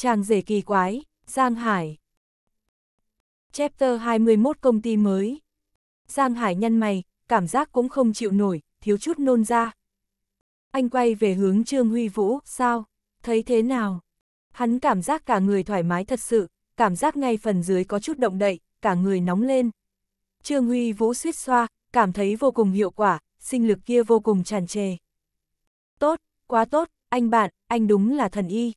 Chàng rể kỳ quái, Giang Hải. Chapter 21 công ty mới. Giang Hải nhăn mày, cảm giác cũng không chịu nổi, thiếu chút nôn ra. Anh quay về hướng Trương Huy Vũ, sao? Thấy thế nào? Hắn cảm giác cả người thoải mái thật sự, cảm giác ngay phần dưới có chút động đậy, cả người nóng lên. Trương Huy Vũ suýt xoa, cảm thấy vô cùng hiệu quả, sinh lực kia vô cùng tràn trề. Tốt, quá tốt, anh bạn, anh đúng là thần y.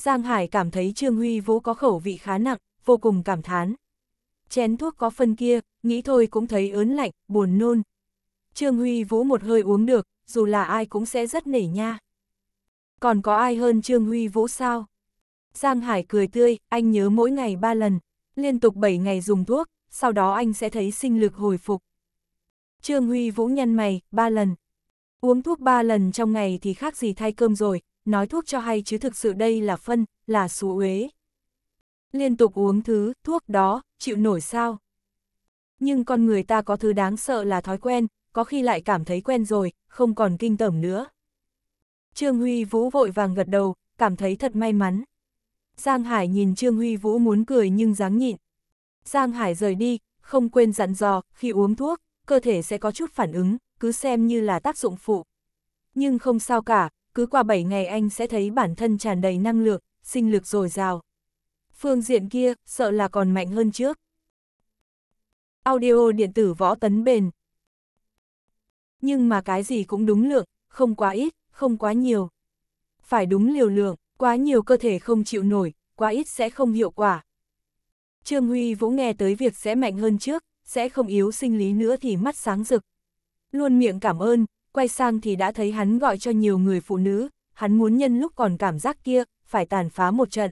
Giang Hải cảm thấy Trương Huy Vũ có khẩu vị khá nặng, vô cùng cảm thán. Chén thuốc có phân kia, nghĩ thôi cũng thấy ớn lạnh, buồn nôn. Trương Huy Vũ một hơi uống được, dù là ai cũng sẽ rất nể nha. Còn có ai hơn Trương Huy Vũ sao? Giang Hải cười tươi, anh nhớ mỗi ngày ba lần, liên tục bảy ngày dùng thuốc, sau đó anh sẽ thấy sinh lực hồi phục. Trương Huy Vũ nhăn mày, ba lần. Uống thuốc ba lần trong ngày thì khác gì thay cơm rồi, nói thuốc cho hay chứ thực sự đây là phân, là xú uế. Liên tục uống thứ, thuốc đó, chịu nổi sao? Nhưng con người ta có thứ đáng sợ là thói quen, có khi lại cảm thấy quen rồi, không còn kinh tởm nữa. Trương Huy Vũ vội vàng gật đầu, cảm thấy thật may mắn. Giang Hải nhìn Trương Huy Vũ muốn cười nhưng dáng nhịn. Giang Hải rời đi, không quên dặn dò, khi uống thuốc, cơ thể sẽ có chút phản ứng, cứ xem như là tác dụng phụ. Nhưng không sao cả, cứ qua 7 ngày anh sẽ thấy bản thân tràn đầy năng lượng, sinh lực dồi dào. Phương diện kia, sợ là còn mạnh hơn trước. Audio điện tử võ tấn bền. Nhưng mà cái gì cũng đúng lượng, không quá ít, không quá nhiều. Phải đúng liều lượng, quá nhiều cơ thể không chịu nổi, quá ít sẽ không hiệu quả. Trương Huy Vũ nghe tới việc sẽ mạnh hơn trước, sẽ không yếu sinh lý nữa thì mắt sáng rực. Luôn miệng cảm ơn, quay sang thì đã thấy hắn gọi cho nhiều người phụ nữ, hắn muốn nhân lúc còn cảm giác kia, phải tàn phá một trận.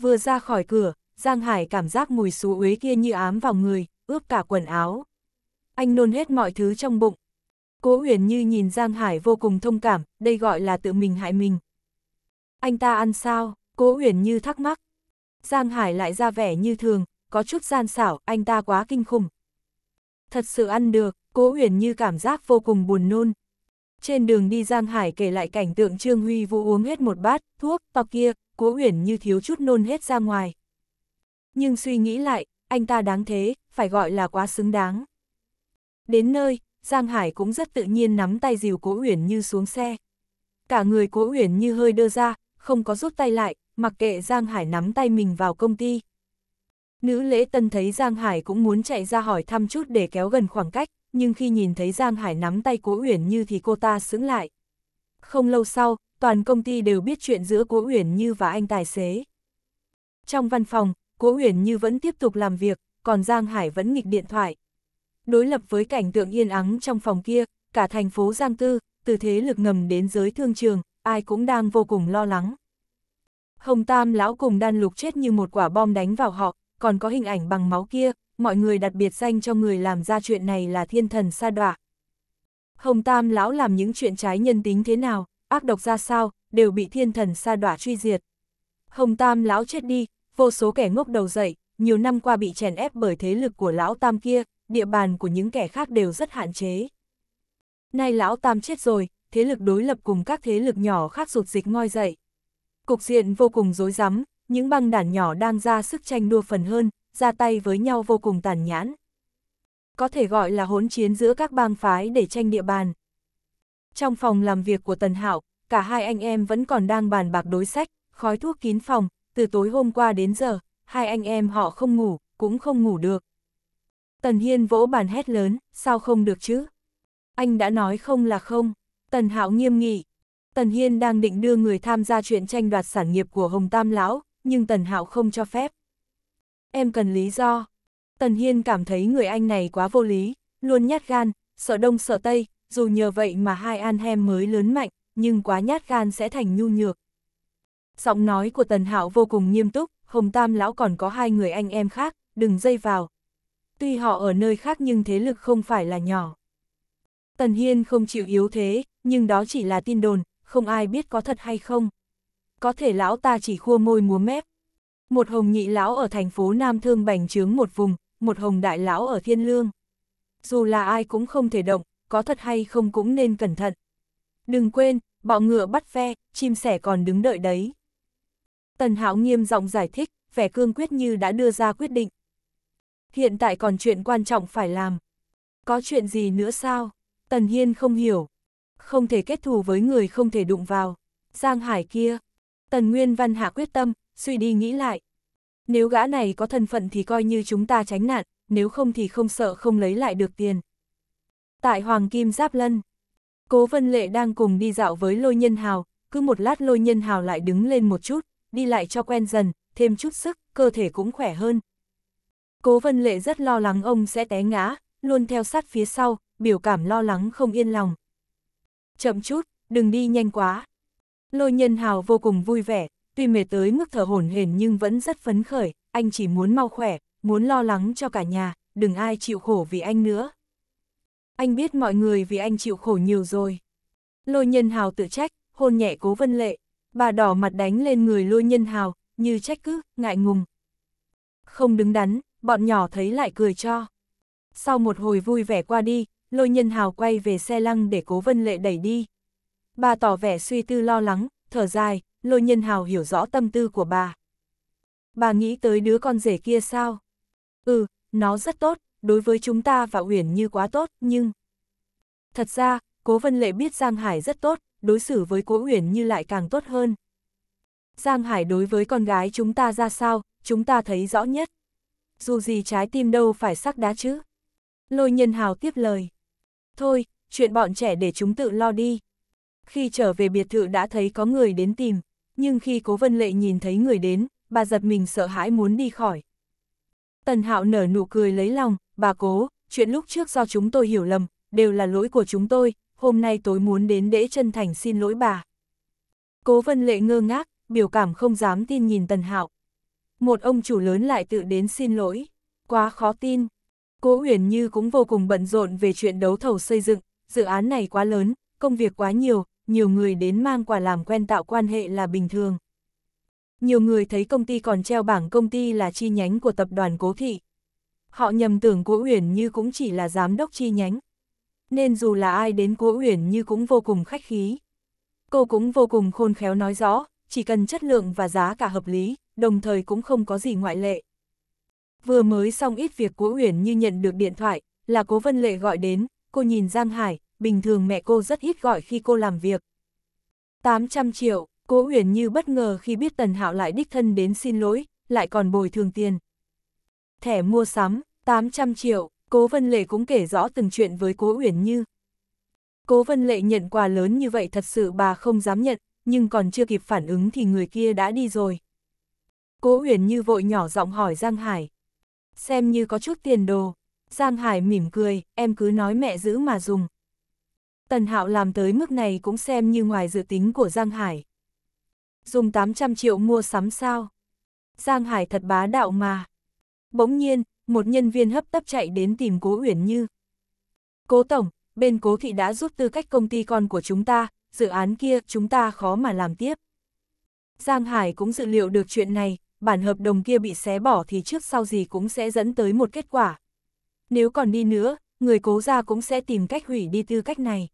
Vừa ra khỏi cửa, Giang Hải cảm giác mùi xú uế kia như ám vào người, ướp cả quần áo. Anh nôn hết mọi thứ trong bụng. Cố Huyền Như nhìn Giang Hải vô cùng thông cảm, đây gọi là tự mình hại mình. Anh ta ăn sao? Cố Huyền Như thắc mắc. Giang Hải lại ra vẻ như thường, có chút gian xảo, anh ta quá kinh khủng. Thật sự ăn được, Cố Huyền Như cảm giác vô cùng buồn nôn. Trên đường đi Giang Hải kể lại cảnh tượng Trương Huy Vũ uống hết một bát thuốc to kia, Cố Huyền Như thiếu chút nôn hết ra ngoài. Nhưng suy nghĩ lại, anh ta đáng thế, phải gọi là quá xứng đáng. Đến nơi, Giang Hải cũng rất tự nhiên nắm tay dìu Cố Huyền Như xuống xe. Cả người Cố Huyền Như hơi đơ ra, không có rút tay lại, mặc kệ Giang Hải nắm tay mình vào công ty. Nữ lễ tân thấy Giang Hải cũng muốn chạy ra hỏi thăm chút để kéo gần khoảng cách, nhưng khi nhìn thấy Giang Hải nắm tay Cố Uyển Như thì cô ta sững lại. Không lâu sau, toàn công ty đều biết chuyện giữa Cố Uyển Như và anh tài xế. Trong văn phòng, Cố Uyển Như vẫn tiếp tục làm việc, còn Giang Hải vẫn nghịch điện thoại. Đối lập với cảnh tượng yên ắng trong phòng kia, cả thành phố Giang Tư, từ thế lực ngầm đến giới thương trường, ai cũng đang vô cùng lo lắng. Hồng Tam lão cùng đan lục chết như một quả bom đánh vào họ, còn có hình ảnh bằng máu kia, mọi người đặc biệt danh cho người làm ra chuyện này là thiên thần sa đọa. Hồng Tam lão làm những chuyện trái nhân tính thế nào, ác độc ra sao, đều bị thiên thần sa đọa truy diệt. Hồng Tam lão chết đi, vô số kẻ ngốc đầu dậy, nhiều năm qua bị chèn ép bởi thế lực của lão Tam kia, địa bàn của những kẻ khác đều rất hạn chế. Nay lão Tam chết rồi, thế lực đối lập cùng các thế lực nhỏ khác rụt dịch ngoi dậy. Cục diện vô cùng rối rắm, những băng đảng nhỏ đang ra sức tranh đua phần hơn, ra tay với nhau vô cùng tàn nhãn. Có thể gọi là hỗn chiến giữa các bang phái để tranh địa bàn. Trong phòng làm việc của Tần Hạo, cả hai anh em vẫn còn đang bàn bạc đối sách, khói thuốc kín phòng, từ tối hôm qua đến giờ, hai anh em họ không ngủ, cũng không ngủ được. Tần Hiên vỗ bàn hét lớn, sao không được chứ? Anh đã nói không là không. Tần Hạo nghiêm nghị. Tần Hiên đang định đưa người tham gia chuyện tranh đoạt sản nghiệp của Hồng Tam Lão, nhưng Tần Hạo không cho phép em cần lý do. Tần Hiên cảm thấy người anh này quá vô lý, luôn nhát gan, sợ đông sợ tây, dù nhờ vậy mà hai an hem mới lớn mạnh, nhưng quá nhát gan sẽ thành nhu nhược. Giọng nói của Tần Hạo vô cùng nghiêm túc, Hồng Tam Lão còn có hai người anh em khác, đừng dây vào. Tuy họ ở nơi khác nhưng thế lực không phải là nhỏ. Tần Hiên không chịu yếu thế, nhưng đó chỉ là tin đồn, không ai biết có thật hay không. Có thể lão ta chỉ khua môi múa mép một hồng nhị lão ở thành phố Nam Thương bành trướng một vùng, một hồng đại lão ở Thiên Lương. Dù là ai cũng không thể động, có thật hay không cũng nên cẩn thận. Đừng quên, bọ ngựa bắt phe, chim sẻ còn đứng đợi đấy. Tần Hạo nghiêm giọng giải thích, vẻ cương quyết như đã đưa ra quyết định. Hiện tại còn chuyện quan trọng phải làm. Có chuyện gì nữa sao? Tần Hiên không hiểu. Không thể kết thù với người không thể đụng vào. Giang Hải kia. Tần Nguyên Văn hạ quyết tâm, suy đi nghĩ lại. Nếu gã này có thân phận thì coi như chúng ta tránh nạn, nếu không thì không sợ không lấy lại được tiền. Tại Hoàng Kim Giáp Lân, Cố Vân Lệ đang cùng đi dạo với Lôi Nhân Hào, cứ một lát Lôi Nhân Hào lại đứng lên một chút, đi lại cho quen dần, thêm chút sức, cơ thể cũng khỏe hơn. Cố Vân Lệ rất lo lắng ông sẽ té ngã, luôn theo sát phía sau, biểu cảm lo lắng không yên lòng. Chậm chút, đừng đi nhanh quá. Lôi Nhân Hào vô cùng vui vẻ, tuy mệt tới mức thở hổn hển nhưng vẫn rất phấn khởi, anh chỉ muốn mau khỏe, muốn lo lắng cho cả nhà, đừng ai chịu khổ vì anh nữa. Anh biết mọi người vì anh chịu khổ nhiều rồi. Lôi nhân hào tự trách, hôn nhẹ cố vân lệ, bà đỏ mặt đánh lên người lôi nhân hào, như trách cứ, ngại ngùng. Không đứng đắn, bọn nhỏ thấy lại cười cho. Sau một hồi vui vẻ qua đi, lôi nhân hào quay về xe lăng để cố vân lệ đẩy đi. Bà tỏ vẻ suy tư lo lắng, thở dài, lôi nhân hào hiểu rõ tâm tư của bà. Bà nghĩ tới đứa con rể kia sao? Ừ, nó rất tốt, đối với chúng ta và Uyển Như quá tốt, nhưng... Thật ra, Cố Vân Lệ biết Giang Hải rất tốt, đối xử với Cố Uyển Như lại càng tốt hơn. Giang Hải đối với con gái chúng ta ra sao, chúng ta thấy rõ nhất. Dù gì trái tim đâu phải sắc đá chứ. Lôi nhân hào tiếp lời. Thôi, chuyện bọn trẻ để chúng tự lo đi, khi trở về biệt thự đã thấy có người đến tìm, nhưng khi cố vân lệ nhìn thấy người đến, bà giật mình sợ hãi muốn đi khỏi. Tần Hạo nở nụ cười lấy lòng, bà cố, chuyện lúc trước do chúng tôi hiểu lầm, đều là lỗi của chúng tôi, hôm nay tối muốn đến để chân thành xin lỗi bà. Cố vân lệ ngơ ngác, biểu cảm không dám tin nhìn Tần Hạo. Một ông chủ lớn lại tự đến xin lỗi, quá khó tin. Cố Uyển Như cũng vô cùng bận rộn về chuyện đấu thầu xây dựng, dự án này quá lớn, công việc quá nhiều, nhiều người đến mang quà làm quen tạo quan hệ là bình thường. Nhiều người thấy công ty còn treo bảng công ty là chi nhánh của tập đoàn cố thị. Họ nhầm tưởng Cố Uyển Như cũng chỉ là giám đốc chi nhánh. Nên dù là ai đến Cố Uyển Như cũng vô cùng khách khí. Cô cũng vô cùng khôn khéo nói rõ, chỉ cần chất lượng và giá cả hợp lý, đồng thời cũng không có gì ngoại lệ. Vừa mới xong ít việc Cố Uyển Như nhận được điện thoại, là Cố Vân Lệ gọi đến, cô nhìn Giang Hải, bình thường mẹ cô rất ít gọi khi cô làm việc. 800 triệu, Cố Uyển Như bất ngờ khi biết Tần Hạo lại đích thân đến xin lỗi, lại còn bồi thường tiền. Thẻ mua sắm, 800 triệu, Cố Vân Lệ cũng kể rõ từng chuyện với Cố Uyển Như. Cố Vân Lệ nhận quà lớn như vậy thật sự bà không dám nhận, nhưng còn chưa kịp phản ứng thì người kia đã đi rồi. Cố Uyển Như vội nhỏ giọng hỏi Giang Hải. Xem như có chút tiền đồ. Giang Hải mỉm cười, em cứ nói mẹ giữ mà dùng. Tần Hạo làm tới mức này cũng xem như ngoài dự tính của Giang Hải. Dùng 800 triệu mua sắm sao? Giang Hải thật bá đạo mà. Bỗng nhiên, một nhân viên hấp tấp chạy đến tìm Cố Uyển Như. Cố Tổng, bên Cố Thị đã rút tư cách công ty con của chúng ta, dự án kia chúng ta khó mà làm tiếp. Giang Hải cũng dự liệu được chuyện này, bản hợp đồng kia bị xé bỏ thì trước sau gì cũng sẽ dẫn tới một kết quả. Nếu còn đi nữa, người cố gia cũng sẽ tìm cách hủy đi tư cách này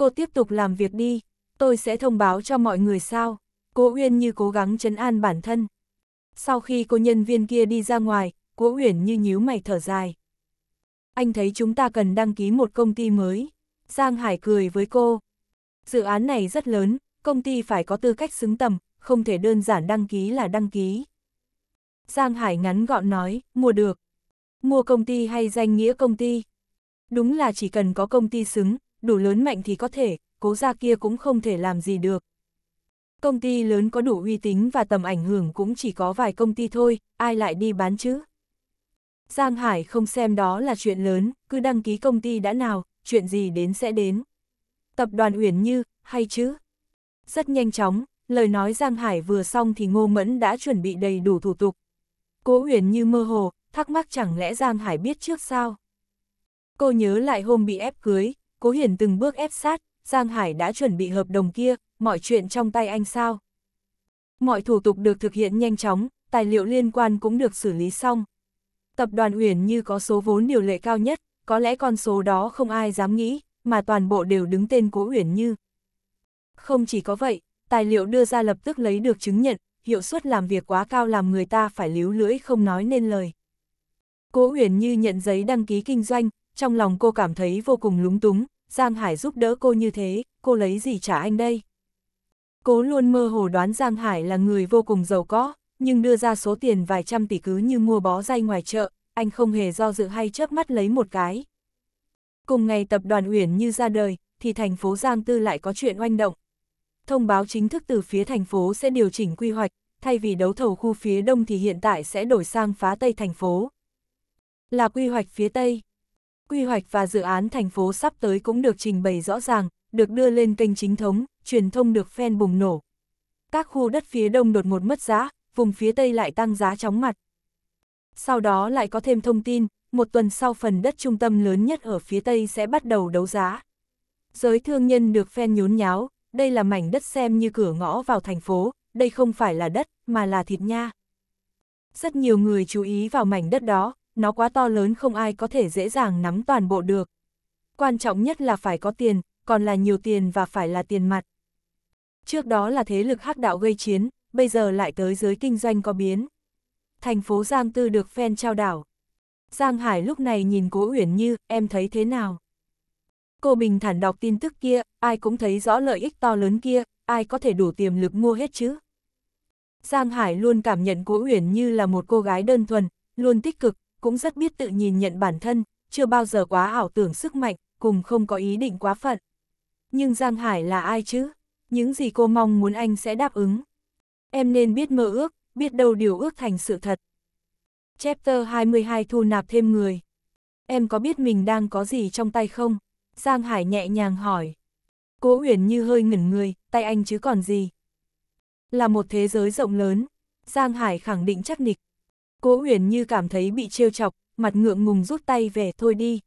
cô tiếp tục làm việc đi, tôi sẽ thông báo cho mọi người sao. Cố Uyên như cố gắng chấn an bản thân. Sau khi cô nhân viên kia đi ra ngoài, Cố Uyển như nhíu mày thở dài. Anh thấy chúng ta cần đăng ký một công ty mới. Giang Hải cười với cô. Dự án này rất lớn, công ty phải có tư cách xứng tầm, không thể đơn giản đăng ký là đăng ký. Giang Hải ngắn gọn nói, mua được. Mua công ty hay danh nghĩa công ty? Đúng là chỉ cần có công ty xứng, đủ lớn mạnh thì có thể, cố gia kia cũng không thể làm gì được. Công ty lớn có đủ uy tín và tầm ảnh hưởng cũng chỉ có vài công ty thôi, ai lại đi bán chứ? Giang Hải không xem đó là chuyện lớn, cứ đăng ký công ty đã nào, chuyện gì đến sẽ đến. Tập đoàn Uyển Như, hay chứ? Rất nhanh chóng, lời nói Giang Hải vừa xong thì Ngô Mẫn đã chuẩn bị đầy đủ thủ tục. Cố Uyển Như mơ hồ, thắc mắc chẳng lẽ Giang Hải biết trước sao? Cô nhớ lại hôm bị ép cưới, Cố Hiển từng bước ép sát, Giang Hải đã chuẩn bị hợp đồng kia, mọi chuyện trong tay anh sao. Mọi thủ tục được thực hiện nhanh chóng, tài liệu liên quan cũng được xử lý xong. Tập đoàn Uyển như có số vốn điều lệ cao nhất, có lẽ con số đó không ai dám nghĩ, mà toàn bộ đều đứng tên Cố Uyển Như. Không chỉ có vậy, tài liệu đưa ra lập tức lấy được chứng nhận, hiệu suất làm việc quá cao làm người ta phải líu lưỡi không nói nên lời. Cố Uyển Như nhận giấy đăng ký kinh doanh, trong lòng cô cảm thấy vô cùng lúng túng, Giang Hải giúp đỡ cô như thế, cô lấy gì trả anh đây? Cô luôn mơ hồ đoán Giang Hải là người vô cùng giàu có, nhưng đưa ra số tiền vài trăm tỷ cứ như mua bó dây ngoài chợ, anh không hề do dự hay chớp mắt lấy một cái. Cùng ngày tập đoàn Uyển Như ra đời, thì thành phố Giang Tư lại có chuyện oanh động. Thông báo chính thức từ phía thành phố sẽ điều chỉnh quy hoạch, thay vì đấu thầu khu phía đông thì hiện tại sẽ đổi sang phá tây thành phố. Là quy hoạch phía tây quy hoạch và dự án thành phố sắp tới cũng được trình bày rõ ràng, được đưa lên kênh chính thống, truyền thông được phen bùng nổ. Các khu đất phía đông đột ngột mất giá, vùng phía tây lại tăng giá chóng mặt. Sau đó lại có thêm thông tin, một tuần sau phần đất trung tâm lớn nhất ở phía tây sẽ bắt đầu đấu giá. Giới thương nhân được phen nhốn nháo, đây là mảnh đất xem như cửa ngõ vào thành phố, đây không phải là đất, mà là thịt nha. Rất nhiều người chú ý vào mảnh đất đó, nó quá to lớn không ai có thể dễ dàng nắm toàn bộ được. Quan trọng nhất là phải có tiền, còn là nhiều tiền và phải là tiền mặt. Trước đó là thế lực hắc đạo gây chiến, bây giờ lại tới giới kinh doanh có biến. Thành phố Giang Tư được phen trao đảo. Giang Hải lúc này nhìn Cố Uyển Như, em thấy thế nào? Cô bình thản đọc tin tức kia, ai cũng thấy rõ lợi ích to lớn kia, ai có thể đủ tiềm lực mua hết chứ? Giang Hải luôn cảm nhận Cố Uyển Như là một cô gái đơn thuần, luôn tích cực, cũng rất biết tự nhìn nhận bản thân, chưa bao giờ quá ảo tưởng sức mạnh, cùng không có ý định quá phận. Nhưng Giang Hải là ai chứ? Những gì cô mong muốn anh sẽ đáp ứng. Em nên biết mơ ước, biết đâu điều ước thành sự thật. Chapter 22 thu nạp thêm người. Em có biết mình đang có gì trong tay không? Giang Hải nhẹ nhàng hỏi. Cố Uyển như hơi ngẩn người, tay anh chứ còn gì. Là một thế giới rộng lớn. Giang Hải khẳng định chắc nịch. Cố huyền như cảm thấy bị trêu chọc, mặt ngượng ngùng rút tay về thôi đi.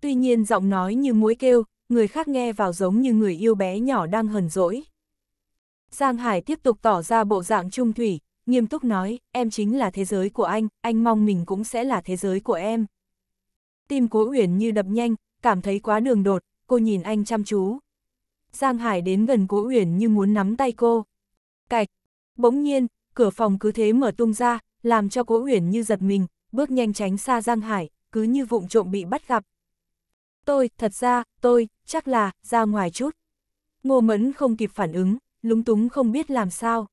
Tuy nhiên giọng nói như muối kêu, người khác nghe vào giống như người yêu bé nhỏ đang hờn dỗi. Giang Hải tiếp tục tỏ ra bộ dạng trung thủy, nghiêm túc nói, em chính là thế giới của anh, anh mong mình cũng sẽ là thế giới của em. Tim cố Huyền như đập nhanh, cảm thấy quá đường đột, cô nhìn anh chăm chú. Giang Hải đến gần cố Huyền như muốn nắm tay cô. Cạch, bỗng nhiên, cửa phòng cứ thế mở tung ra, làm cho Cố Uyển như giật mình, bước nhanh tránh xa Giang Hải, cứ như vụng trộm bị bắt gặp. Tôi, thật ra, tôi, chắc là, ra ngoài chút. Ngô Mẫn không kịp phản ứng, lúng túng không biết làm sao.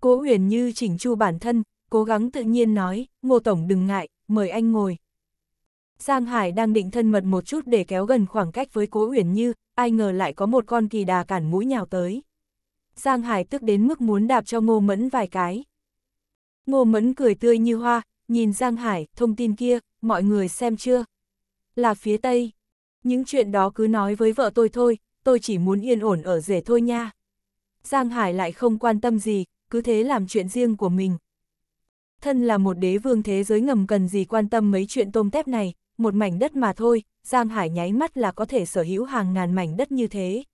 Cố Uyển như chỉnh chu bản thân, cố gắng tự nhiên nói, Ngô Tổng đừng ngại, mời anh ngồi. Giang Hải đang định thân mật một chút để kéo gần khoảng cách với Cố Uyển Như, ai ngờ lại có một con kỳ đà cản mũi nhào tới. Giang Hải tức đến mức muốn đạp cho Ngô Mẫn vài cái. Ngô Mẫn cười tươi như hoa, nhìn Giang Hải, thông tin kia, mọi người xem chưa? Là phía Tây. Những chuyện đó cứ nói với vợ tôi thôi, tôi chỉ muốn yên ổn ở rể thôi nha. Giang Hải lại không quan tâm gì, cứ thế làm chuyện riêng của mình. Thân là một đế vương thế giới ngầm cần gì quan tâm mấy chuyện tôm tép này, một mảnh đất mà thôi, Giang Hải nháy mắt là có thể sở hữu hàng ngàn mảnh đất như thế.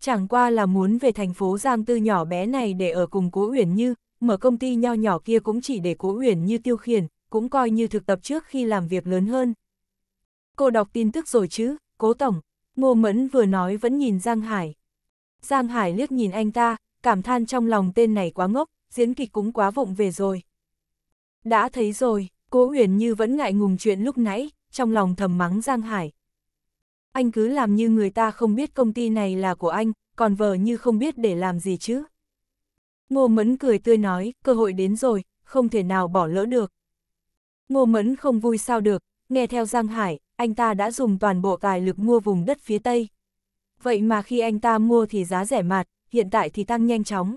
Chẳng qua là muốn về thành phố Giang Tư nhỏ bé này để ở cùng Cố Uyển Như, mở công ty nho nhỏ kia cũng chỉ để cố uyển như tiêu khiển, cũng coi như thực tập trước khi làm việc lớn hơn. Cô đọc tin tức rồi chứ, cố tổng, ngô mẫn vừa nói vẫn nhìn Giang Hải. Giang Hải liếc nhìn anh ta, cảm than trong lòng tên này quá ngốc, diễn kịch cũng quá vụng về rồi. Đã thấy rồi, cố uyển như vẫn ngại ngùng chuyện lúc nãy, trong lòng thầm mắng Giang Hải. Anh cứ làm như người ta không biết công ty này là của anh, còn vờ như không biết để làm gì chứ. Ngô Mẫn cười tươi nói, cơ hội đến rồi, không thể nào bỏ lỡ được. Ngô Mẫn không vui sao được, nghe theo Giang Hải, anh ta đã dùng toàn bộ tài lực mua vùng đất phía Tây. Vậy mà khi anh ta mua thì giá rẻ mạt, hiện tại thì tăng nhanh chóng.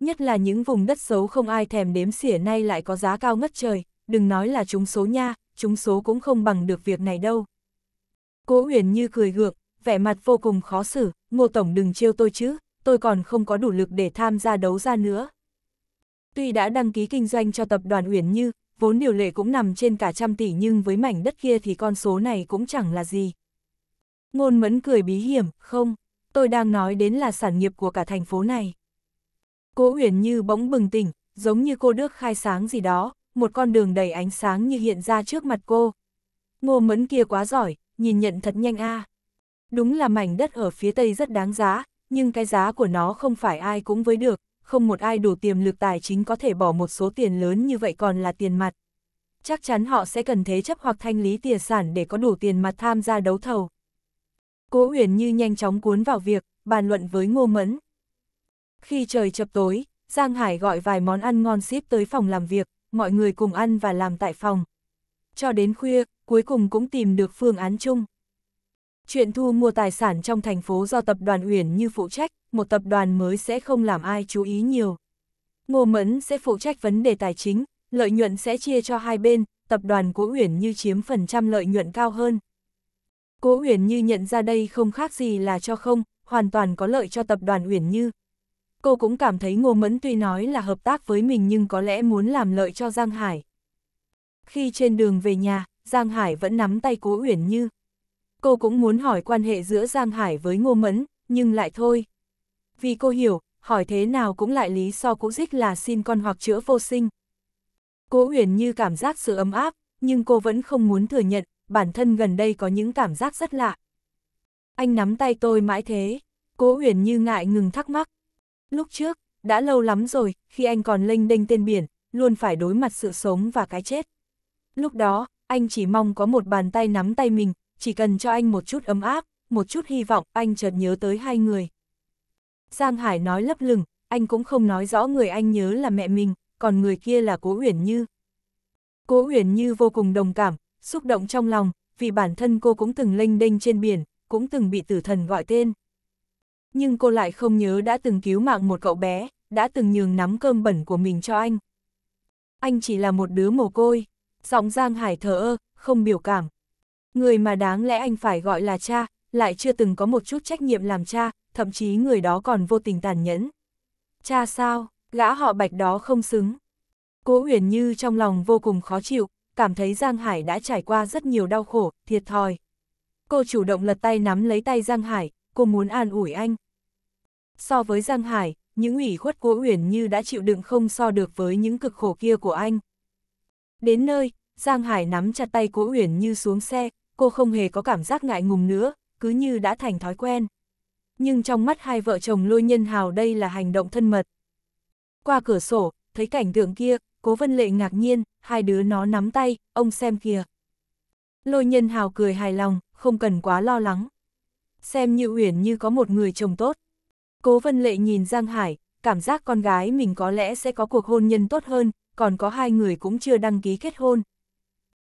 Nhất là những vùng đất xấu không ai thèm đếm xỉa nay lại có giá cao ngất trời, đừng nói là chúng số nha, chúng số cũng không bằng được việc này đâu. Cố Huyền như cười gượng, vẻ mặt vô cùng khó xử, Ngô Tổng đừng trêu tôi chứ, tôi còn không có đủ lực để tham gia đấu ra nữa. Tuy đã đăng ký kinh doanh cho tập đoàn Uyển Như, vốn điều lệ cũng nằm trên cả trăm tỷ nhưng với mảnh đất kia thì con số này cũng chẳng là gì. Ngôn mẫn cười bí hiểm, không, tôi đang nói đến là sản nghiệp của cả thành phố này. Cố Uyển Như bỗng bừng tỉnh, giống như cô đước khai sáng gì đó, một con đường đầy ánh sáng như hiện ra trước mặt cô. Ngô mẫn kia quá giỏi, nhìn nhận thật nhanh a. À. Đúng là mảnh đất ở phía Tây rất đáng giá, nhưng cái giá của nó không phải ai cũng với được, không một ai đủ tiềm lực tài chính có thể bỏ một số tiền lớn như vậy còn là tiền mặt. Chắc chắn họ sẽ cần thế chấp hoặc thanh lý tiền sản để có đủ tiền mặt tham gia đấu thầu. Cố Uyển Như nhanh chóng cuốn vào việc, bàn luận với Ngô Mẫn. Khi trời chập tối, Giang Hải gọi vài món ăn ngon ship tới phòng làm việc, mọi người cùng ăn và làm tại phòng. Cho đến khuya, cuối cùng cũng tìm được phương án chung. Chuyện thu mua tài sản trong thành phố do tập đoàn Uyển như phụ trách, một tập đoàn mới sẽ không làm ai chú ý nhiều. Ngô Mẫn sẽ phụ trách vấn đề tài chính, lợi nhuận sẽ chia cho hai bên, tập đoàn của Uyển như chiếm phần trăm lợi nhuận cao hơn. Cố Uyển như nhận ra đây không khác gì là cho không, hoàn toàn có lợi cho tập đoàn Uyển như. Cô cũng cảm thấy Ngô Mẫn tuy nói là hợp tác với mình nhưng có lẽ muốn làm lợi cho Giang Hải. Khi trên đường về nhà, Giang Hải vẫn nắm tay Cố Uyển như. Cô cũng muốn hỏi quan hệ giữa Giang Hải với Ngô Mẫn, nhưng lại thôi. Vì cô hiểu, hỏi thế nào cũng lại lý so cũ dích là xin con hoặc chữa vô sinh. Cố huyền như cảm giác sự ấm áp, nhưng cô vẫn không muốn thừa nhận, bản thân gần đây có những cảm giác rất lạ. Anh nắm tay tôi mãi thế, Cố huyền như ngại ngừng thắc mắc. Lúc trước, đã lâu lắm rồi, khi anh còn lênh đênh tên biển, luôn phải đối mặt sự sống và cái chết. Lúc đó, anh chỉ mong có một bàn tay nắm tay mình, chỉ cần cho anh một chút ấm áp, một chút hy vọng, anh chợt nhớ tới hai người. Giang Hải nói lấp lửng, anh cũng không nói rõ người anh nhớ là mẹ mình, còn người kia là Cố Uyển Như. Cố Uyển Như vô cùng đồng cảm, xúc động trong lòng, vì bản thân cô cũng từng lênh đênh trên biển, cũng từng bị tử thần gọi tên. Nhưng cô lại không nhớ đã từng cứu mạng một cậu bé, đã từng nhường nắm cơm bẩn của mình cho anh. Anh chỉ là một đứa mồ côi, giọng Giang Hải thờ ơ, không biểu cảm. Người mà đáng lẽ anh phải gọi là cha, lại chưa từng có một chút trách nhiệm làm cha, thậm chí người đó còn vô tình tàn nhẫn. Cha sao, gã họ bạch đó không xứng. Cố huyền như trong lòng vô cùng khó chịu, cảm thấy Giang Hải đã trải qua rất nhiều đau khổ, thiệt thòi. Cô chủ động lật tay nắm lấy tay Giang Hải, cô muốn an ủi anh. So với Giang Hải, những ủy khuất cố huyền như đã chịu đựng không so được với những cực khổ kia của anh. Đến nơi, Giang Hải nắm chặt tay cố huyền như xuống xe, cô không hề có cảm giác ngại ngùng nữa, cứ như đã thành thói quen. Nhưng trong mắt hai vợ chồng lôi nhân hào đây là hành động thân mật. Qua cửa sổ, thấy cảnh tượng kia, cố vân lệ ngạc nhiên, hai đứa nó nắm tay, ông xem kìa. Lôi nhân hào cười hài lòng, không cần quá lo lắng. Xem như uyển như có một người chồng tốt. Cố vân lệ nhìn Giang Hải, cảm giác con gái mình có lẽ sẽ có cuộc hôn nhân tốt hơn, còn có hai người cũng chưa đăng ký kết hôn,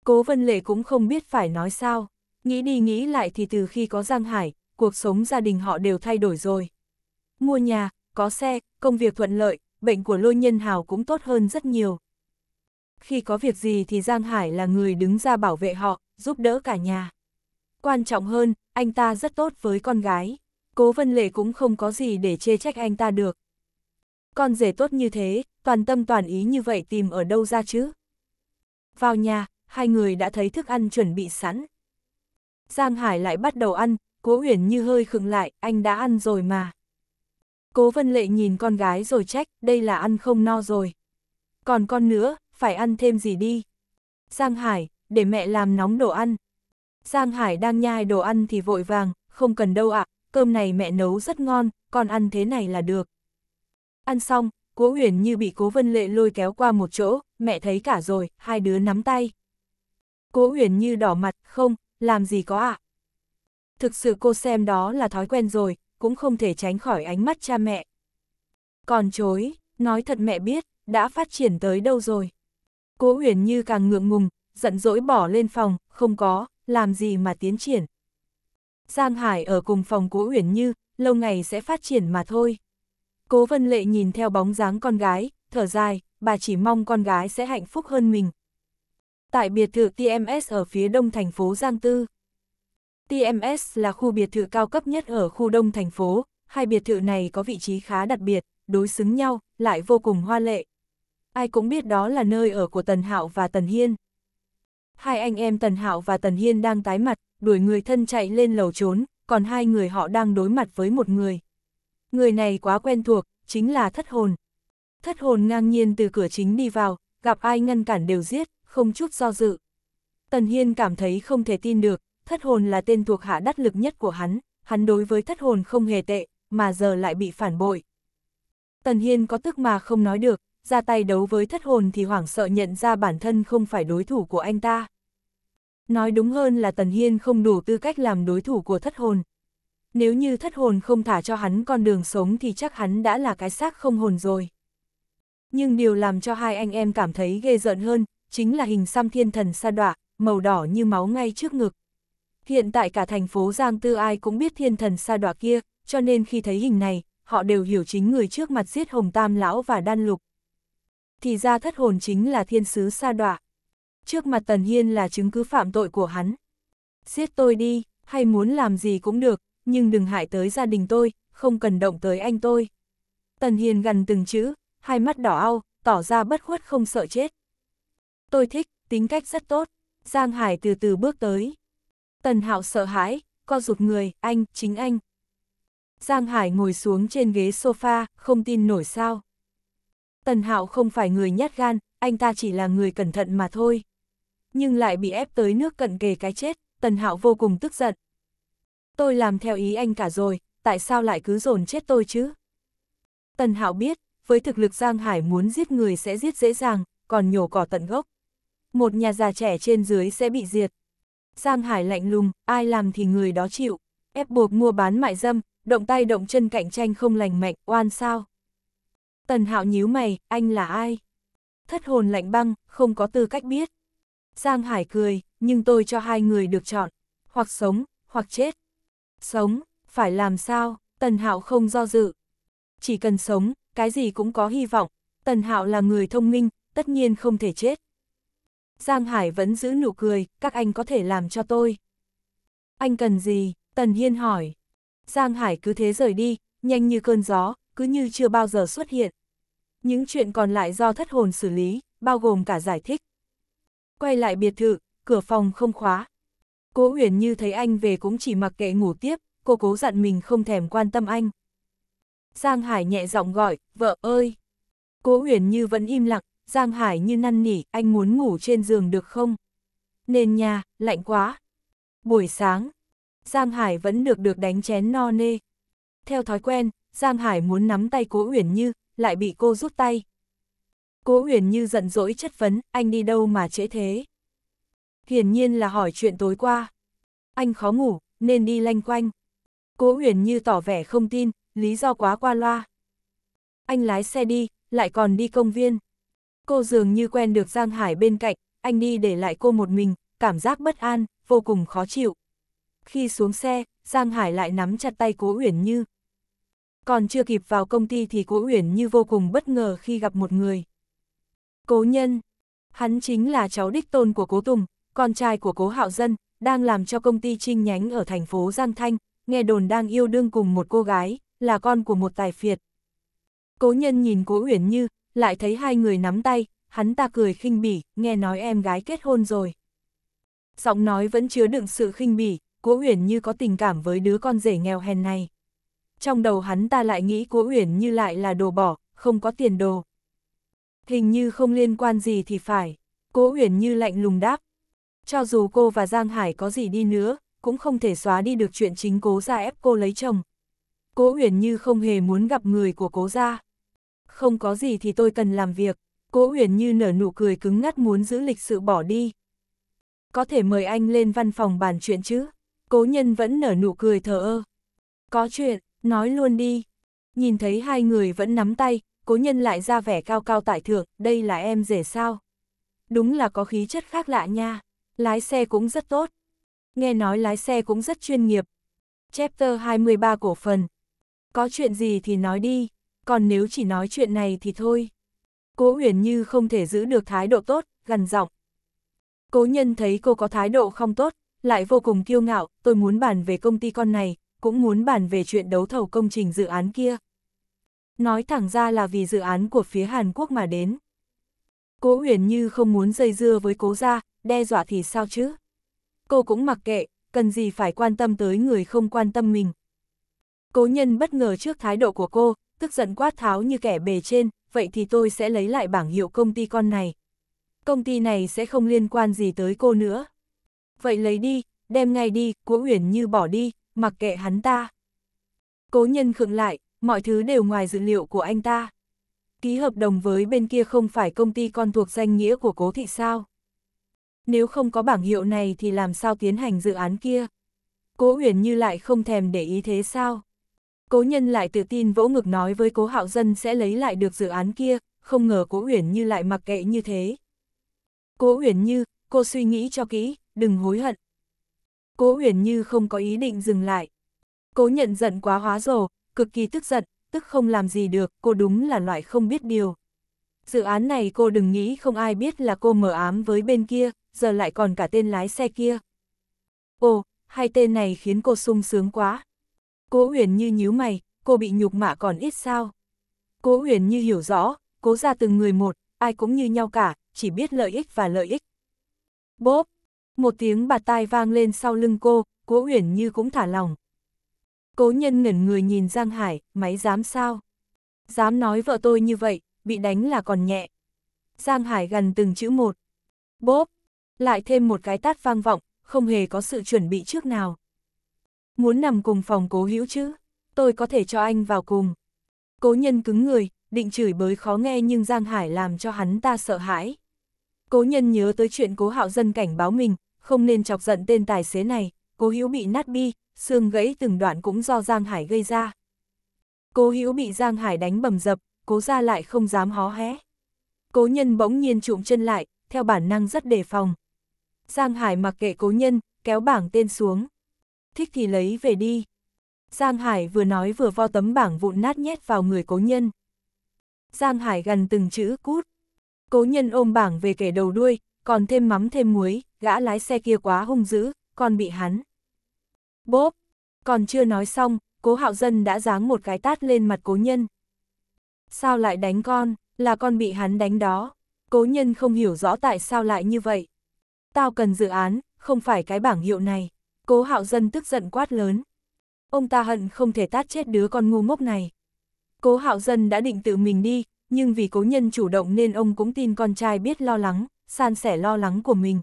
Cố Vân Lệ cũng không biết phải nói sao, nghĩ đi nghĩ lại thì từ khi có Giang Hải, cuộc sống gia đình họ đều thay đổi rồi. Mua nhà, có xe, công việc thuận lợi, bệnh của Lôi Nhân Hào cũng tốt hơn rất nhiều. Khi có việc gì thì Giang Hải là người đứng ra bảo vệ họ, giúp đỡ cả nhà. Quan trọng hơn, anh ta rất tốt với con gái. Cố Vân Lệ cũng không có gì để chê trách anh ta được. Con rể tốt như thế, toàn tâm toàn ý như vậy tìm ở đâu ra chứ? Vào nhà, hai người đã thấy thức ăn chuẩn bị sẵn. Giang Hải lại bắt đầu ăn, Cố Huyền như hơi khựng lại, anh đã ăn rồi mà. Cố Vân Lệ nhìn con gái rồi trách, đây là ăn không no rồi. Còn con nữa, phải ăn thêm gì đi. Giang Hải, để mẹ làm nóng đồ ăn. Giang Hải đang nhai đồ ăn thì vội vàng, không cần đâu ạ, à, cơm này mẹ nấu rất ngon, con ăn thế này là được. Ăn xong, Cố Huyền như bị Cố Vân Lệ lôi kéo qua một chỗ, mẹ thấy cả rồi, hai đứa nắm tay. Cố Uyển Như đỏ mặt, không, làm gì có ạ. À? Thực sự cô xem đó là thói quen rồi, cũng không thể tránh khỏi ánh mắt cha mẹ. Còn chối, nói thật mẹ biết, đã phát triển tới đâu rồi. Cố Uyển Như càng ngượng ngùng, giận dỗi bỏ lên phòng, không có, làm gì mà tiến triển. Giang Hải ở cùng phòng Cố Uyển Như, lâu ngày sẽ phát triển mà thôi. Cố Vân Lệ nhìn theo bóng dáng con gái, thở dài, bà chỉ mong con gái sẽ hạnh phúc hơn mình, tại biệt thự TMS ở phía đông thành phố Giang Tư. TMS là khu biệt thự cao cấp nhất ở khu đông thành phố, hai biệt thự này có vị trí khá đặc biệt, đối xứng nhau, lại vô cùng hoa lệ. Ai cũng biết đó là nơi ở của Tần Hạo và Tần Hiên. Hai anh em Tần Hạo và Tần Hiên đang tái mặt, đuổi người thân chạy lên lầu trốn, còn hai người họ đang đối mặt với một người. Người này quá quen thuộc, chính là thất hồn. Thất hồn ngang nhiên từ cửa chính đi vào, gặp ai ngăn cản đều giết, không chút do dự. Tần Hiên cảm thấy không thể tin được, thất hồn là tên thuộc hạ đắt lực nhất của hắn, hắn đối với thất hồn không hề tệ, mà giờ lại bị phản bội. Tần Hiên có tức mà không nói được, ra tay đấu với thất hồn thì hoảng sợ nhận ra bản thân không phải đối thủ của anh ta. Nói đúng hơn là Tần Hiên không đủ tư cách làm đối thủ của thất hồn. Nếu như thất hồn không thả cho hắn con đường sống thì chắc hắn đã là cái xác không hồn rồi. Nhưng điều làm cho hai anh em cảm thấy ghê rợn hơn chính là hình xăm thiên thần sa đọa, màu đỏ như máu ngay trước ngực. Hiện tại cả thành phố Giang Tư ai cũng biết thiên thần sa đọa kia, cho nên khi thấy hình này, họ đều hiểu chính người trước mặt giết Hồng Tam Lão và Đan Lục. Thì ra thất hồn chính là thiên sứ sa đọa. Trước mặt Tần Hiên là chứng cứ phạm tội của hắn. Giết tôi đi, hay muốn làm gì cũng được, nhưng đừng hại tới gia đình tôi, không cần động tới anh tôi. Tần hiên gần từng chữ, hai mắt đỏ ao, tỏ ra bất khuất không sợ chết tôi thích, tính cách rất tốt. Giang Hải từ từ bước tới. Tần Hạo sợ hãi, co rụt người, anh, chính anh. Giang Hải ngồi xuống trên ghế sofa, không tin nổi sao. Tần Hạo không phải người nhát gan, anh ta chỉ là người cẩn thận mà thôi. Nhưng lại bị ép tới nước cận kề cái chết, Tần Hạo vô cùng tức giận. Tôi làm theo ý anh cả rồi, tại sao lại cứ dồn chết tôi chứ? Tần Hạo biết, với thực lực Giang Hải muốn giết người sẽ giết dễ dàng, còn nhổ cỏ tận gốc một nhà già trẻ trên dưới sẽ bị diệt. Giang Hải lạnh lùng, ai làm thì người đó chịu, ép buộc mua bán mại dâm, động tay động chân cạnh tranh không lành mạnh, oan sao. Tần Hạo nhíu mày, anh là ai? Thất hồn lạnh băng, không có tư cách biết. Giang Hải cười, nhưng tôi cho hai người được chọn, hoặc sống, hoặc chết. Sống, phải làm sao, Tần Hạo không do dự. Chỉ cần sống, cái gì cũng có hy vọng. Tần Hạo là người thông minh, tất nhiên không thể chết. Giang Hải vẫn giữ nụ cười, các anh có thể làm cho tôi. Anh cần gì? Tần Hiên hỏi. Giang Hải cứ thế rời đi, nhanh như cơn gió, cứ như chưa bao giờ xuất hiện. Những chuyện còn lại do thất hồn xử lý, bao gồm cả giải thích. Quay lại biệt thự, cửa phòng không khóa. Cố Uyển như thấy anh về cũng chỉ mặc kệ ngủ tiếp, cô cố dặn mình không thèm quan tâm anh. Giang Hải nhẹ giọng gọi, vợ ơi. Cố Uyển như vẫn im lặng, Giang Hải như năn nỉ, anh muốn ngủ trên giường được không? Nên nhà, lạnh quá. Buổi sáng, Giang Hải vẫn được được đánh chén no nê. Theo thói quen, Giang Hải muốn nắm tay Cố Uyển Như, lại bị cô rút tay. Cố Uyển Như giận dỗi chất vấn, anh đi đâu mà trễ thế? Hiển nhiên là hỏi chuyện tối qua. Anh khó ngủ, nên đi lanh quanh. Cố Uyển Như tỏ vẻ không tin, lý do quá qua loa. Anh lái xe đi, lại còn đi công viên. Cô dường như quen được Giang Hải bên cạnh, anh đi để lại cô một mình, cảm giác bất an, vô cùng khó chịu. Khi xuống xe, Giang Hải lại nắm chặt tay Cố Uyển Như. Còn chưa kịp vào công ty thì Cố Uyển Như vô cùng bất ngờ khi gặp một người. Cố Nhân, hắn chính là cháu đích tôn của Cố Tùng, con trai của Cố Hạo Dân, đang làm cho công ty chi nhánh ở thành phố Giang Thanh, nghe đồn đang yêu đương cùng một cô gái, là con của một tài phiệt. Cố Nhân nhìn Cố Uyển Như, lại thấy hai người nắm tay, hắn ta cười khinh bỉ, nghe nói em gái kết hôn rồi. Giọng nói vẫn chứa đựng sự khinh bỉ, Cố Uyển như có tình cảm với đứa con rể nghèo hèn này. Trong đầu hắn ta lại nghĩ Cố Uyển như lại là đồ bỏ, không có tiền đồ. Hình như không liên quan gì thì phải, Cố Uyển như lạnh lùng đáp. Cho dù cô và Giang Hải có gì đi nữa, cũng không thể xóa đi được chuyện chính cố ra ép cô lấy chồng. Cố Uyển như không hề muốn gặp người của cố gia không có gì thì tôi cần làm việc. Cố Huyền Như nở nụ cười cứng ngắt muốn giữ lịch sự bỏ đi. Có thể mời anh lên văn phòng bàn chuyện chứ? Cố nhân vẫn nở nụ cười thờ ơ. Có chuyện, nói luôn đi. Nhìn thấy hai người vẫn nắm tay, cố nhân lại ra vẻ cao cao tại thượng, đây là em rể sao? Đúng là có khí chất khác lạ nha, lái xe cũng rất tốt. Nghe nói lái xe cũng rất chuyên nghiệp. Chapter 23 cổ phần. Có chuyện gì thì nói đi còn nếu chỉ nói chuyện này thì thôi. Cố Uyển Như không thể giữ được thái độ tốt, gần giọng. Cố nhân thấy cô có thái độ không tốt, lại vô cùng kiêu ngạo, tôi muốn bàn về công ty con này, cũng muốn bàn về chuyện đấu thầu công trình dự án kia. Nói thẳng ra là vì dự án của phía Hàn Quốc mà đến. Cố Uyển Như không muốn dây dưa với cố gia, đe dọa thì sao chứ? Cô cũng mặc kệ, cần gì phải quan tâm tới người không quan tâm mình. Cố nhân bất ngờ trước thái độ của cô, tức giận quát tháo như kẻ bề trên, vậy thì tôi sẽ lấy lại bảng hiệu công ty con này. Công ty này sẽ không liên quan gì tới cô nữa. Vậy lấy đi, đem ngay đi, cố uyển như bỏ đi, mặc kệ hắn ta. Cố nhân khựng lại, mọi thứ đều ngoài dự liệu của anh ta. Ký hợp đồng với bên kia không phải công ty con thuộc danh nghĩa của cố thị sao. Nếu không có bảng hiệu này thì làm sao tiến hành dự án kia? Cố Uyển Như lại không thèm để ý thế sao? Cố nhân lại tự tin vỗ ngực nói với cố hạo dân sẽ lấy lại được dự án kia, không ngờ cố uyển như lại mặc kệ như thế. Cố uyển như, cô suy nghĩ cho kỹ, đừng hối hận. Cố uyển như không có ý định dừng lại. Cố nhận giận quá hóa rồ, cực kỳ tức giận, tức không làm gì được, cô đúng là loại không biết điều. Dự án này cô đừng nghĩ không ai biết là cô mở ám với bên kia, giờ lại còn cả tên lái xe kia. Ồ, hai tên này khiến cô sung sướng quá. Cố Huyền Như nhíu mày, cô bị nhục mạ còn ít sao? Cố Huyền Như hiểu rõ, cố ra từng người một, ai cũng như nhau cả, chỉ biết lợi ích và lợi ích. Bốp! Một tiếng bạt tai vang lên sau lưng cô, cố Huyền Như cũng thả lòng. Cố nhân ngẩn người nhìn Giang Hải, máy dám sao? Dám nói vợ tôi như vậy, bị đánh là còn nhẹ. Giang Hải gần từng chữ một. Bốp! Lại thêm một cái tát vang vọng, không hề có sự chuẩn bị trước nào. Muốn nằm cùng phòng cố hữu chứ, tôi có thể cho anh vào cùng. Cố nhân cứng người, định chửi bới khó nghe nhưng Giang Hải làm cho hắn ta sợ hãi. Cố nhân nhớ tới chuyện cố hạo dân cảnh báo mình, không nên chọc giận tên tài xế này, cố hữu bị nát bi, xương gãy từng đoạn cũng do Giang Hải gây ra. Cố hữu bị Giang Hải đánh bầm dập, cố ra lại không dám hó hé. Cố nhân bỗng nhiên trụm chân lại, theo bản năng rất đề phòng. Giang Hải mặc kệ cố nhân, kéo bảng tên xuống thích thì lấy về đi. Giang Hải vừa nói vừa vo tấm bảng vụn nát nhét vào người cố nhân. Giang Hải gần từng chữ cút. Cố nhân ôm bảng về kẻ đầu đuôi, còn thêm mắm thêm muối, gã lái xe kia quá hung dữ, còn bị hắn. Bốp! Còn chưa nói xong, cố hạo dân đã giáng một cái tát lên mặt cố nhân. Sao lại đánh con, là con bị hắn đánh đó. Cố nhân không hiểu rõ tại sao lại như vậy. Tao cần dự án, không phải cái bảng hiệu này. Cố hạo dân tức giận quát lớn. Ông ta hận không thể tát chết đứa con ngu mốc này. Cố hạo dân đã định tự mình đi, nhưng vì cố nhân chủ động nên ông cũng tin con trai biết lo lắng, san sẻ lo lắng của mình.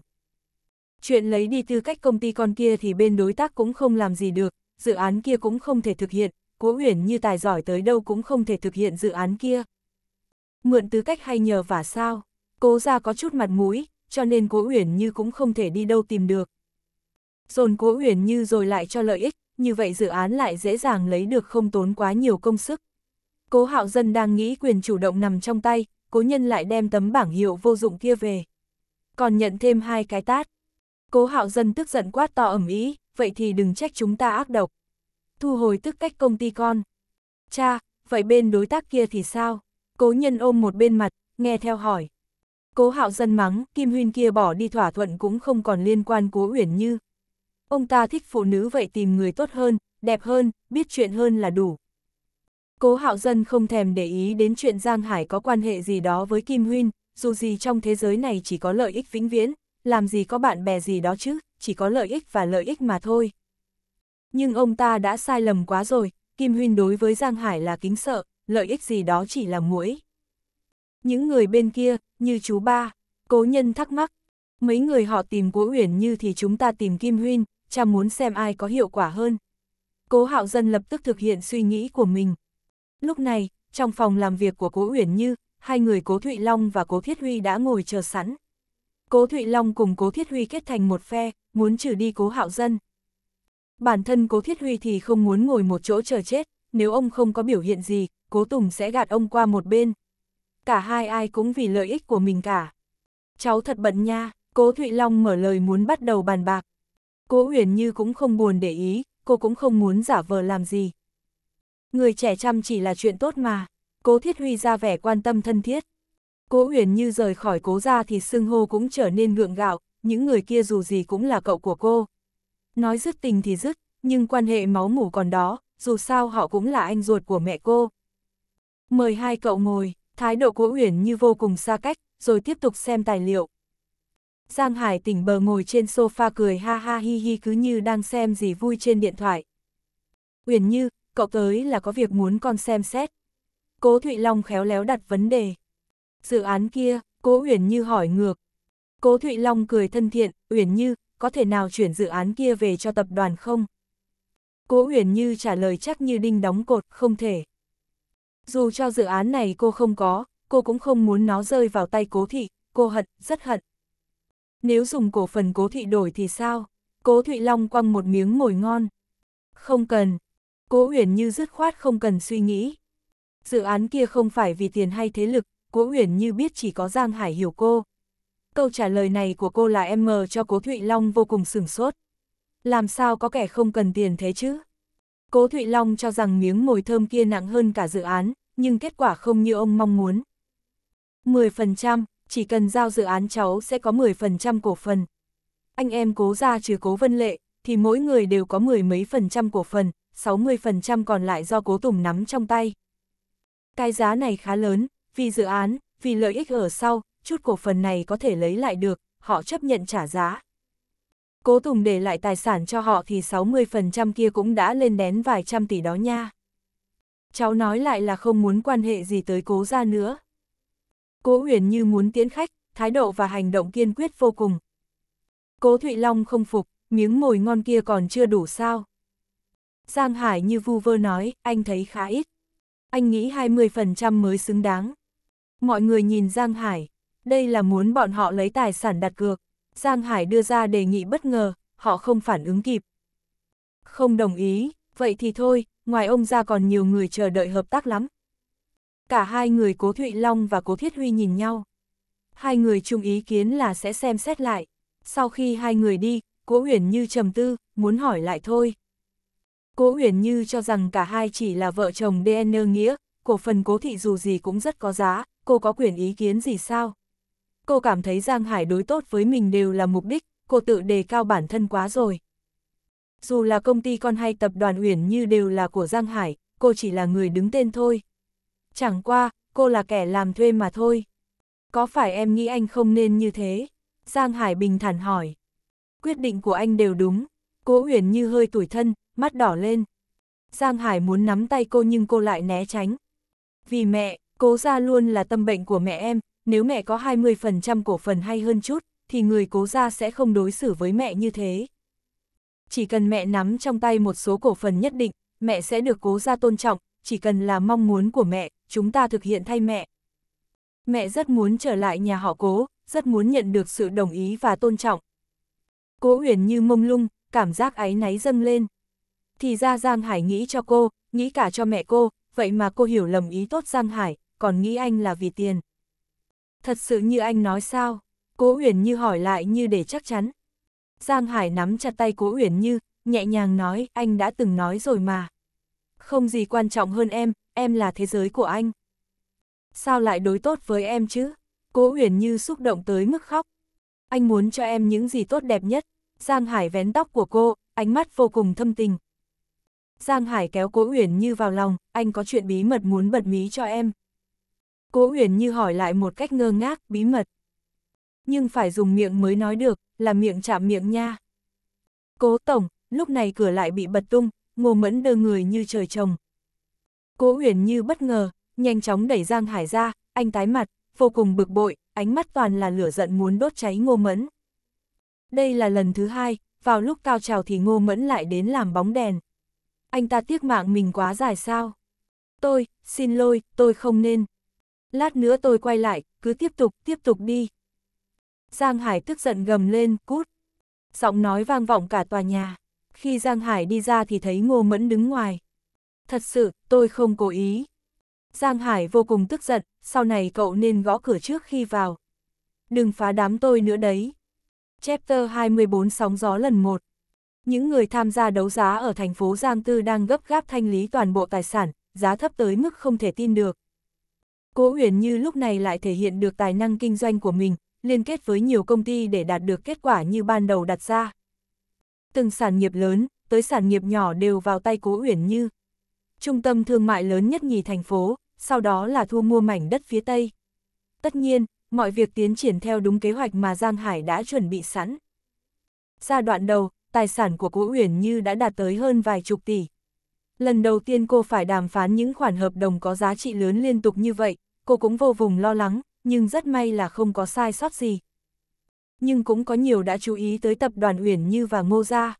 Chuyện lấy đi tư cách công ty con kia thì bên đối tác cũng không làm gì được, dự án kia cũng không thể thực hiện, cố uyển như tài giỏi tới đâu cũng không thể thực hiện dự án kia. Mượn tư cách hay nhờ vả sao, cố ra có chút mặt mũi, cho nên cố uyển như cũng không thể đi đâu tìm được dồn cố huyền như rồi lại cho lợi ích, như vậy dự án lại dễ dàng lấy được không tốn quá nhiều công sức. Cố hạo dân đang nghĩ quyền chủ động nằm trong tay, cố nhân lại đem tấm bảng hiệu vô dụng kia về. Còn nhận thêm hai cái tát. Cố hạo dân tức giận quát to ẩm ý, vậy thì đừng trách chúng ta ác độc. Thu hồi tức cách công ty con. Cha, vậy bên đối tác kia thì sao? Cố nhân ôm một bên mặt, nghe theo hỏi. Cố hạo dân mắng, Kim Huyên kia bỏ đi thỏa thuận cũng không còn liên quan cố uyển như, ông ta thích phụ nữ vậy tìm người tốt hơn, đẹp hơn, biết chuyện hơn là đủ. Cố Hạo Dân không thèm để ý đến chuyện Giang Hải có quan hệ gì đó với Kim huynh. dù gì trong thế giới này chỉ có lợi ích vĩnh viễn, làm gì có bạn bè gì đó chứ, chỉ có lợi ích và lợi ích mà thôi. Nhưng ông ta đã sai lầm quá rồi, Kim huynh đối với Giang Hải là kính sợ, lợi ích gì đó chỉ là muỗi. Những người bên kia, như chú ba, cố nhân thắc mắc, mấy người họ tìm Cố Uyển như thì chúng ta tìm Kim huynh cha muốn xem ai có hiệu quả hơn. Cố Hạo Dân lập tức thực hiện suy nghĩ của mình. Lúc này, trong phòng làm việc của Cố Uyển Như, hai người Cố Thụy Long và Cố Thiết Huy đã ngồi chờ sẵn. Cố Thụy Long cùng Cố Thiết Huy kết thành một phe, muốn trừ đi Cố Hạo Dân. Bản thân Cố Thiết Huy thì không muốn ngồi một chỗ chờ chết, nếu ông không có biểu hiện gì, Cố Tùng sẽ gạt ông qua một bên. Cả hai ai cũng vì lợi ích của mình cả. Cháu thật bận nha, Cố Thụy Long mở lời muốn bắt đầu bàn bạc. Cố Huyền Như cũng không buồn để ý, cô cũng không muốn giả vờ làm gì. Người trẻ chăm chỉ là chuyện tốt mà, Cố Thiết Huy ra vẻ quan tâm thân thiết. Cố Huyền Như rời khỏi cố ra thì xưng hô cũng trở nên ngượng gạo, những người kia dù gì cũng là cậu của cô. Nói dứt tình thì dứt, nhưng quan hệ máu mủ còn đó, dù sao họ cũng là anh ruột của mẹ cô. Mời hai cậu ngồi, thái độ cố Huyền Như vô cùng xa cách, rồi tiếp tục xem tài liệu. Giang Hải tỉnh bờ ngồi trên sofa cười ha ha hi hi cứ như đang xem gì vui trên điện thoại. Uyển Như, cậu tới là có việc muốn con xem xét. Cố Thụy Long khéo léo đặt vấn đề. Dự án kia, Cố Uyển Như hỏi ngược. Cố Thụy Long cười thân thiện, Uyển Như, có thể nào chuyển dự án kia về cho tập đoàn không? Cố Uyển Như trả lời chắc như đinh đóng cột, không thể. Dù cho dự án này cô không có, cô cũng không muốn nó rơi vào tay cố thị, cô hận, rất hận. Nếu dùng cổ phần cố thị đổi thì sao? Cố Thụy Long quăng một miếng mồi ngon. Không cần. Cố Uyển Như dứt khoát không cần suy nghĩ. Dự án kia không phải vì tiền hay thế lực, Cố Uyển Như biết chỉ có Giang Hải hiểu cô. Câu trả lời này của cô là em mờ cho Cố Thụy Long vô cùng sửng sốt. Làm sao có kẻ không cần tiền thế chứ? Cố Thụy Long cho rằng miếng mồi thơm kia nặng hơn cả dự án, nhưng kết quả không như ông mong muốn. 10%, chỉ cần giao dự án cháu sẽ có 10% cổ phần. Anh em cố ra trừ cố vân lệ, thì mỗi người đều có mười mấy phần trăm cổ phần, 60% còn lại do cố Tùng nắm trong tay. Cái giá này khá lớn, vì dự án, vì lợi ích ở sau, chút cổ phần này có thể lấy lại được, họ chấp nhận trả giá. Cố Tùng để lại tài sản cho họ thì 60% kia cũng đã lên đến vài trăm tỷ đó nha. Cháu nói lại là không muốn quan hệ gì tới cố ra nữa. Cố Huyền như muốn tiễn khách, thái độ và hành động kiên quyết vô cùng. Cố Thụy Long không phục, miếng mồi ngon kia còn chưa đủ sao. Giang Hải như vu vơ nói, anh thấy khá ít. Anh nghĩ 20% mới xứng đáng. Mọi người nhìn Giang Hải, đây là muốn bọn họ lấy tài sản đặt cược. Giang Hải đưa ra đề nghị bất ngờ, họ không phản ứng kịp. Không đồng ý, vậy thì thôi, ngoài ông ra còn nhiều người chờ đợi hợp tác lắm, Cả hai người Cố Thụy Long và Cố Thiết Huy nhìn nhau. Hai người chung ý kiến là sẽ xem xét lại. Sau khi hai người đi, Cố huyền Như trầm tư, muốn hỏi lại thôi. Cố huyền Như cho rằng cả hai chỉ là vợ chồng DN nghĩa, cổ phần Cố Thị dù gì cũng rất có giá, cô có quyền ý kiến gì sao? Cô cảm thấy Giang Hải đối tốt với mình đều là mục đích, cô tự đề cao bản thân quá rồi. Dù là công ty con hay tập đoàn huyền Như đều là của Giang Hải, cô chỉ là người đứng tên thôi chẳng qua, cô là kẻ làm thuê mà thôi. Có phải em nghĩ anh không nên như thế? Giang Hải bình thản hỏi. Quyết định của anh đều đúng, cố Huyền như hơi tủi thân, mắt đỏ lên. Giang Hải muốn nắm tay cô nhưng cô lại né tránh. Vì mẹ, cố ra luôn là tâm bệnh của mẹ em, nếu mẹ có 20% cổ phần hay hơn chút, thì người cố ra sẽ không đối xử với mẹ như thế. Chỉ cần mẹ nắm trong tay một số cổ phần nhất định, mẹ sẽ được cố ra tôn trọng, chỉ cần là mong muốn của mẹ, chúng ta thực hiện thay mẹ. Mẹ rất muốn trở lại nhà họ cố, rất muốn nhận được sự đồng ý và tôn trọng. Cố Uyển như mông lung, cảm giác áy náy dâng lên. Thì ra Giang Hải nghĩ cho cô, nghĩ cả cho mẹ cô, vậy mà cô hiểu lầm ý tốt Giang Hải, còn nghĩ anh là vì tiền. Thật sự như anh nói sao? Cố Uyển Như hỏi lại như để chắc chắn. Giang Hải nắm chặt tay Cố Uyển Như, nhẹ nhàng nói, anh đã từng nói rồi mà không gì quan trọng hơn em, em là thế giới của anh. Sao lại đối tốt với em chứ? Cố Huyền Như xúc động tới mức khóc. Anh muốn cho em những gì tốt đẹp nhất. Giang Hải vén tóc của cô, ánh mắt vô cùng thâm tình. Giang Hải kéo Cố Huyền Như vào lòng, anh có chuyện bí mật muốn bật mí cho em. Cố Huyền Như hỏi lại một cách ngơ ngác, bí mật. Nhưng phải dùng miệng mới nói được, là miệng chạm miệng nha. Cố Tổng, lúc này cửa lại bị bật tung, ngô mẫn đơ người như trời trồng. Cố Huyền như bất ngờ, nhanh chóng đẩy Giang Hải ra, anh tái mặt, vô cùng bực bội, ánh mắt toàn là lửa giận muốn đốt cháy ngô mẫn. Đây là lần thứ hai, vào lúc cao trào thì ngô mẫn lại đến làm bóng đèn. Anh ta tiếc mạng mình quá dài sao? Tôi, xin lỗi, tôi không nên. Lát nữa tôi quay lại, cứ tiếp tục, tiếp tục đi. Giang Hải tức giận gầm lên, cút. Giọng nói vang vọng cả tòa nhà khi Giang Hải đi ra thì thấy Ngô Mẫn đứng ngoài. Thật sự, tôi không cố ý. Giang Hải vô cùng tức giận, sau này cậu nên gõ cửa trước khi vào. Đừng phá đám tôi nữa đấy. Chapter 24 Sóng gió lần 1 Những người tham gia đấu giá ở thành phố Giang Tư đang gấp gáp thanh lý toàn bộ tài sản, giá thấp tới mức không thể tin được. Cố Huyền Như lúc này lại thể hiện được tài năng kinh doanh của mình, liên kết với nhiều công ty để đạt được kết quả như ban đầu đặt ra từng sản nghiệp lớn, tới sản nghiệp nhỏ đều vào tay Cố Uyển Như. Trung tâm thương mại lớn nhất nhì thành phố, sau đó là thu mua mảnh đất phía Tây. Tất nhiên, mọi việc tiến triển theo đúng kế hoạch mà Giang Hải đã chuẩn bị sẵn. Giai đoạn đầu, tài sản của Cố Uyển Như đã đạt tới hơn vài chục tỷ. Lần đầu tiên cô phải đàm phán những khoản hợp đồng có giá trị lớn liên tục như vậy, cô cũng vô vùng lo lắng, nhưng rất may là không có sai sót gì, nhưng cũng có nhiều đã chú ý tới tập đoàn Uyển Như và Ngô Gia.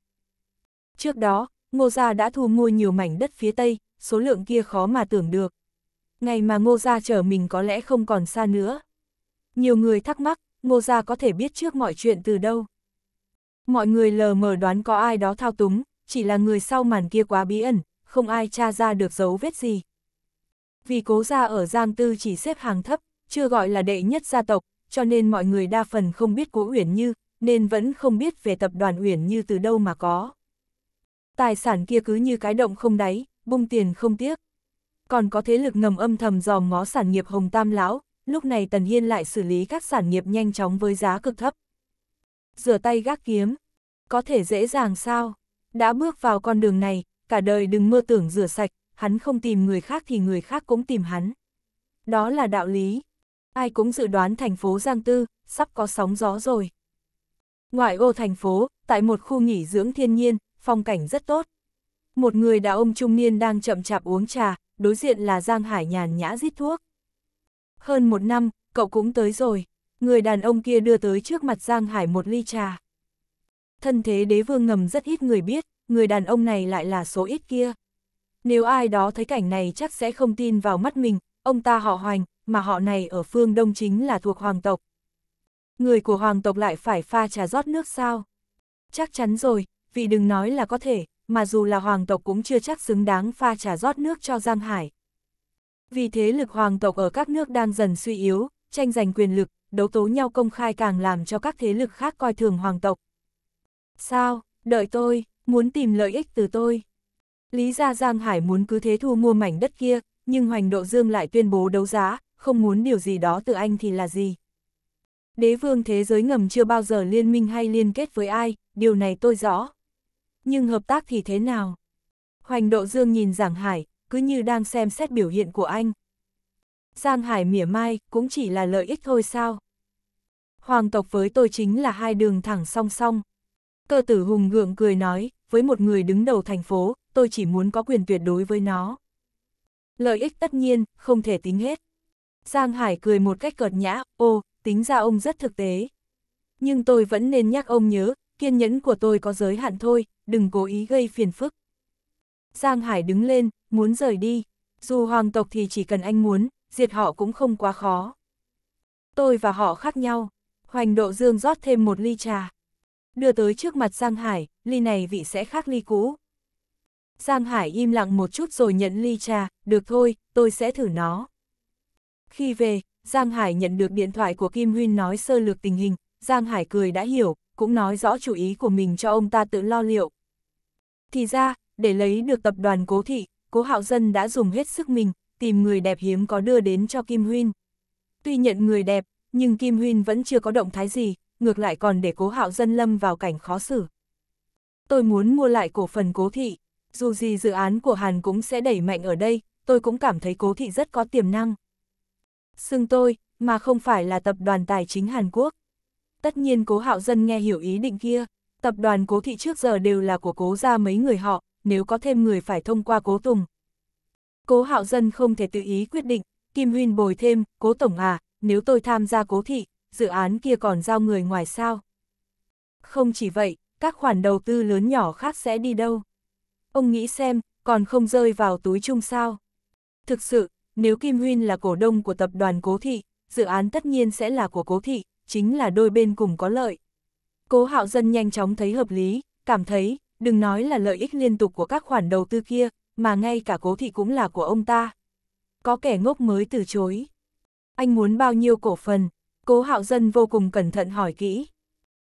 Trước đó, Ngô Gia đã thu mua nhiều mảnh đất phía Tây, số lượng kia khó mà tưởng được. Ngày mà Ngô Gia chở mình có lẽ không còn xa nữa. Nhiều người thắc mắc, Ngô Gia có thể biết trước mọi chuyện từ đâu. Mọi người lờ mờ đoán có ai đó thao túng, chỉ là người sau màn kia quá bí ẩn, không ai tra ra được dấu vết gì. Vì cố gia ở Giang Tư chỉ xếp hàng thấp, chưa gọi là đệ nhất gia tộc, cho nên mọi người đa phần không biết cố Uyển Như, nên vẫn không biết về tập đoàn Uyển Như từ đâu mà có. Tài sản kia cứ như cái động không đáy, bung tiền không tiếc. Còn có thế lực ngầm âm thầm dòm ngó sản nghiệp Hồng Tam Lão, lúc này Tần Hiên lại xử lý các sản nghiệp nhanh chóng với giá cực thấp. Rửa tay gác kiếm, có thể dễ dàng sao? Đã bước vào con đường này, cả đời đừng mơ tưởng rửa sạch, hắn không tìm người khác thì người khác cũng tìm hắn. Đó là đạo lý. Ai cũng dự đoán thành phố Giang Tư, sắp có sóng gió rồi. Ngoại ô thành phố, tại một khu nghỉ dưỡng thiên nhiên, phong cảnh rất tốt. Một người đàn ông trung niên đang chậm chạp uống trà, đối diện là Giang Hải nhàn nhã rít thuốc. Hơn một năm, cậu cũng tới rồi. Người đàn ông kia đưa tới trước mặt Giang Hải một ly trà. Thân thế đế vương ngầm rất ít người biết, người đàn ông này lại là số ít kia. Nếu ai đó thấy cảnh này chắc sẽ không tin vào mắt mình, ông ta họ hoành, mà họ này ở phương Đông chính là thuộc hoàng tộc. Người của hoàng tộc lại phải pha trà rót nước sao? Chắc chắn rồi, vì đừng nói là có thể, mà dù là hoàng tộc cũng chưa chắc xứng đáng pha trà rót nước cho Giang Hải. Vì thế lực hoàng tộc ở các nước đang dần suy yếu, tranh giành quyền lực, đấu tố nhau công khai càng làm cho các thế lực khác coi thường hoàng tộc. Sao, đợi tôi, muốn tìm lợi ích từ tôi. Lý ra Giang Hải muốn cứ thế thu mua mảnh đất kia, nhưng Hoành Độ Dương lại tuyên bố đấu giá, không muốn điều gì đó từ anh thì là gì. Đế vương thế giới ngầm chưa bao giờ liên minh hay liên kết với ai, điều này tôi rõ. Nhưng hợp tác thì thế nào? Hoành Độ Dương nhìn Giảng Hải, cứ như đang xem xét biểu hiện của anh. Giang Hải mỉa mai, cũng chỉ là lợi ích thôi sao? Hoàng tộc với tôi chính là hai đường thẳng song song. Cơ tử Hùng gượng cười nói, với một người đứng đầu thành phố, tôi chỉ muốn có quyền tuyệt đối với nó. Lợi ích tất nhiên, không thể tính hết. Giang Hải cười một cách cợt nhã, ô, tính ra ông rất thực tế. Nhưng tôi vẫn nên nhắc ông nhớ, kiên nhẫn của tôi có giới hạn thôi, đừng cố ý gây phiền phức. Giang Hải đứng lên, muốn rời đi. Dù hoàng tộc thì chỉ cần anh muốn, diệt họ cũng không quá khó. Tôi và họ khác nhau. Hoành độ dương rót thêm một ly trà. Đưa tới trước mặt Giang Hải, ly này vị sẽ khác ly cũ. Giang Hải im lặng một chút rồi nhận ly trà, được thôi, tôi sẽ thử nó. Khi về, Giang Hải nhận được điện thoại của Kim Huyên nói sơ lược tình hình, Giang Hải cười đã hiểu, cũng nói rõ chủ ý của mình cho ông ta tự lo liệu. Thì ra, để lấy được tập đoàn cố thị, cố hạo dân đã dùng hết sức mình, tìm người đẹp hiếm có đưa đến cho Kim Huyên. Tuy nhận người đẹp, nhưng Kim Huyên vẫn chưa có động thái gì, ngược lại còn để cố hạo dân lâm vào cảnh khó xử. Tôi muốn mua lại cổ phần cố thị, dù gì dự án của Hàn cũng sẽ đẩy mạnh ở đây, tôi cũng cảm thấy cố thị rất có tiềm năng. Xưng tôi, mà không phải là tập đoàn tài chính Hàn Quốc. Tất nhiên cố hạo dân nghe hiểu ý định kia, tập đoàn cố thị trước giờ đều là của cố gia mấy người họ, nếu có thêm người phải thông qua cố tùng. Cố hạo dân không thể tự ý quyết định, Kim Huyên bồi thêm, cố tổng à, nếu tôi tham gia cố thị, dự án kia còn giao người ngoài sao. Không chỉ vậy, các khoản đầu tư lớn nhỏ khác sẽ đi đâu. Ông nghĩ xem, còn không rơi vào túi chung sao. Thực sự, nếu Kim Huyên là cổ đông của tập đoàn Cố Thị, dự án tất nhiên sẽ là của Cố Thị, chính là đôi bên cùng có lợi. Cố Hạo Dân nhanh chóng thấy hợp lý, cảm thấy, đừng nói là lợi ích liên tục của các khoản đầu tư kia, mà ngay cả Cố Thị cũng là của ông ta. Có kẻ ngốc mới từ chối. Anh muốn bao nhiêu cổ phần? Cố Hạo Dân vô cùng cẩn thận hỏi kỹ.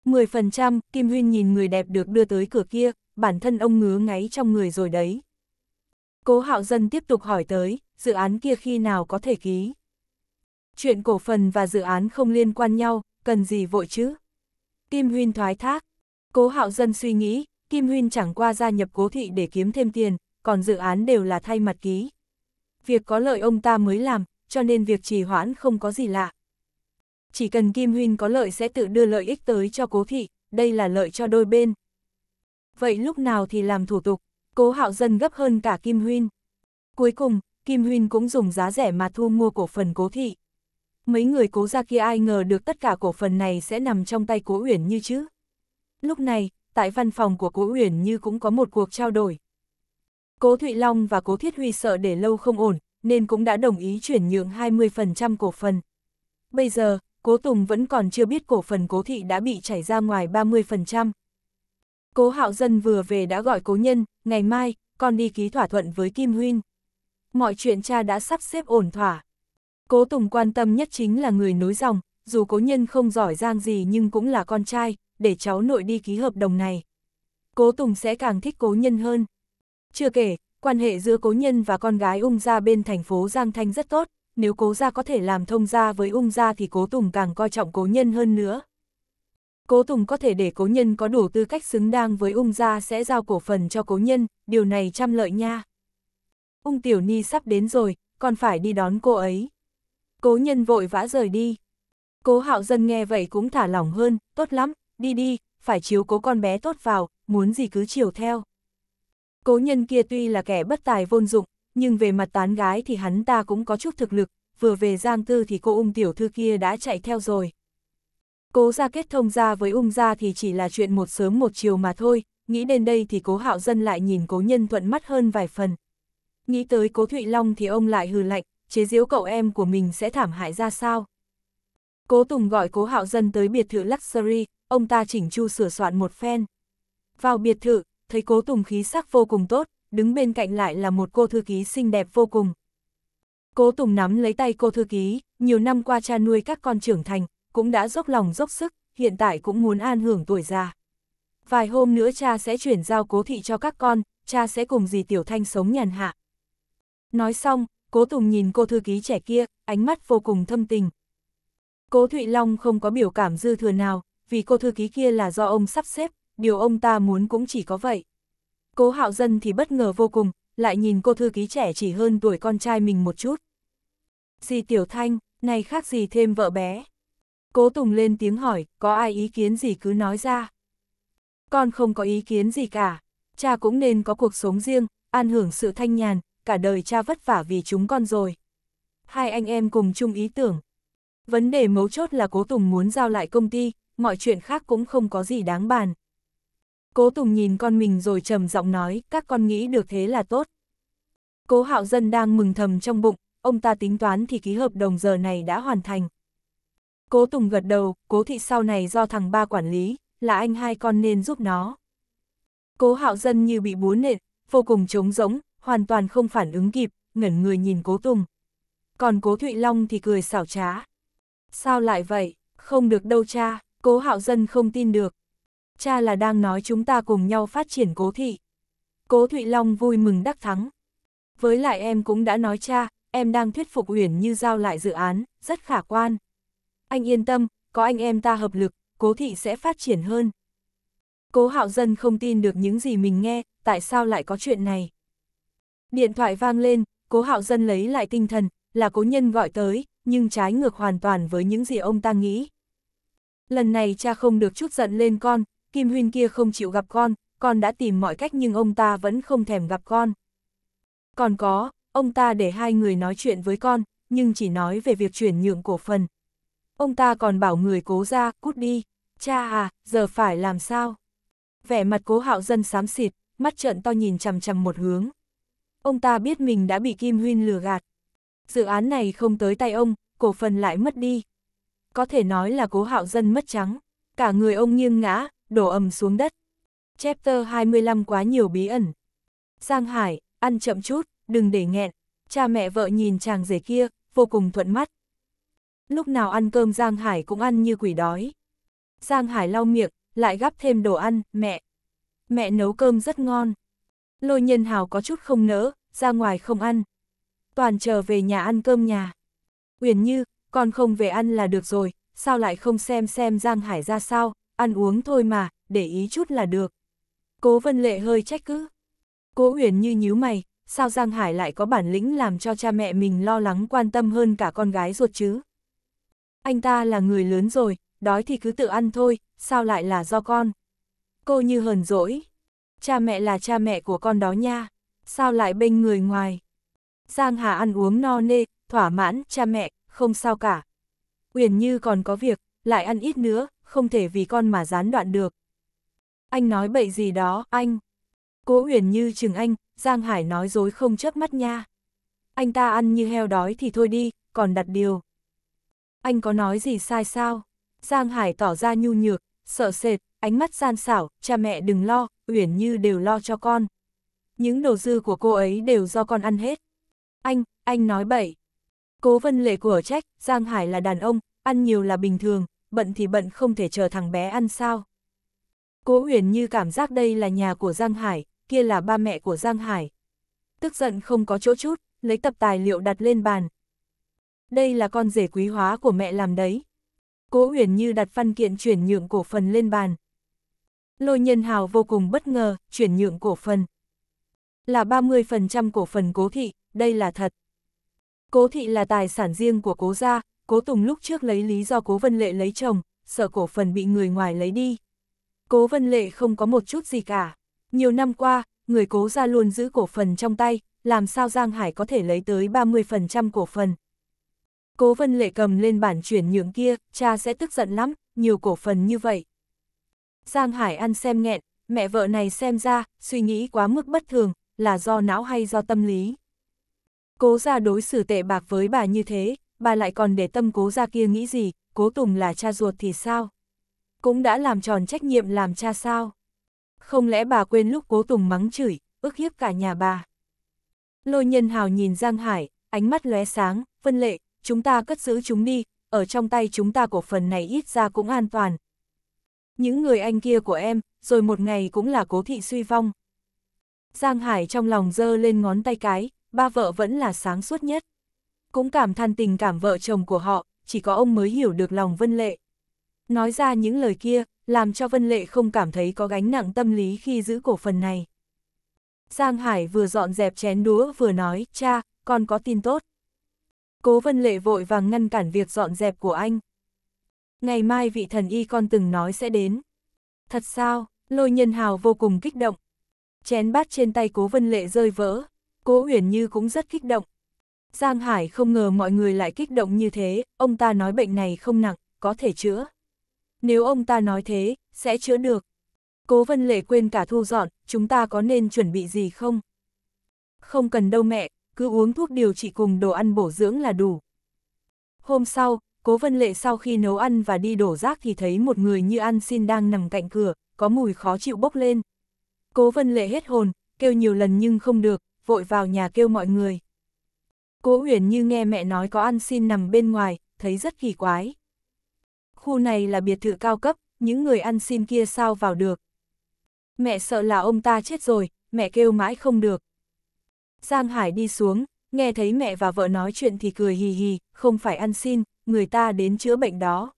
10% Kim Huyên nhìn người đẹp được đưa tới cửa kia, bản thân ông ngứa ngáy trong người rồi đấy. Cố Hạo Dân tiếp tục hỏi tới, dự án kia khi nào có thể ký. Chuyện cổ phần và dự án không liên quan nhau, cần gì vội chứ? Kim Huyên thoái thác. Cố hạo dân suy nghĩ, Kim Huyên chẳng qua gia nhập cố thị để kiếm thêm tiền, còn dự án đều là thay mặt ký. Việc có lợi ông ta mới làm, cho nên việc trì hoãn không có gì lạ. Chỉ cần Kim huynh có lợi sẽ tự đưa lợi ích tới cho cố thị, đây là lợi cho đôi bên. Vậy lúc nào thì làm thủ tục, cố hạo dân gấp hơn cả Kim huynh Cuối cùng, Kim Huyên cũng dùng giá rẻ mà thu mua cổ phần cố thị. Mấy người cố gia kia ai ngờ được tất cả cổ phần này sẽ nằm trong tay cố Uyển Như chứ. Lúc này, tại văn phòng của cố Uyển Như cũng có một cuộc trao đổi. Cố Thụy Long và cố Thiết Huy sợ để lâu không ổn, nên cũng đã đồng ý chuyển nhượng 20% cổ phần. Bây giờ, Cố Tùng vẫn còn chưa biết cổ phần Cố Thị đã bị chảy ra ngoài 30%. Cố Hạo Dân vừa về đã gọi Cố Nhân, ngày mai, con đi ký thỏa thuận với Kim Huyên mọi chuyện cha đã sắp xếp ổn thỏa. Cố Tùng quan tâm nhất chính là người nối dòng, dù cố nhân không giỏi giang gì nhưng cũng là con trai, để cháu nội đi ký hợp đồng này. Cố Tùng sẽ càng thích cố nhân hơn. Chưa kể, quan hệ giữa cố nhân và con gái ung gia bên thành phố Giang Thanh rất tốt, nếu cố gia có thể làm thông gia với ung gia thì cố Tùng càng coi trọng cố nhân hơn nữa. Cố Tùng có thể để cố nhân có đủ tư cách xứng đáng với ung gia sẽ giao cổ phần cho cố nhân, điều này trăm lợi nha. Ung Tiểu Ni sắp đến rồi, còn phải đi đón cô ấy. Cố nhân vội vã rời đi. Cố hạo dân nghe vậy cũng thả lỏng hơn, tốt lắm, đi đi, phải chiếu cố con bé tốt vào, muốn gì cứ chiều theo. Cố nhân kia tuy là kẻ bất tài vôn dụng, nhưng về mặt tán gái thì hắn ta cũng có chút thực lực, vừa về Giang Tư thì cô ung tiểu thư kia đã chạy theo rồi. Cố ra kết thông ra với ung ra thì chỉ là chuyện một sớm một chiều mà thôi, nghĩ đến đây thì cố hạo dân lại nhìn cố nhân thuận mắt hơn vài phần, Nghĩ tới Cố Thụy Long thì ông lại hừ lạnh, chế giễu cậu em của mình sẽ thảm hại ra sao. Cố Tùng gọi Cố Hạo Dân tới biệt thự Luxury, ông ta chỉnh chu sửa soạn một phen. Vào biệt thự, thấy Cố Tùng khí sắc vô cùng tốt, đứng bên cạnh lại là một cô thư ký xinh đẹp vô cùng. Cố Tùng nắm lấy tay cô thư ký, nhiều năm qua cha nuôi các con trưởng thành, cũng đã dốc lòng dốc sức, hiện tại cũng muốn an hưởng tuổi già. Vài hôm nữa cha sẽ chuyển giao cố thị cho các con, cha sẽ cùng dì Tiểu Thanh sống nhàn hạ. Nói xong, Cố Tùng nhìn cô thư ký trẻ kia, ánh mắt vô cùng thâm tình. Cố Thụy Long không có biểu cảm dư thừa nào, vì cô thư ký kia là do ông sắp xếp, điều ông ta muốn cũng chỉ có vậy. Cố Hạo Dân thì bất ngờ vô cùng, lại nhìn cô thư ký trẻ chỉ hơn tuổi con trai mình một chút. Dì Tiểu Thanh, này khác gì thêm vợ bé. Cố Tùng lên tiếng hỏi, có ai ý kiến gì cứ nói ra. Con không có ý kiến gì cả, cha cũng nên có cuộc sống riêng, an hưởng sự thanh nhàn, cả đời cha vất vả vì chúng con rồi. Hai anh em cùng chung ý tưởng. Vấn đề mấu chốt là Cố Tùng muốn giao lại công ty, mọi chuyện khác cũng không có gì đáng bàn. Cố Tùng nhìn con mình rồi trầm giọng nói, các con nghĩ được thế là tốt. Cố Hạo Dân đang mừng thầm trong bụng, ông ta tính toán thì ký hợp đồng giờ này đã hoàn thành. Cố Tùng gật đầu, cố thị sau này do thằng ba quản lý, là anh hai con nên giúp nó. Cố Hạo Dân như bị búa nện, vô cùng trống rỗng, hoàn toàn không phản ứng kịp, ngẩn người nhìn cố Tùng. Còn cố Thụy Long thì cười xảo trá. Sao lại vậy, không được đâu cha, cố hạo dân không tin được. Cha là đang nói chúng ta cùng nhau phát triển cố thị. Cố Thụy Long vui mừng đắc thắng. Với lại em cũng đã nói cha, em đang thuyết phục Uyển như giao lại dự án, rất khả quan. Anh yên tâm, có anh em ta hợp lực, cố thị sẽ phát triển hơn. Cố hạo dân không tin được những gì mình nghe, tại sao lại có chuyện này. Điện thoại vang lên, cố hạo dân lấy lại tinh thần, là cố nhân gọi tới, nhưng trái ngược hoàn toàn với những gì ông ta nghĩ. Lần này cha không được chút giận lên con, Kim Huyên kia không chịu gặp con, con đã tìm mọi cách nhưng ông ta vẫn không thèm gặp con. Còn có, ông ta để hai người nói chuyện với con, nhưng chỉ nói về việc chuyển nhượng cổ phần. Ông ta còn bảo người cố ra, cút đi, cha à, giờ phải làm sao? Vẻ mặt cố hạo dân xám xịt, mắt trợn to nhìn chằm chằm một hướng. Ông ta biết mình đã bị Kim Huyên lừa gạt. Dự án này không tới tay ông, cổ phần lại mất đi. Có thể nói là cố hạo dân mất trắng. Cả người ông nghiêng ngã, đổ ầm xuống đất. Chapter 25 quá nhiều bí ẩn. Giang Hải, ăn chậm chút, đừng để nghẹn. Cha mẹ vợ nhìn chàng rể kia, vô cùng thuận mắt. Lúc nào ăn cơm Giang Hải cũng ăn như quỷ đói. Giang Hải lau miệng, lại gắp thêm đồ ăn, mẹ. Mẹ nấu cơm rất ngon. Lôi nhân hào có chút không nỡ, ra ngoài không ăn. Toàn chờ về nhà ăn cơm nhà. Uyển Như, con không về ăn là được rồi, sao lại không xem xem Giang Hải ra sao, ăn uống thôi mà, để ý chút là được. Cố Vân Lệ hơi trách cứ. Cố Uyển Như nhíu mày, sao Giang Hải lại có bản lĩnh làm cho cha mẹ mình lo lắng quan tâm hơn cả con gái ruột chứ? Anh ta là người lớn rồi, đói thì cứ tự ăn thôi, sao lại là do con? Cô như hờn dỗi cha mẹ là cha mẹ của con đó nha, sao lại bên người ngoài. Giang Hà ăn uống no nê, thỏa mãn, cha mẹ, không sao cả. Uyển Như còn có việc, lại ăn ít nữa, không thể vì con mà gián đoạn được. Anh nói bậy gì đó, anh. Cố Uyển Như chừng anh, Giang Hải nói dối không chớp mắt nha. Anh ta ăn như heo đói thì thôi đi, còn đặt điều. Anh có nói gì sai sao? Giang Hải tỏ ra nhu nhược, sợ sệt, ánh mắt gian xảo, cha mẹ đừng lo, Uyển Như đều lo cho con. Những đồ dư của cô ấy đều do con ăn hết. Anh, anh nói bậy. Cố vân lệ của trách, Giang Hải là đàn ông, ăn nhiều là bình thường, bận thì bận không thể chờ thằng bé ăn sao. Cố Uyển Như cảm giác đây là nhà của Giang Hải, kia là ba mẹ của Giang Hải. Tức giận không có chỗ chút, lấy tập tài liệu đặt lên bàn. Đây là con rể quý hóa của mẹ làm đấy. Cố Uyển Như đặt văn kiện chuyển nhượng cổ phần lên bàn. Lôi Nhân Hào vô cùng bất ngờ, chuyển nhượng cổ phần. Là 30% cổ phần cố thị, đây là thật. Cố thị là tài sản riêng của cố gia, cố Tùng lúc trước lấy lý do cố Vân Lệ lấy chồng, sợ cổ phần bị người ngoài lấy đi. Cố Vân Lệ không có một chút gì cả. Nhiều năm qua, người cố gia luôn giữ cổ phần trong tay, làm sao Giang Hải có thể lấy tới 30% cổ phần. Cố Vân Lệ cầm lên bản chuyển nhượng kia, cha sẽ tức giận lắm, nhiều cổ phần như vậy. Giang Hải ăn xem nghẹn, mẹ vợ này xem ra, suy nghĩ quá mức bất thường, là do não hay do tâm lý. Cố gia đối xử tệ bạc với bà như thế, bà lại còn để tâm cố gia kia nghĩ gì, cố tùng là cha ruột thì sao? Cũng đã làm tròn trách nhiệm làm cha sao? Không lẽ bà quên lúc cố tùng mắng chửi, ức hiếp cả nhà bà? Lôi nhân hào nhìn Giang Hải, ánh mắt lóe sáng, phân lệ, chúng ta cất giữ chúng đi, ở trong tay chúng ta cổ phần này ít ra cũng an toàn, những người anh kia của em, rồi một ngày cũng là cố thị suy vong. Giang Hải trong lòng dơ lên ngón tay cái, ba vợ vẫn là sáng suốt nhất. Cũng cảm than tình cảm vợ chồng của họ, chỉ có ông mới hiểu được lòng Vân Lệ. Nói ra những lời kia, làm cho Vân Lệ không cảm thấy có gánh nặng tâm lý khi giữ cổ phần này. Giang Hải vừa dọn dẹp chén đũa vừa nói, cha, con có tin tốt. Cố Vân Lệ vội vàng ngăn cản việc dọn dẹp của anh ngày mai vị thần y con từng nói sẽ đến. Thật sao, lôi nhân hào vô cùng kích động. Chén bát trên tay cố vân lệ rơi vỡ, cố uyển như cũng rất kích động. Giang Hải không ngờ mọi người lại kích động như thế, ông ta nói bệnh này không nặng, có thể chữa. Nếu ông ta nói thế, sẽ chữa được. Cố Vân Lệ quên cả thu dọn, chúng ta có nên chuẩn bị gì không? Không cần đâu mẹ, cứ uống thuốc điều trị cùng đồ ăn bổ dưỡng là đủ. Hôm sau, Cố Vân Lệ sau khi nấu ăn và đi đổ rác thì thấy một người như ăn xin đang nằm cạnh cửa, có mùi khó chịu bốc lên. Cố Vân Lệ hết hồn, kêu nhiều lần nhưng không được, vội vào nhà kêu mọi người. Cố Uyển như nghe mẹ nói có ăn xin nằm bên ngoài, thấy rất kỳ quái. Khu này là biệt thự cao cấp, những người ăn xin kia sao vào được. Mẹ sợ là ông ta chết rồi, mẹ kêu mãi không được. Giang Hải đi xuống, nghe thấy mẹ và vợ nói chuyện thì cười hì hì, không phải ăn xin, người ta đến chữa bệnh đó.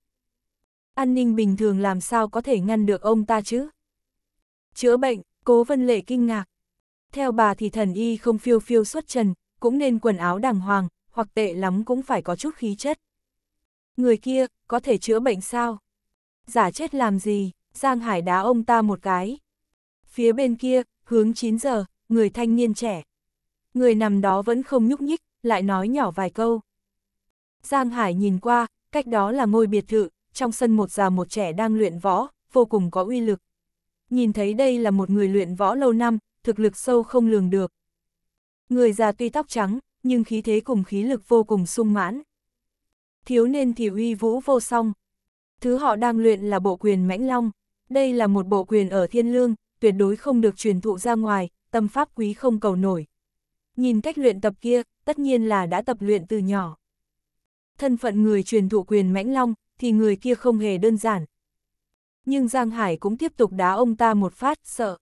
An ninh bình thường làm sao có thể ngăn được ông ta chứ? Chữa bệnh, cố vân lệ kinh ngạc. Theo bà thì thần y không phiêu phiêu xuất trần, cũng nên quần áo đàng hoàng, hoặc tệ lắm cũng phải có chút khí chất. Người kia, có thể chữa bệnh sao? Giả chết làm gì, Giang Hải đá ông ta một cái. Phía bên kia, hướng 9 giờ, người thanh niên trẻ. Người nằm đó vẫn không nhúc nhích, lại nói nhỏ vài câu. Giang Hải nhìn qua, cách đó là ngôi biệt thự, trong sân một già một trẻ đang luyện võ, vô cùng có uy lực. Nhìn thấy đây là một người luyện võ lâu năm, thực lực sâu không lường được. Người già tuy tóc trắng, nhưng khí thế cùng khí lực vô cùng sung mãn. Thiếu niên thì uy vũ vô song. Thứ họ đang luyện là bộ quyền mãnh long. Đây là một bộ quyền ở thiên lương, tuyệt đối không được truyền thụ ra ngoài, tâm pháp quý không cầu nổi. Nhìn cách luyện tập kia, tất nhiên là đã tập luyện từ nhỏ thân phận người truyền thụ quyền Mãnh Long, thì người kia không hề đơn giản. Nhưng Giang Hải cũng tiếp tục đá ông ta một phát, sợ.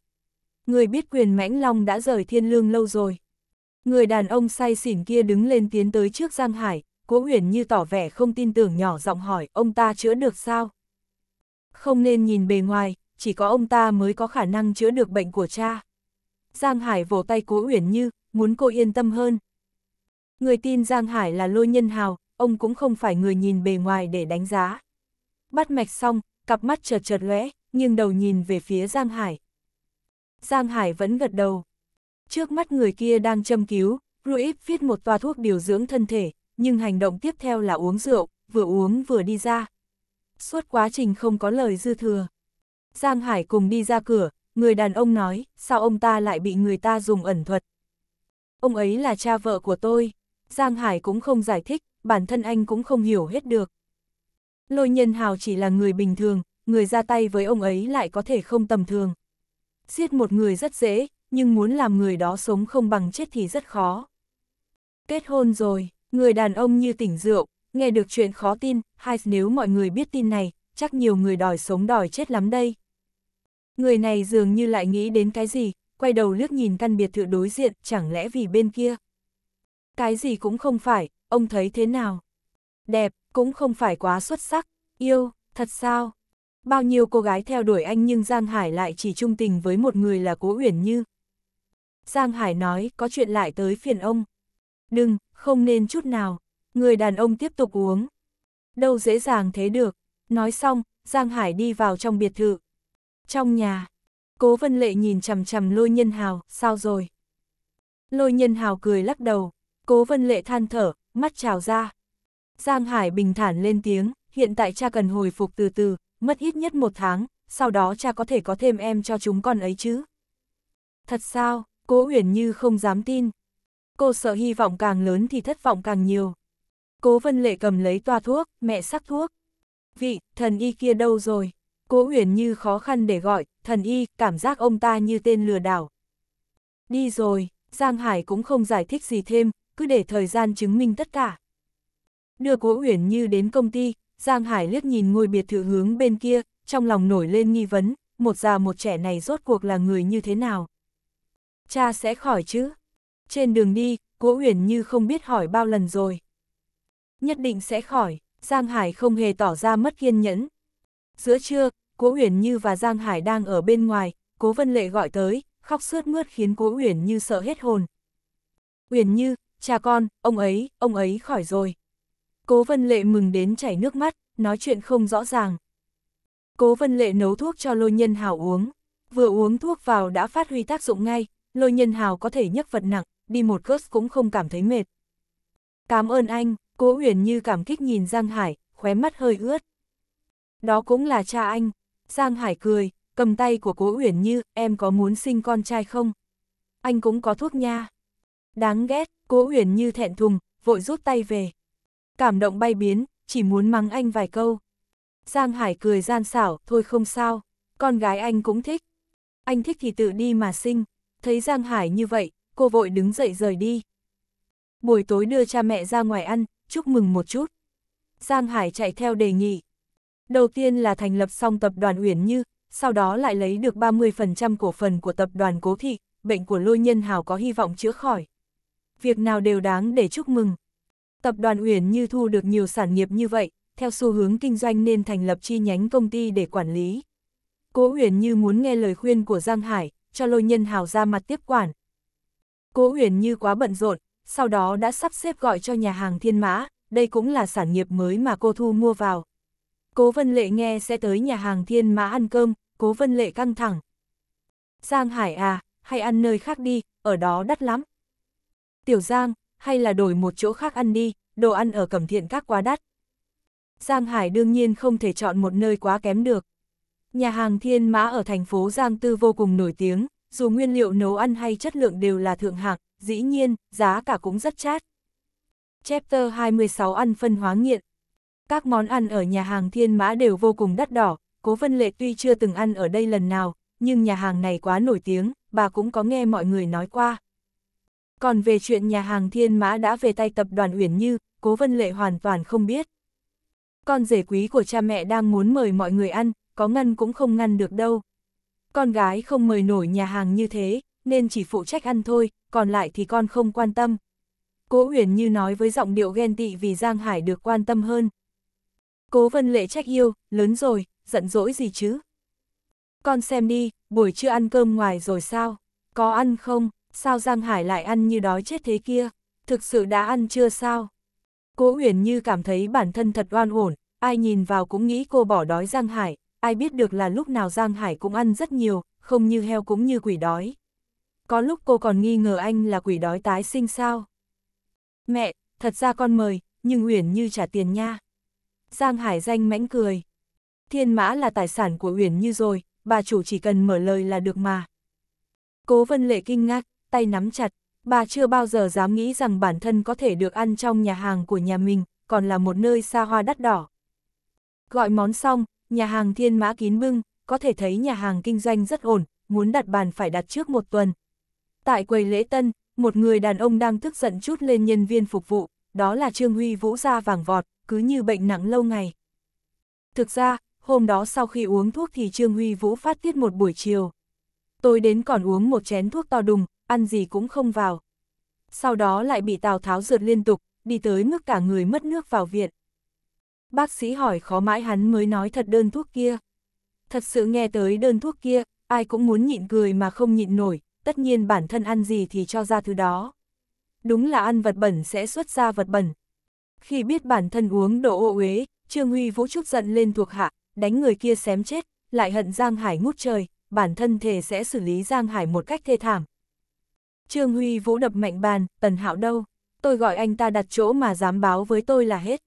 Người biết quyền Mãnh Long đã rời thiên lương lâu rồi. Người đàn ông say xỉn kia đứng lên tiến tới trước Giang Hải, Cố uyển như tỏ vẻ không tin tưởng nhỏ giọng hỏi ông ta chữa được sao? Không nên nhìn bề ngoài, chỉ có ông ta mới có khả năng chữa được bệnh của cha. Giang Hải vỗ tay Cố Uyển Như, muốn cô yên tâm hơn. Người tin Giang Hải là lôi nhân hào, ông cũng không phải người nhìn bề ngoài để đánh giá. Bắt mạch xong, cặp mắt chợt chợt lóe, nhưng đầu nhìn về phía Giang Hải. Giang Hải vẫn gật đầu. Trước mắt người kia đang châm cứu, Ruip viết một toa thuốc điều dưỡng thân thể, nhưng hành động tiếp theo là uống rượu, vừa uống vừa đi ra. Suốt quá trình không có lời dư thừa. Giang Hải cùng đi ra cửa, người đàn ông nói, sao ông ta lại bị người ta dùng ẩn thuật. Ông ấy là cha vợ của tôi. Giang Hải cũng không giải thích, bản thân anh cũng không hiểu hết được. Lôi nhân hào chỉ là người bình thường, người ra tay với ông ấy lại có thể không tầm thường. Giết một người rất dễ, nhưng muốn làm người đó sống không bằng chết thì rất khó. Kết hôn rồi, người đàn ông như tỉnh rượu, nghe được chuyện khó tin, hay nếu mọi người biết tin này, chắc nhiều người đòi sống đòi chết lắm đây. Người này dường như lại nghĩ đến cái gì, quay đầu liếc nhìn căn biệt thự đối diện, chẳng lẽ vì bên kia, cái gì cũng không phải, ông thấy thế nào? Đẹp, cũng không phải quá xuất sắc, yêu, thật sao? Bao nhiêu cô gái theo đuổi anh nhưng Giang Hải lại chỉ trung tình với một người là Cố Uyển Như. Giang Hải nói có chuyện lại tới phiền ông. Đừng, không nên chút nào. Người đàn ông tiếp tục uống. Đâu dễ dàng thế được. Nói xong, Giang Hải đi vào trong biệt thự. Trong nhà, Cố Vân Lệ nhìn chằm chằm lôi nhân hào, sao rồi? Lôi nhân hào cười lắc đầu, Cố vân lệ than thở, mắt trào ra. Giang Hải bình thản lên tiếng, hiện tại cha cần hồi phục từ từ, mất ít nhất một tháng, sau đó cha có thể có thêm em cho chúng con ấy chứ. Thật sao, cố Huyền như không dám tin. Cô sợ hy vọng càng lớn thì thất vọng càng nhiều. Cố vân lệ cầm lấy toa thuốc, mẹ sắc thuốc. Vị, thần y kia đâu rồi? Cố Huyền như khó khăn để gọi, thần y, cảm giác ông ta như tên lừa đảo. Đi rồi, Giang Hải cũng không giải thích gì thêm, cứ để thời gian chứng minh tất cả. Đưa Cố Uyển Như đến công ty, Giang Hải liếc nhìn ngôi biệt thự hướng bên kia, trong lòng nổi lên nghi vấn, một già một trẻ này rốt cuộc là người như thế nào. Cha sẽ khỏi chứ. Trên đường đi, Cố Uyển Như không biết hỏi bao lần rồi. Nhất định sẽ khỏi, Giang Hải không hề tỏ ra mất kiên nhẫn. Giữa trưa, Cố Uyển Như và Giang Hải đang ở bên ngoài, Cố Vân Lệ gọi tới, khóc sướt mướt khiến Cố Uyển Như sợ hết hồn. Uyển Như, cha con, ông ấy, ông ấy khỏi rồi. Cố Vân Lệ mừng đến chảy nước mắt, nói chuyện không rõ ràng. Cố Vân Lệ nấu thuốc cho Lôi Nhân Hào uống, vừa uống thuốc vào đã phát huy tác dụng ngay, Lôi Nhân Hào có thể nhấc vật nặng, đi một cớt cũng không cảm thấy mệt. Cảm ơn anh, Cố huyền Như cảm kích nhìn Giang Hải, khóe mắt hơi ướt. Đó cũng là cha anh, Giang Hải cười, cầm tay của Cố huyền Như, em có muốn sinh con trai không? Anh cũng có thuốc nha. Đáng ghét, cố Huyền như thẹn thùng, vội rút tay về. Cảm động bay biến, chỉ muốn mắng anh vài câu. Giang Hải cười gian xảo, thôi không sao, con gái anh cũng thích. Anh thích thì tự đi mà sinh, thấy Giang Hải như vậy, cô vội đứng dậy rời đi. Buổi tối đưa cha mẹ ra ngoài ăn, chúc mừng một chút. Giang Hải chạy theo đề nghị. Đầu tiên là thành lập xong tập đoàn Uyển Như, sau đó lại lấy được 30% cổ phần của tập đoàn Cố Thị, bệnh của Lôi Nhân Hào có hy vọng chữa khỏi việc nào đều đáng để chúc mừng. Tập đoàn Uyển Như thu được nhiều sản nghiệp như vậy, theo xu hướng kinh doanh nên thành lập chi nhánh công ty để quản lý. Cố Uyển Như muốn nghe lời khuyên của Giang Hải, cho Lôi Nhân Hào ra mặt tiếp quản. Cố Uyển Như quá bận rộn, sau đó đã sắp xếp gọi cho nhà hàng Thiên Mã, đây cũng là sản nghiệp mới mà cô Thu mua vào. Cố Vân Lệ nghe sẽ tới nhà hàng Thiên Mã ăn cơm, Cố Vân Lệ căng thẳng. Giang Hải à, hay ăn nơi khác đi, ở đó đắt lắm. Tiểu Giang, hay là đổi một chỗ khác ăn đi, đồ ăn ở cẩm thiện các quá đắt. Giang Hải đương nhiên không thể chọn một nơi quá kém được. Nhà hàng Thiên Mã ở thành phố Giang Tư vô cùng nổi tiếng, dù nguyên liệu nấu ăn hay chất lượng đều là thượng hạng, dĩ nhiên, giá cả cũng rất chát. Chapter 26 ăn phân hóa nghiện Các món ăn ở nhà hàng Thiên Mã đều vô cùng đắt đỏ, Cố Vân Lệ tuy chưa từng ăn ở đây lần nào, nhưng nhà hàng này quá nổi tiếng, bà cũng có nghe mọi người nói qua. Còn về chuyện nhà hàng Thiên Mã đã về tay tập đoàn Uyển Như, Cố Vân Lệ hoàn toàn không biết. Con rể quý của cha mẹ đang muốn mời mọi người ăn, có ngăn cũng không ngăn được đâu. Con gái không mời nổi nhà hàng như thế, nên chỉ phụ trách ăn thôi, còn lại thì con không quan tâm. Cố Uyển Như nói với giọng điệu ghen tị vì Giang Hải được quan tâm hơn. Cố Vân Lệ trách yêu, lớn rồi, giận dỗi gì chứ? Con xem đi, buổi trưa ăn cơm ngoài rồi sao? Có ăn không? sao Giang Hải lại ăn như đói chết thế kia, thực sự đã ăn chưa sao? Cố Uyển Như cảm thấy bản thân thật oan uổng, ai nhìn vào cũng nghĩ cô bỏ đói Giang Hải, ai biết được là lúc nào Giang Hải cũng ăn rất nhiều, không như heo cũng như quỷ đói. Có lúc cô còn nghi ngờ anh là quỷ đói tái sinh sao? Mẹ, thật ra con mời, nhưng Uyển Như trả tiền nha. Giang Hải danh mãnh cười. Thiên mã là tài sản của Uyển Như rồi, bà chủ chỉ cần mở lời là được mà. Cố Vân Lệ kinh ngạc, tay nắm chặt, bà chưa bao giờ dám nghĩ rằng bản thân có thể được ăn trong nhà hàng của nhà mình, còn là một nơi xa hoa đắt đỏ. Gọi món xong, nhà hàng thiên mã kín bưng, có thể thấy nhà hàng kinh doanh rất ổn, muốn đặt bàn phải đặt trước một tuần. Tại quầy lễ tân, một người đàn ông đang tức giận chút lên nhân viên phục vụ, đó là Trương Huy Vũ da vàng vọt, cứ như bệnh nặng lâu ngày. Thực ra, hôm đó sau khi uống thuốc thì Trương Huy Vũ phát tiết một buổi chiều. Tôi đến còn uống một chén thuốc to đùng, ăn gì cũng không vào. Sau đó lại bị Tào Tháo rượt liên tục, đi tới mức cả người mất nước vào viện. Bác sĩ hỏi khó mãi hắn mới nói thật đơn thuốc kia. Thật sự nghe tới đơn thuốc kia, ai cũng muốn nhịn cười mà không nhịn nổi, tất nhiên bản thân ăn gì thì cho ra thứ đó. Đúng là ăn vật bẩn sẽ xuất ra vật bẩn. Khi biết bản thân uống đồ ô uế, Trương Huy Vũ Trúc giận lên thuộc hạ, đánh người kia xém chết, lại hận Giang Hải ngút trời, bản thân thề sẽ xử lý Giang Hải một cách thê thảm. Trương Huy Vũ đập mạnh bàn, tần hạo đâu, tôi gọi anh ta đặt chỗ mà dám báo với tôi là hết.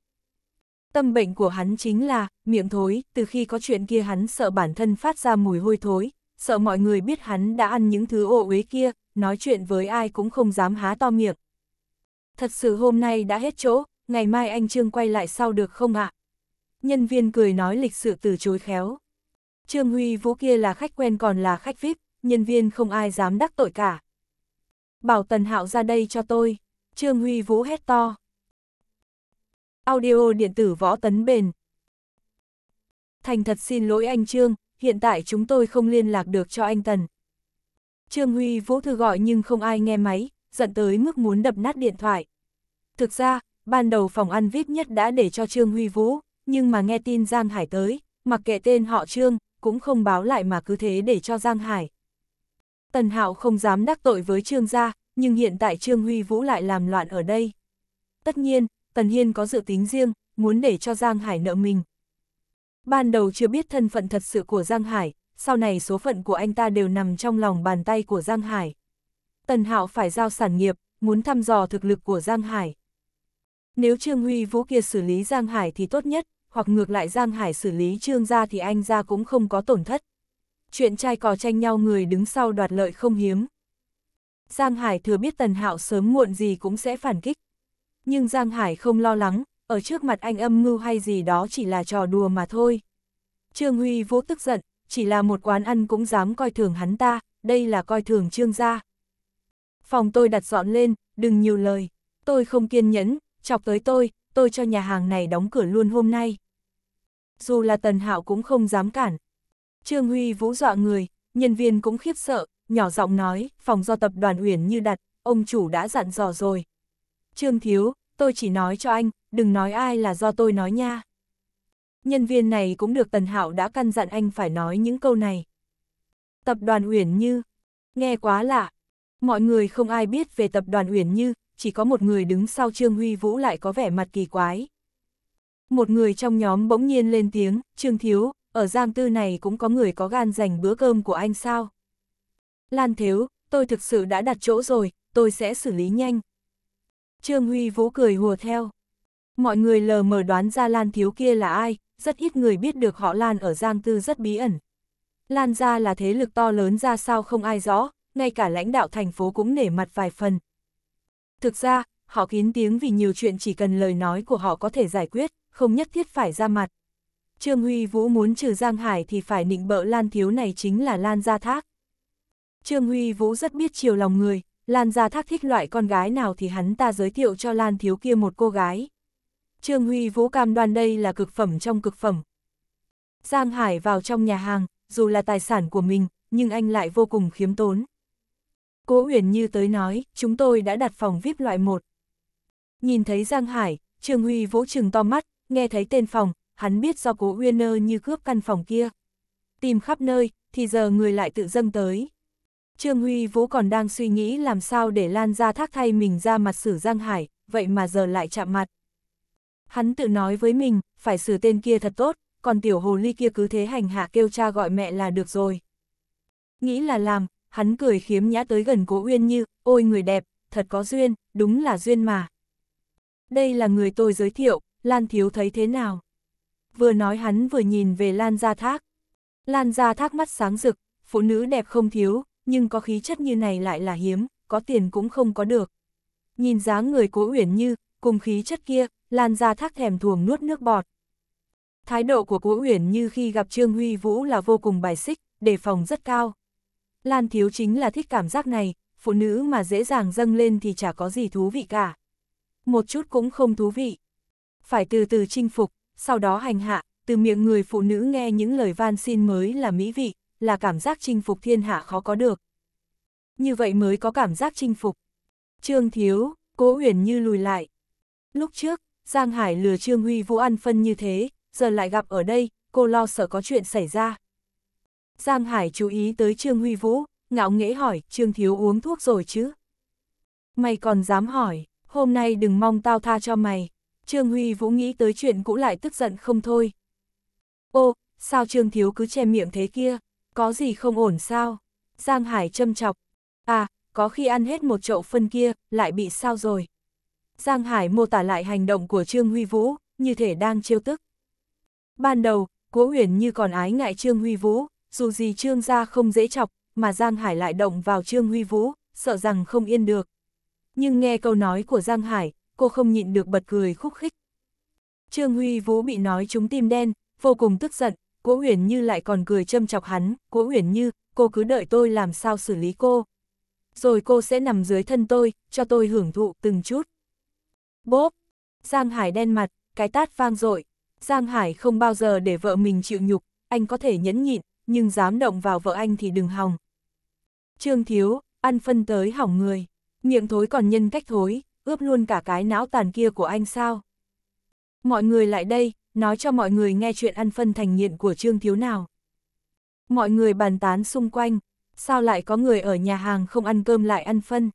Tâm bệnh của hắn chính là, miệng thối, từ khi có chuyện kia hắn sợ bản thân phát ra mùi hôi thối, sợ mọi người biết hắn đã ăn những thứ ô uế kia, nói chuyện với ai cũng không dám há to miệng. Thật sự hôm nay đã hết chỗ, ngày mai anh Trương quay lại sau được không ạ? Nhân viên cười nói lịch sự từ chối khéo. Trương Huy Vũ kia là khách quen còn là khách VIP, nhân viên không ai dám đắc tội cả bảo Tần Hạo ra đây cho tôi. Trương Huy Vũ hét to. Audio điện tử võ tấn bền. Thành thật xin lỗi anh Trương, hiện tại chúng tôi không liên lạc được cho anh Tần. Trương Huy Vũ thư gọi nhưng không ai nghe máy, giận tới mức muốn đập nát điện thoại. Thực ra, ban đầu phòng ăn VIP nhất đã để cho Trương Huy Vũ, nhưng mà nghe tin Giang Hải tới, mặc kệ tên họ Trương, cũng không báo lại mà cứ thế để cho Giang Hải. Tần Hạo không dám đắc tội với Trương gia, nhưng hiện tại Trương Huy Vũ lại làm loạn ở đây. Tất nhiên, Tần Hiên có dự tính riêng, muốn để cho Giang Hải nợ mình. Ban đầu chưa biết thân phận thật sự của Giang Hải, sau này số phận của anh ta đều nằm trong lòng bàn tay của Giang Hải. Tần Hạo phải giao sản nghiệp, muốn thăm dò thực lực của Giang Hải. Nếu Trương Huy Vũ kia xử lý Giang Hải thì tốt nhất, hoặc ngược lại Giang Hải xử lý Trương gia thì anh gia cũng không có tổn thất chuyện trai cò tranh nhau người đứng sau đoạt lợi không hiếm. Giang Hải thừa biết Tần Hạo sớm muộn gì cũng sẽ phản kích. Nhưng Giang Hải không lo lắng, ở trước mặt anh âm mưu hay gì đó chỉ là trò đùa mà thôi. Trương Huy vô tức giận, chỉ là một quán ăn cũng dám coi thường hắn ta, đây là coi thường trương gia. Phòng tôi đặt dọn lên, đừng nhiều lời, tôi không kiên nhẫn, chọc tới tôi, tôi cho nhà hàng này đóng cửa luôn hôm nay. Dù là Tần Hạo cũng không dám cản, Trương Huy Vũ dọa người, nhân viên cũng khiếp sợ, nhỏ giọng nói, phòng do tập đoàn Uyển như đặt, ông chủ đã dặn dò rồi. Trương Thiếu, tôi chỉ nói cho anh, đừng nói ai là do tôi nói nha. Nhân viên này cũng được Tần Hạo đã căn dặn anh phải nói những câu này. Tập đoàn Uyển Như, nghe quá lạ. Mọi người không ai biết về tập đoàn Uyển Như, chỉ có một người đứng sau Trương Huy Vũ lại có vẻ mặt kỳ quái. Một người trong nhóm bỗng nhiên lên tiếng, Trương Thiếu, ở giang tư này cũng có người có gan giành bữa cơm của anh sao? Lan Thiếu, tôi thực sự đã đặt chỗ rồi, tôi sẽ xử lý nhanh. Trương Huy Vũ cười hùa theo. Mọi người lờ mờ đoán ra Lan Thiếu kia là ai, rất ít người biết được họ Lan ở Giang Tư rất bí ẩn. Lan ra là thế lực to lớn ra sao không ai rõ, ngay cả lãnh đạo thành phố cũng nể mặt vài phần. Thực ra, họ kín tiếng vì nhiều chuyện chỉ cần lời nói của họ có thể giải quyết, không nhất thiết phải ra mặt. Trương Huy Vũ muốn trừ Giang Hải thì phải nịnh bợ Lan Thiếu này chính là Lan Gia Thác. Trương Huy Vũ rất biết chiều lòng người, Lan Gia Thác thích loại con gái nào thì hắn ta giới thiệu cho Lan Thiếu kia một cô gái. Trương Huy Vũ cam đoan đây là cực phẩm trong cực phẩm. Giang Hải vào trong nhà hàng, dù là tài sản của mình, nhưng anh lại vô cùng khiếm tốn. Cố Uyển Như tới nói, chúng tôi đã đặt phòng VIP loại 1. Nhìn thấy Giang Hải, Trương Huy Vũ trừng to mắt, nghe thấy tên phòng, hắn biết do cố Uyên nơ như cướp căn phòng kia. Tìm khắp nơi, thì giờ người lại tự dâng tới. Trương Huy Vũ còn đang suy nghĩ làm sao để Lan gia thác thay mình ra mặt xử Giang Hải, vậy mà giờ lại chạm mặt. Hắn tự nói với mình, phải xử tên kia thật tốt, còn tiểu hồ ly kia cứ thế hành hạ kêu cha gọi mẹ là được rồi. Nghĩ là làm, hắn cười khiếm nhã tới gần cố Uyên Như, ôi người đẹp, thật có duyên, đúng là duyên mà. Đây là người tôi giới thiệu, Lan Thiếu thấy thế nào? vừa nói hắn vừa nhìn về Lan Gia Thác. Lan Gia Thác mắt sáng rực, phụ nữ đẹp không thiếu, nhưng có khí chất như này lại là hiếm, có tiền cũng không có được. Nhìn dáng người cố uyển như, cùng khí chất kia, Lan Gia Thác thèm thuồng nuốt nước bọt. Thái độ của cố uyển như khi gặp Trương Huy Vũ là vô cùng bài xích, đề phòng rất cao. Lan Thiếu chính là thích cảm giác này, phụ nữ mà dễ dàng dâng lên thì chả có gì thú vị cả. Một chút cũng không thú vị. Phải từ từ chinh phục, sau đó hành hạ, từ miệng người phụ nữ nghe những lời van xin mới là mỹ vị, là cảm giác chinh phục thiên hạ khó có được. Như vậy mới có cảm giác chinh phục. Trương Thiếu, Cố Uyển Như lùi lại. Lúc trước, Giang Hải lừa Trương Huy Vũ ăn phân như thế, giờ lại gặp ở đây, cô lo sợ có chuyện xảy ra. Giang Hải chú ý tới Trương Huy Vũ, ngạo nghễ hỏi, Trương Thiếu uống thuốc rồi chứ? Mày còn dám hỏi, hôm nay đừng mong tao tha cho mày. Trương Huy Vũ nghĩ tới chuyện cũ lại tức giận không thôi. Ô, sao Trương Thiếu cứ che miệng thế kia, có gì không ổn sao? Giang Hải châm chọc. À, có khi ăn hết một chậu phân kia, lại bị sao rồi? Giang Hải mô tả lại hành động của Trương Huy Vũ, như thể đang trêu tức. Ban đầu, Cố Huyền như còn ái ngại Trương Huy Vũ, dù gì Trương gia không dễ chọc, mà Giang Hải lại động vào Trương Huy Vũ, sợ rằng không yên được. Nhưng nghe câu nói của Giang Hải, cô không nhịn được bật cười khúc khích. Trương Huy Vũ bị nói trúng tim đen, vô cùng tức giận, Cố Uyển Như lại còn cười châm chọc hắn, Cố Uyển Như, cô cứ đợi tôi làm sao xử lý cô. Rồi cô sẽ nằm dưới thân tôi, cho tôi hưởng thụ từng chút. Bốp! Giang Hải đen mặt, cái tát vang dội Giang Hải không bao giờ để vợ mình chịu nhục, anh có thể nhẫn nhịn, nhưng dám động vào vợ anh thì đừng hòng. Trương Thiếu, ăn phân tới hỏng người, miệng thối còn nhân cách thối, ướp luôn cả cái não tàn kia của anh sao? Mọi người lại đây, nói cho mọi người nghe chuyện ăn phân thành nghiện của Trương Thiếu nào. Mọi người bàn tán xung quanh, sao lại có người ở nhà hàng không ăn cơm lại ăn phân?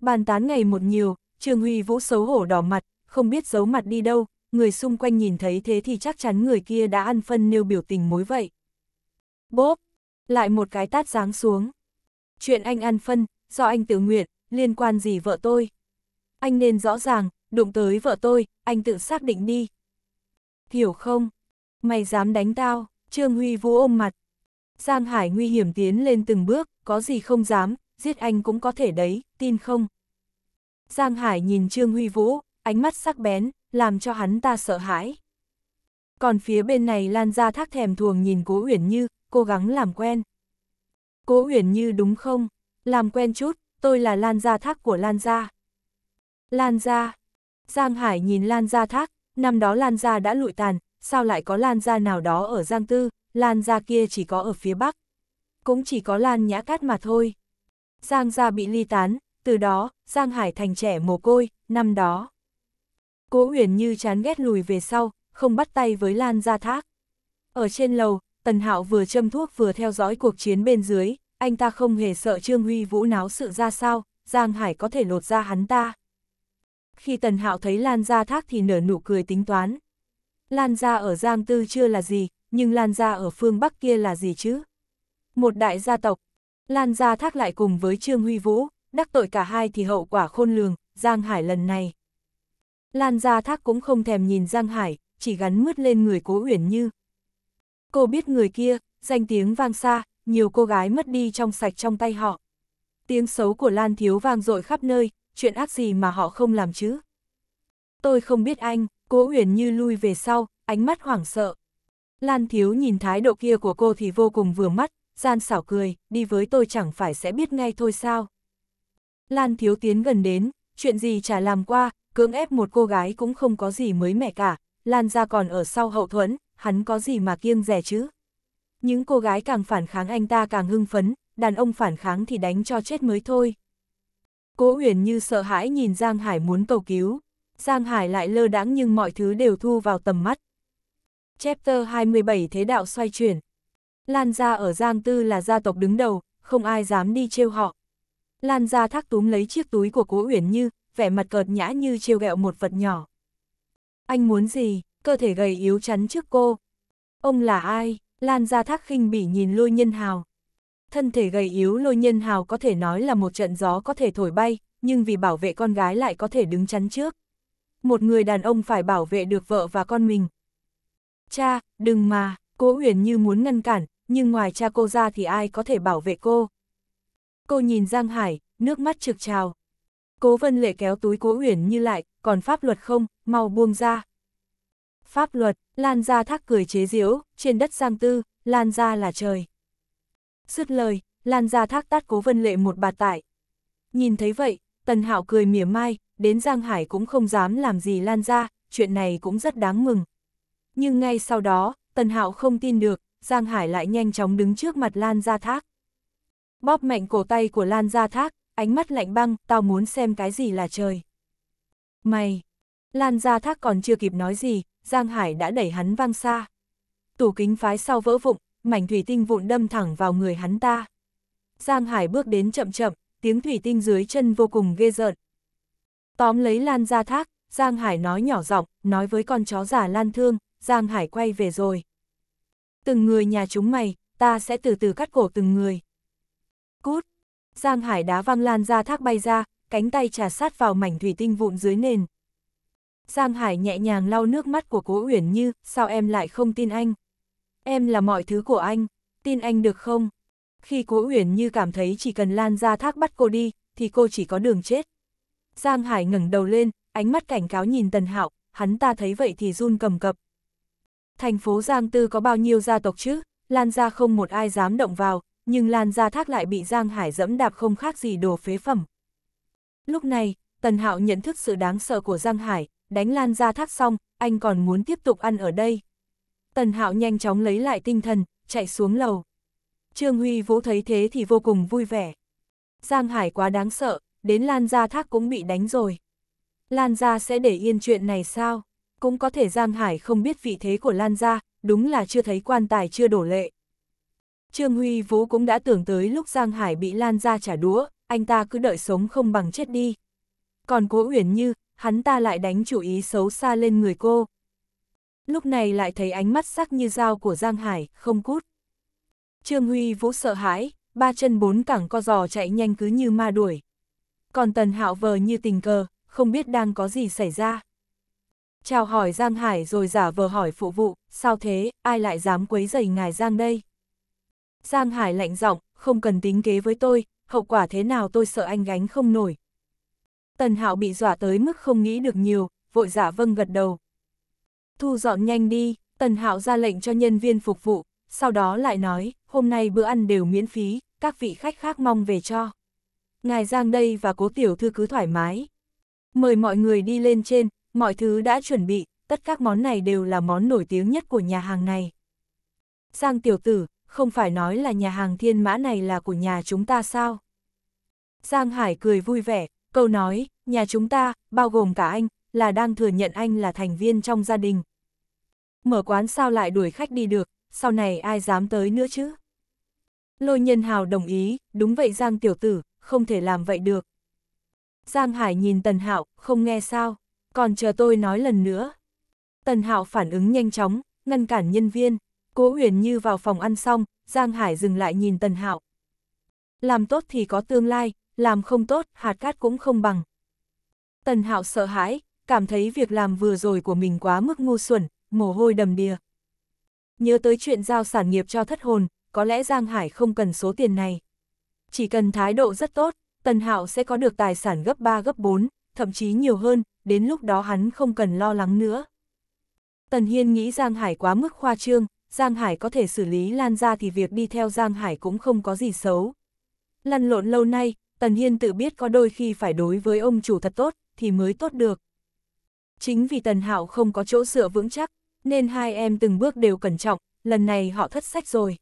Bàn tán ngày một nhiều, Trương Huy Vũ xấu hổ đỏ mặt, không biết giấu mặt đi đâu, người xung quanh nhìn thấy thế thì chắc chắn người kia đã ăn phân nêu biểu tình mối vậy. Bốp, lại một cái tát giáng xuống. Chuyện anh ăn phân, do anh tự nguyện, liên quan gì vợ tôi? anh nên rõ ràng, đụng tới vợ tôi, anh tự xác định đi. Hiểu không? Mày dám đánh tao, Trương Huy vũ ôm mặt. Giang Hải nguy hiểm tiến lên từng bước, có gì không dám, giết anh cũng có thể đấy, tin không? Giang Hải nhìn Trương Huy Vũ, ánh mắt sắc bén, làm cho hắn ta sợ hãi. Còn phía bên này Lan ra thác thèm thuồng nhìn Cố Uyển Như, cố gắng làm quen. Cố Uyển Như đúng không? Làm quen chút, tôi là Lan gia thác của Lan gia. Lan Gia. Giang Hải nhìn Lan Gia thác, năm đó Lan Gia đã lụi tàn, sao lại có Lan Gia nào đó ở Giang Tư, Lan Gia kia chỉ có ở phía Bắc. Cũng chỉ có Lan Nhã Cát mà thôi. Giang Gia bị ly tán, từ đó, Giang Hải thành trẻ mồ côi, năm đó. Cố Uyển Như chán ghét lùi về sau, không bắt tay với Lan Gia thác. Ở trên lầu, Tần Hạo vừa châm thuốc vừa theo dõi cuộc chiến bên dưới, anh ta không hề sợ Trương Huy Vũ náo sự ra sao, Giang Hải có thể lột ra hắn ta khi Tần Hạo thấy Lan Gia Thác thì nở nụ cười tính toán. Lan Gia ở Giang Tư chưa là gì, nhưng Lan Gia ở phương Bắc kia là gì chứ? Một đại gia tộc, Lan Gia Thác lại cùng với Trương Huy Vũ, đắc tội cả hai thì hậu quả khôn lường, Giang Hải lần này. Lan Gia Thác cũng không thèm nhìn Giang Hải, chỉ gắn mứt lên người cố uyển như. Cô biết người kia, danh tiếng vang xa, nhiều cô gái mất đi trong sạch trong tay họ. Tiếng xấu của Lan Thiếu vang dội khắp nơi, chuyện ác gì mà họ không làm chứ? Tôi không biết anh, cố Uyển như lui về sau, ánh mắt hoảng sợ. Lan Thiếu nhìn thái độ kia của cô thì vô cùng vừa mắt, gian xảo cười, đi với tôi chẳng phải sẽ biết ngay thôi sao. Lan Thiếu tiến gần đến, chuyện gì chả làm qua, cưỡng ép một cô gái cũng không có gì mới mẻ cả, Lan ra còn ở sau hậu thuẫn, hắn có gì mà kiêng rẻ chứ. Những cô gái càng phản kháng anh ta càng hưng phấn, đàn ông phản kháng thì đánh cho chết mới thôi. Cố Huyền như sợ hãi nhìn Giang Hải muốn cầu cứu, Giang Hải lại lơ đãng nhưng mọi thứ đều thu vào tầm mắt. Chapter 27 Thế đạo xoay chuyển Lan gia ở Giang Tư là gia tộc đứng đầu, không ai dám đi trêu họ. Lan gia thác túm lấy chiếc túi của Cố Uyển Như, vẻ mặt cợt nhã như trêu ghẹo một vật nhỏ. Anh muốn gì, cơ thể gầy yếu chắn trước cô. Ông là ai? Lan gia thác khinh bỉ nhìn lôi nhân hào thân thể gầy yếu lôi nhân hào có thể nói là một trận gió có thể thổi bay, nhưng vì bảo vệ con gái lại có thể đứng chắn trước. Một người đàn ông phải bảo vệ được vợ và con mình. Cha, đừng mà, cố huyền như muốn ngăn cản, nhưng ngoài cha cô ra thì ai có thể bảo vệ cô. Cô nhìn Giang Hải, nước mắt trực trào. Cố vân lệ kéo túi cố huyền như lại, còn pháp luật không, mau buông ra. Pháp luật, Lan gia thác cười chế diễu trên đất Giang Tư, Lan gia là trời. Dứt lời, lan ra thác tát cố vân lệ một bà tải. Nhìn thấy vậy, Tần Hạo cười mỉa mai, đến Giang Hải cũng không dám làm gì lan ra, chuyện này cũng rất đáng mừng. Nhưng ngay sau đó, Tần Hạo không tin được, Giang Hải lại nhanh chóng đứng trước mặt Lan Gia Thác. Bóp mạnh cổ tay của Lan Gia Thác, ánh mắt lạnh băng, tao muốn xem cái gì là trời. Mày! Lan Gia Thác còn chưa kịp nói gì, Giang Hải đã đẩy hắn văng xa. Tủ kính phái sau vỡ vụng, mảnh thủy tinh vụn đâm thẳng vào người hắn ta. Giang Hải bước đến chậm chậm, tiếng thủy tinh dưới chân vô cùng ghê rợn. Tóm lấy Lan Gia thác, Giang Hải nói nhỏ giọng, nói với con chó già Lan Thương, Giang Hải quay về rồi. Từng người nhà chúng mày, ta sẽ từ từ cắt cổ từng người. Cút! Giang Hải đá văng Lan Gia thác bay ra, cánh tay trà sát vào mảnh thủy tinh vụn dưới nền. Giang Hải nhẹ nhàng lau nước mắt của Cố Uyển Như, sao em lại không tin anh? Em là mọi thứ của anh, tin anh được không? Khi Cố Uyển Như cảm thấy chỉ cần Lan Gia thác bắt cô đi, thì cô chỉ có đường chết. Giang Hải ngẩng đầu lên, ánh mắt cảnh cáo nhìn Tần Hạo, hắn ta thấy vậy thì run cầm cập. Thành phố Giang Tư có bao nhiêu gia tộc chứ, Lan gia không một ai dám động vào, nhưng Lan gia thác lại bị Giang Hải dẫm đạp không khác gì đồ phế phẩm. Lúc này, Tần Hạo nhận thức sự đáng sợ của Giang Hải, đánh Lan gia thác xong, anh còn muốn tiếp tục ăn ở đây. Tần Hạo nhanh chóng lấy lại tinh thần, chạy xuống lầu. Trương Huy Vũ thấy thế thì vô cùng vui vẻ. Giang Hải quá đáng sợ, đến Lan Gia Thác cũng bị đánh rồi. Lan Gia sẽ để yên chuyện này sao? Cũng có thể Giang Hải không biết vị thế của Lan Gia, đúng là chưa thấy quan tài chưa đổ lệ. Trương Huy Vũ cũng đã tưởng tới lúc Giang Hải bị Lan Gia trả đũa, anh ta cứ đợi sống không bằng chết đi. Còn Cố Uyển Như, hắn ta lại đánh chủ ý xấu xa lên người cô. Lúc này lại thấy ánh mắt sắc như dao của Giang Hải, không cút. Trương Huy Vũ sợ hãi, ba chân bốn cẳng co giò chạy nhanh cứ như ma đuổi. Còn Tần Hạo vờ như tình cờ, không biết đang có gì xảy ra. Chào hỏi Giang Hải rồi giả vờ hỏi phụ vụ, sao thế, ai lại dám quấy rầy ngài Giang đây? Giang Hải lạnh giọng, không cần tính kế với tôi, hậu quả thế nào tôi sợ anh gánh không nổi. Tần Hạo bị dọa tới mức không nghĩ được nhiều, vội giả vâng gật đầu, Thu dọn nhanh đi, Tần Hạo ra lệnh cho nhân viên phục vụ, sau đó lại nói, hôm nay bữa ăn đều miễn phí, các vị khách khác mong về cho. Ngài Giang đây và cố tiểu thư cứ thoải mái. Mời mọi người đi lên trên, mọi thứ đã chuẩn bị, tất các món này đều là món nổi tiếng nhất của nhà hàng này. Giang tiểu tử, không phải nói là nhà hàng thiên mã này là của nhà chúng ta sao? Giang Hải cười vui vẻ, câu nói, nhà chúng ta, bao gồm cả anh, là đang thừa nhận anh là thành viên trong gia đình. Mở quán sao lại đuổi khách đi được, sau này ai dám tới nữa chứ? Lôi nhân hào đồng ý, đúng vậy Giang tiểu tử, không thể làm vậy được. Giang Hải nhìn Tần Hạo, không nghe sao, còn chờ tôi nói lần nữa. Tần Hạo phản ứng nhanh chóng, ngăn cản nhân viên, cố huyền như vào phòng ăn xong, Giang Hải dừng lại nhìn Tần Hạo. Làm tốt thì có tương lai, làm không tốt, hạt cát cũng không bằng. Tần Hạo sợ hãi, cảm thấy việc làm vừa rồi của mình quá mức ngu xuẩn, mồ hôi đầm đìa. Nhớ tới chuyện giao sản nghiệp cho thất hồn, có lẽ Giang Hải không cần số tiền này. Chỉ cần thái độ rất tốt, Tần Hạo sẽ có được tài sản gấp 3 gấp 4, thậm chí nhiều hơn, đến lúc đó hắn không cần lo lắng nữa. Tần Hiên nghĩ Giang Hải quá mức khoa trương, Giang Hải có thể xử lý Lan ra thì việc đi theo Giang Hải cũng không có gì xấu. Lăn lộn lâu nay, Tần Hiên tự biết có đôi khi phải đối với ông chủ thật tốt, thì mới tốt được. Chính vì Tần Hạo không có chỗ dựa vững chắc, nên hai em từng bước đều cẩn trọng, lần này họ thất sách rồi.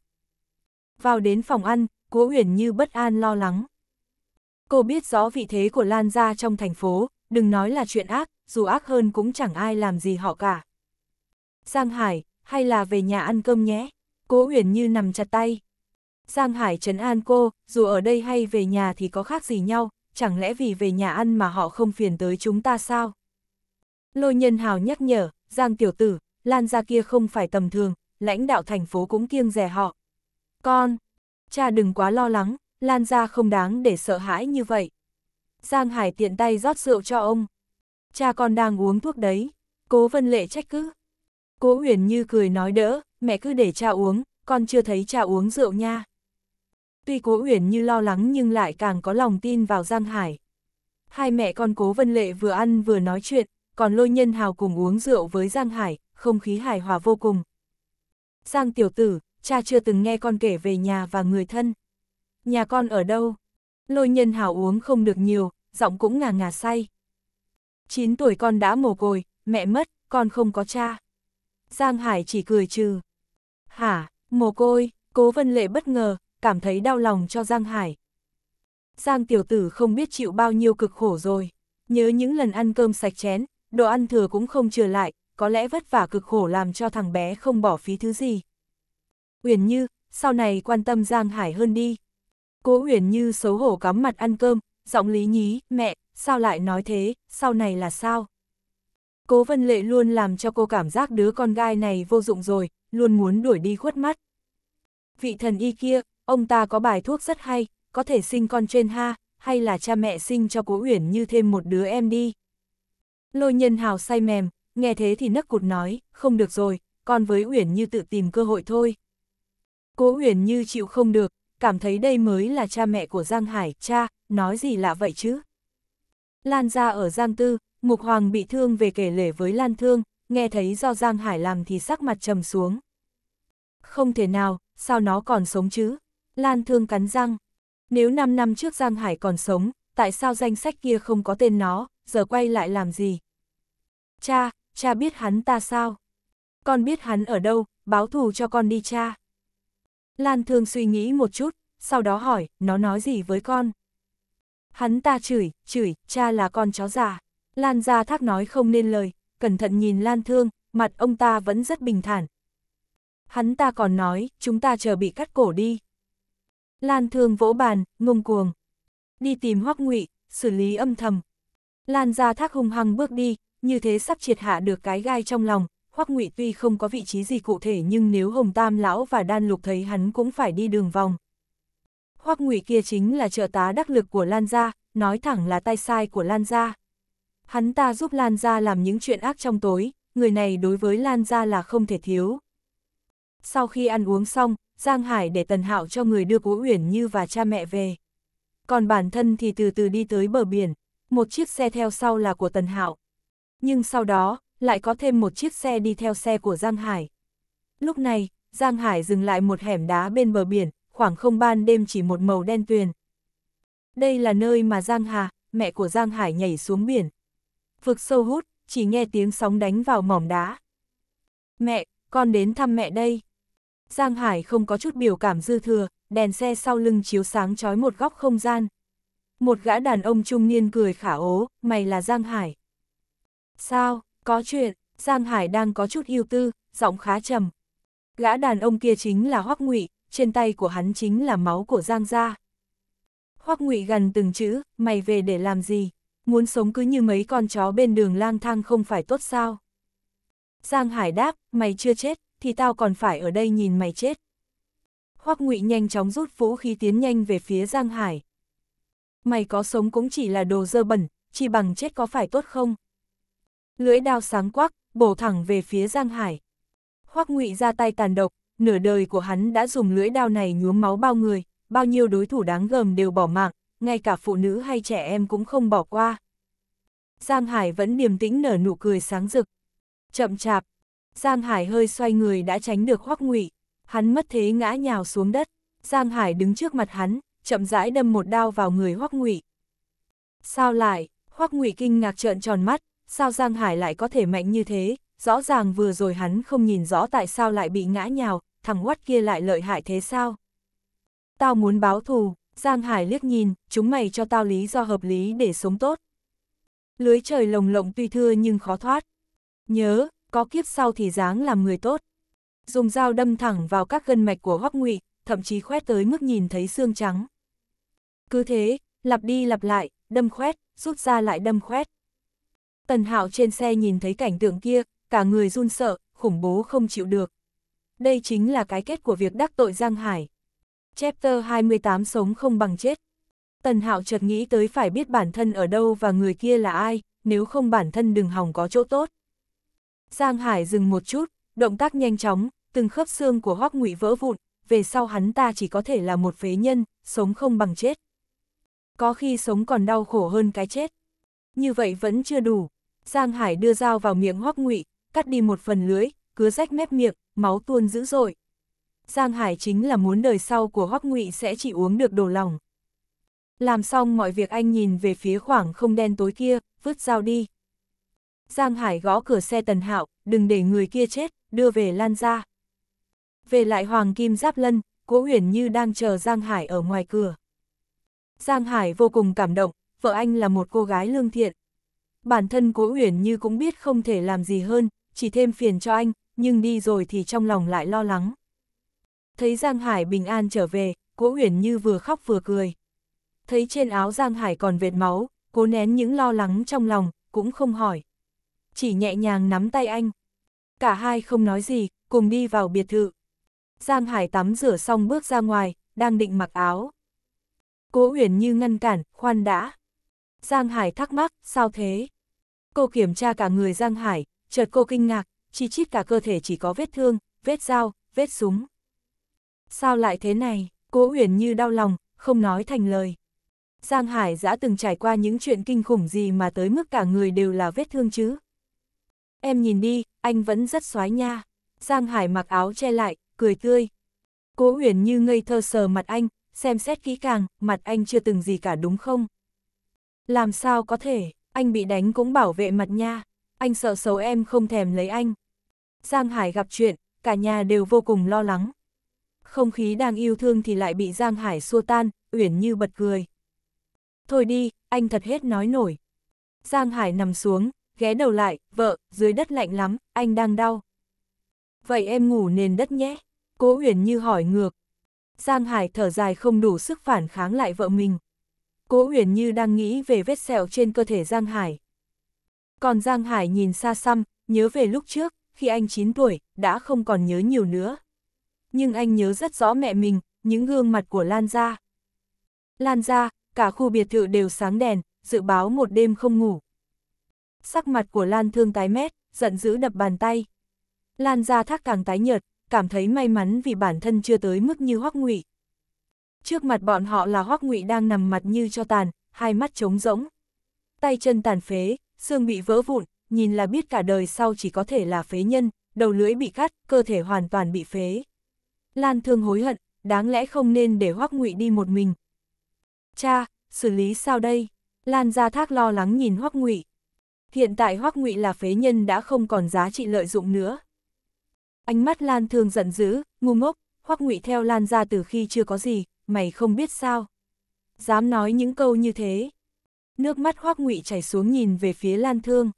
Vào đến phòng ăn, Cố Uyển Như bất an lo lắng. Cô biết rõ vị thế của Lan gia trong thành phố, đừng nói là chuyện ác, dù ác hơn cũng chẳng ai làm gì họ cả. Giang Hải, hay là về nhà ăn cơm nhé? Cố Uyển Như nằm chặt tay. Giang Hải trấn an cô, dù ở đây hay về nhà thì có khác gì nhau, chẳng lẽ vì về nhà ăn mà họ không phiền tới chúng ta sao? Lôi nhân hào nhắc nhở, Giang tiểu tử, Lan gia kia không phải tầm thường, lãnh đạo thành phố cũng kiêng rẻ họ. Con, cha đừng quá lo lắng, Lan gia không đáng để sợ hãi như vậy. Giang Hải tiện tay rót rượu cho ông. Cha con đang uống thuốc đấy, cố vân lệ trách cứ. Cố huyền như cười nói đỡ, mẹ cứ để cha uống, con chưa thấy cha uống rượu nha. Tuy cố uyển như lo lắng nhưng lại càng có lòng tin vào Giang Hải. Hai mẹ con cố Vân Lệ vừa ăn vừa nói chuyện, còn lôi nhân hào cùng uống rượu với Giang Hải, không khí hài hòa vô cùng. Giang tiểu tử, cha chưa từng nghe con kể về nhà và người thân. Nhà con ở đâu? Lôi nhân hào uống không được nhiều, giọng cũng ngà ngà say. 9 tuổi con đã mồ côi, mẹ mất, con không có cha. Giang Hải chỉ cười trừ. Hả, mồ côi, cố vân lệ bất ngờ, cảm thấy đau lòng cho Giang Hải. Giang tiểu tử không biết chịu bao nhiêu cực khổ rồi. Nhớ những lần ăn cơm sạch chén, đồ ăn thừa cũng không chừa lại, có lẽ vất vả cực khổ làm cho thằng bé không bỏ phí thứ gì. Uyển Như, sau này quan tâm Giang Hải hơn đi. Cố Uyển Như xấu hổ cắm mặt ăn cơm, giọng lý nhí, mẹ, sao lại nói thế, sau này là sao? Cố Vân Lệ luôn làm cho cô cảm giác đứa con gai này vô dụng rồi, luôn muốn đuổi đi khuất mắt. Vị thần y kia, ông ta có bài thuốc rất hay, có thể sinh con trên ha, hay là cha mẹ sinh cho Cố Uyển Như thêm một đứa em đi. Lôi nhân hào say mềm, nghe thế thì nấc cụt nói, không được rồi, còn với Uyển Như tự tìm cơ hội thôi. Cố Uyển Như chịu không được, cảm thấy đây mới là cha mẹ của Giang Hải, cha, nói gì lạ vậy chứ? Lan ra ở Giang Tư, Mục Hoàng bị thương về kể lể với Lan Thương, nghe thấy do Giang Hải làm thì sắc mặt trầm xuống. Không thể nào, sao nó còn sống chứ? Lan Thương cắn răng. Nếu 5 năm trước Giang Hải còn sống, tại sao danh sách kia không có tên nó, giờ quay lại làm gì? Cha, cha biết hắn ta sao? Con biết hắn ở đâu, báo thù cho con đi cha. Lan Thương suy nghĩ một chút, sau đó hỏi, nó nói gì với con? Hắn ta chửi, chửi, cha là con chó già. Lan Gia Thác nói không nên lời, cẩn thận nhìn Lan Thương, mặt ông ta vẫn rất bình thản. Hắn ta còn nói, chúng ta chờ bị cắt cổ đi. Lan Thương vỗ bàn, ngông cuồng. Đi tìm Hoắc Ngụy, xử lý âm thầm, Lan gia thác hung hăng bước đi, như thế sắp triệt hạ được cái gai trong lòng, Hoắc Ngụy tuy không có vị trí gì cụ thể nhưng nếu Hồng Tam lão và Đan Lục thấy hắn cũng phải đi đường vòng. Hoắc Ngụy kia chính là trợ tá đắc lực của Lan gia, nói thẳng là tay sai của Lan gia. Hắn ta giúp Lan gia làm những chuyện ác trong tối, người này đối với Lan gia là không thể thiếu. Sau khi ăn uống xong, Giang Hải để Tần Hạo cho người đưa Cố Uyển Như và cha mẹ về. Còn bản thân thì từ từ đi tới bờ biển, một chiếc xe theo sau là của Tần Hạo. Nhưng sau đó, lại có thêm một chiếc xe đi theo xe của Giang Hải. Lúc này, Giang Hải dừng lại một hẻm đá bên bờ biển, khoảng không ban đêm chỉ một màu đen tuyền. Đây là nơi mà Giang Hà, mẹ của Giang Hải nhảy xuống biển. Vực sâu hút, chỉ nghe tiếng sóng đánh vào mỏm đá. Mẹ, con đến thăm mẹ đây. Giang Hải không có chút biểu cảm dư thừa, đèn xe sau lưng chiếu sáng chói một góc không gian, một gã đàn ông trung niên cười khả ố, mày là Giang Hải. Sao, có chuyện, Giang Hải đang có chút yêu tư, giọng khá trầm. Gã đàn ông kia chính là Hoắc Ngụy, trên tay của hắn chính là máu của Giang gia. Hoắc Ngụy gần từng chữ, mày về để làm gì? Muốn sống cứ như mấy con chó bên đường lang thang không phải tốt sao? Giang Hải đáp, mày chưa chết, thì tao còn phải ở đây nhìn mày chết. Hoắc Ngụy nhanh chóng rút vũ khí tiến nhanh về phía Giang Hải, mày có sống cũng chỉ là đồ dơ bẩn, chỉ bằng chết có phải tốt không? Lưỡi đao sáng quắc, bổ thẳng về phía Giang Hải. Hoắc Ngụy ra tay tàn độc, nửa đời của hắn đã dùng lưỡi đao này nhuốm máu bao người, bao nhiêu đối thủ đáng gờm đều bỏ mạng, ngay cả phụ nữ hay trẻ em cũng không bỏ qua. Giang Hải vẫn điềm tĩnh nở nụ cười sáng rực. Chậm chạp, Giang Hải hơi xoay người đã tránh được Hoắc Ngụy, hắn mất thế ngã nhào xuống đất. Giang Hải đứng trước mặt hắn, chậm rãi đâm một đao vào người Hoắc Ngụy. Sao lại? Hoắc Ngụy kinh ngạc trợn tròn mắt, sao Giang Hải lại có thể mạnh như thế? Rõ ràng vừa rồi hắn không nhìn rõ tại sao lại bị ngã nhào, thằng Hoắc kia lại lợi hại thế sao? Tao muốn báo thù, Giang Hải liếc nhìn, chúng mày cho tao lý do hợp lý để sống tốt. Lưới trời lồng lộng tuy thưa nhưng khó thoát. Nhớ, có kiếp sau thì dáng làm người tốt. Dùng dao đâm thẳng vào các gân mạch của Hoắc Ngụy, thậm chí khoét tới mức nhìn thấy xương trắng. Cứ thế, lặp đi lặp lại, đâm khoét, rút ra lại đâm khoét. Tần Hạo trên xe nhìn thấy cảnh tượng kia, cả người run sợ, khủng bố không chịu được. Đây chính là cái kết của việc đắc tội Giang Hải. Chapter 28 sống không bằng chết. Tần Hạo chợt nghĩ tới phải biết bản thân ở đâu và người kia là ai, nếu không bản thân đừng hòng có chỗ tốt. Giang Hải dừng một chút, động tác nhanh chóng, từng khớp xương của Hoắc Ngụy vỡ vụn, về sau hắn ta chỉ có thể là một phế nhân, sống không bằng chết có khi sống còn đau khổ hơn cái chết. Như vậy vẫn chưa đủ. Giang Hải đưa dao vào miệng hoắc ngụy, cắt đi một phần lưới, cứ rách mép miệng, máu tuôn dữ dội. Giang Hải chính là muốn đời sau của hoắc ngụy sẽ chỉ uống được đồ lòng. Làm xong mọi việc anh nhìn về phía khoảng không đen tối kia, vứt dao đi. Giang Hải gõ cửa xe Tần Hạo, đừng để người kia chết, đưa về Lan ra. Về lại Hoàng Kim Giáp Lân, Cố Huyền Như đang chờ Giang Hải ở ngoài cửa. Giang Hải vô cùng cảm động, vợ anh là một cô gái lương thiện. Bản thân Cố Uyển Như cũng biết không thể làm gì hơn, chỉ thêm phiền cho anh, nhưng đi rồi thì trong lòng lại lo lắng. Thấy Giang Hải bình an trở về, Cố Uyển Như vừa khóc vừa cười. Thấy trên áo Giang Hải còn vệt máu, cố nén những lo lắng trong lòng, cũng không hỏi. Chỉ nhẹ nhàng nắm tay anh. Cả hai không nói gì, cùng đi vào biệt thự. Giang Hải tắm rửa xong bước ra ngoài, đang định mặc áo. Cố Huyền Như ngăn cản, khoan đã. Giang Hải thắc mắc, sao thế? Cô kiểm tra cả người Giang Hải, chợt cô kinh ngạc, chi chít cả cơ thể chỉ có vết thương, vết dao, vết súng. Sao lại thế này? Cố Huyền Như đau lòng, không nói thành lời. Giang Hải đã từng trải qua những chuyện kinh khủng gì mà tới mức cả người đều là vết thương chứ. Em nhìn đi, anh vẫn rất xoái nha. Giang Hải mặc áo che lại, cười tươi. Cố Huyền Như ngây thơ sờ mặt anh, xem xét kỹ càng, mặt anh chưa từng gì cả đúng không? Làm sao có thể, anh bị đánh cũng bảo vệ mặt nha, anh sợ xấu em không thèm lấy anh. Giang Hải gặp chuyện, cả nhà đều vô cùng lo lắng. Không khí đang yêu thương thì lại bị Giang Hải xua tan, Uyển Như bật cười. Thôi đi, anh thật hết nói nổi. Giang Hải nằm xuống, ghé đầu lại, vợ, dưới đất lạnh lắm, anh đang đau. Vậy em ngủ nền đất nhé. Cố Uyển Như hỏi ngược. Giang Hải thở dài không đủ sức phản kháng lại vợ mình. Cố Huyền như đang nghĩ về vết sẹo trên cơ thể Giang Hải. Còn Giang Hải nhìn xa xăm, nhớ về lúc trước, khi anh 9 tuổi, đã không còn nhớ nhiều nữa. Nhưng anh nhớ rất rõ mẹ mình, những gương mặt của Lan Gia. Lan Gia, cả khu biệt thự đều sáng đèn, dự báo một đêm không ngủ. Sắc mặt của Lan thương tái mét, giận dữ đập bàn tay. Lan Gia thác càng tái nhợt, cảm thấy may mắn vì bản thân chưa tới mức như Hoắc Ngụy. Trước mặt bọn họ là Hoắc Ngụy đang nằm mặt như cho tàn, hai mắt trống rỗng, tay chân tàn phế, xương bị vỡ vụn, nhìn là biết cả đời sau chỉ có thể là phế nhân, đầu lưỡi bị cắt, cơ thể hoàn toàn bị phế. Lan Thương hối hận, đáng lẽ không nên để Hoắc Ngụy đi một mình. "Cha, xử lý sao đây?" Lan ra Thác lo lắng nhìn Hoắc Ngụy. Hiện tại Hoắc Ngụy là phế nhân đã không còn giá trị lợi dụng nữa. Ánh mắt Lan Thương giận dữ, ngu ngốc, Hoắc Ngụy theo Lan ra từ khi chưa có gì, mày không biết sao? Dám nói những câu như thế. Nước mắt Hoắc Ngụy chảy xuống nhìn về phía Lan Thương.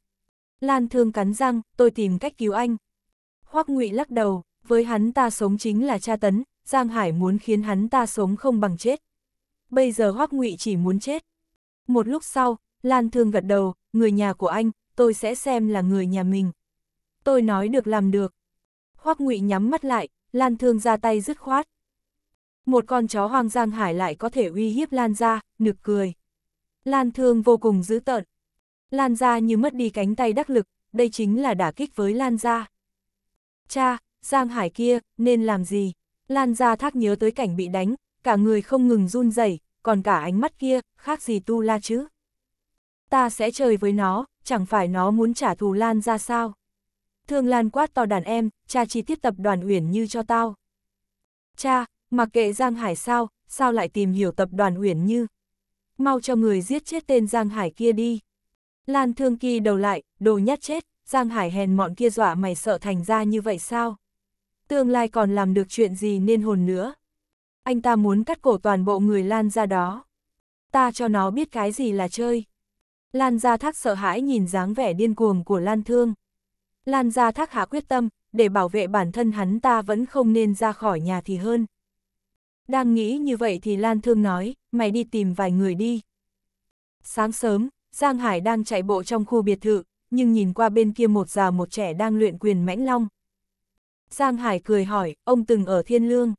Lan Thương cắn răng, tôi tìm cách cứu anh. Hoắc Ngụy lắc đầu, với hắn ta sống chính là tra tấn, Giang Hải muốn khiến hắn ta sống không bằng chết. Bây giờ Hoắc Ngụy chỉ muốn chết. Một lúc sau, Lan Thương gật đầu, người nhà của anh, tôi sẽ xem là người nhà mình. Tôi nói được làm được. Hoắc Ngụy nhắm mắt lại, Lan Thương ra tay dứt khoát. Một con chó hoang giang hải lại có thể uy hiếp Lan Gia, nực cười. Lan Thương vô cùng dữ tợn. Lan Gia như mất đi cánh tay đắc lực, đây chính là đả kích với Lan Gia. Cha, Giang Hải kia, nên làm gì? Lan Gia thác nhớ tới cảnh bị đánh, cả người không ngừng run rẩy, còn cả ánh mắt kia, khác gì tu la chứ? Ta sẽ chơi với nó, chẳng phải nó muốn trả thù Lan Gia sao? Thương Lan quát to đàn em, cha chi tiết tập đoàn Uyển Như cho tao. Cha, mặc kệ Giang Hải sao, sao lại tìm hiểu tập đoàn Uyển Như? Mau cho người giết chết tên Giang Hải kia đi. Lan Thương Kỳ đầu lại, đồ nhát chết, Giang Hải hèn mọn kia dọa mày sợ thành ra như vậy sao? Tương lai còn làm được chuyện gì nên hồn nữa? Anh ta muốn cắt cổ toàn bộ người Lan ra đó. Ta cho nó biết cái gì là chơi. Lan ra thác sợ hãi nhìn dáng vẻ điên cuồng của Lan Thương. Lan gia thác hạ quyết tâm, để bảo vệ bản thân hắn ta vẫn không nên ra khỏi nhà thì hơn. Đang nghĩ như vậy thì Lan Thương nói, mày đi tìm vài người đi. Sáng sớm, Giang Hải đang chạy bộ trong khu biệt thự, nhưng nhìn qua bên kia một già một trẻ đang luyện quyền mãnh long. Giang Hải cười hỏi, ông từng ở Thiên Lương.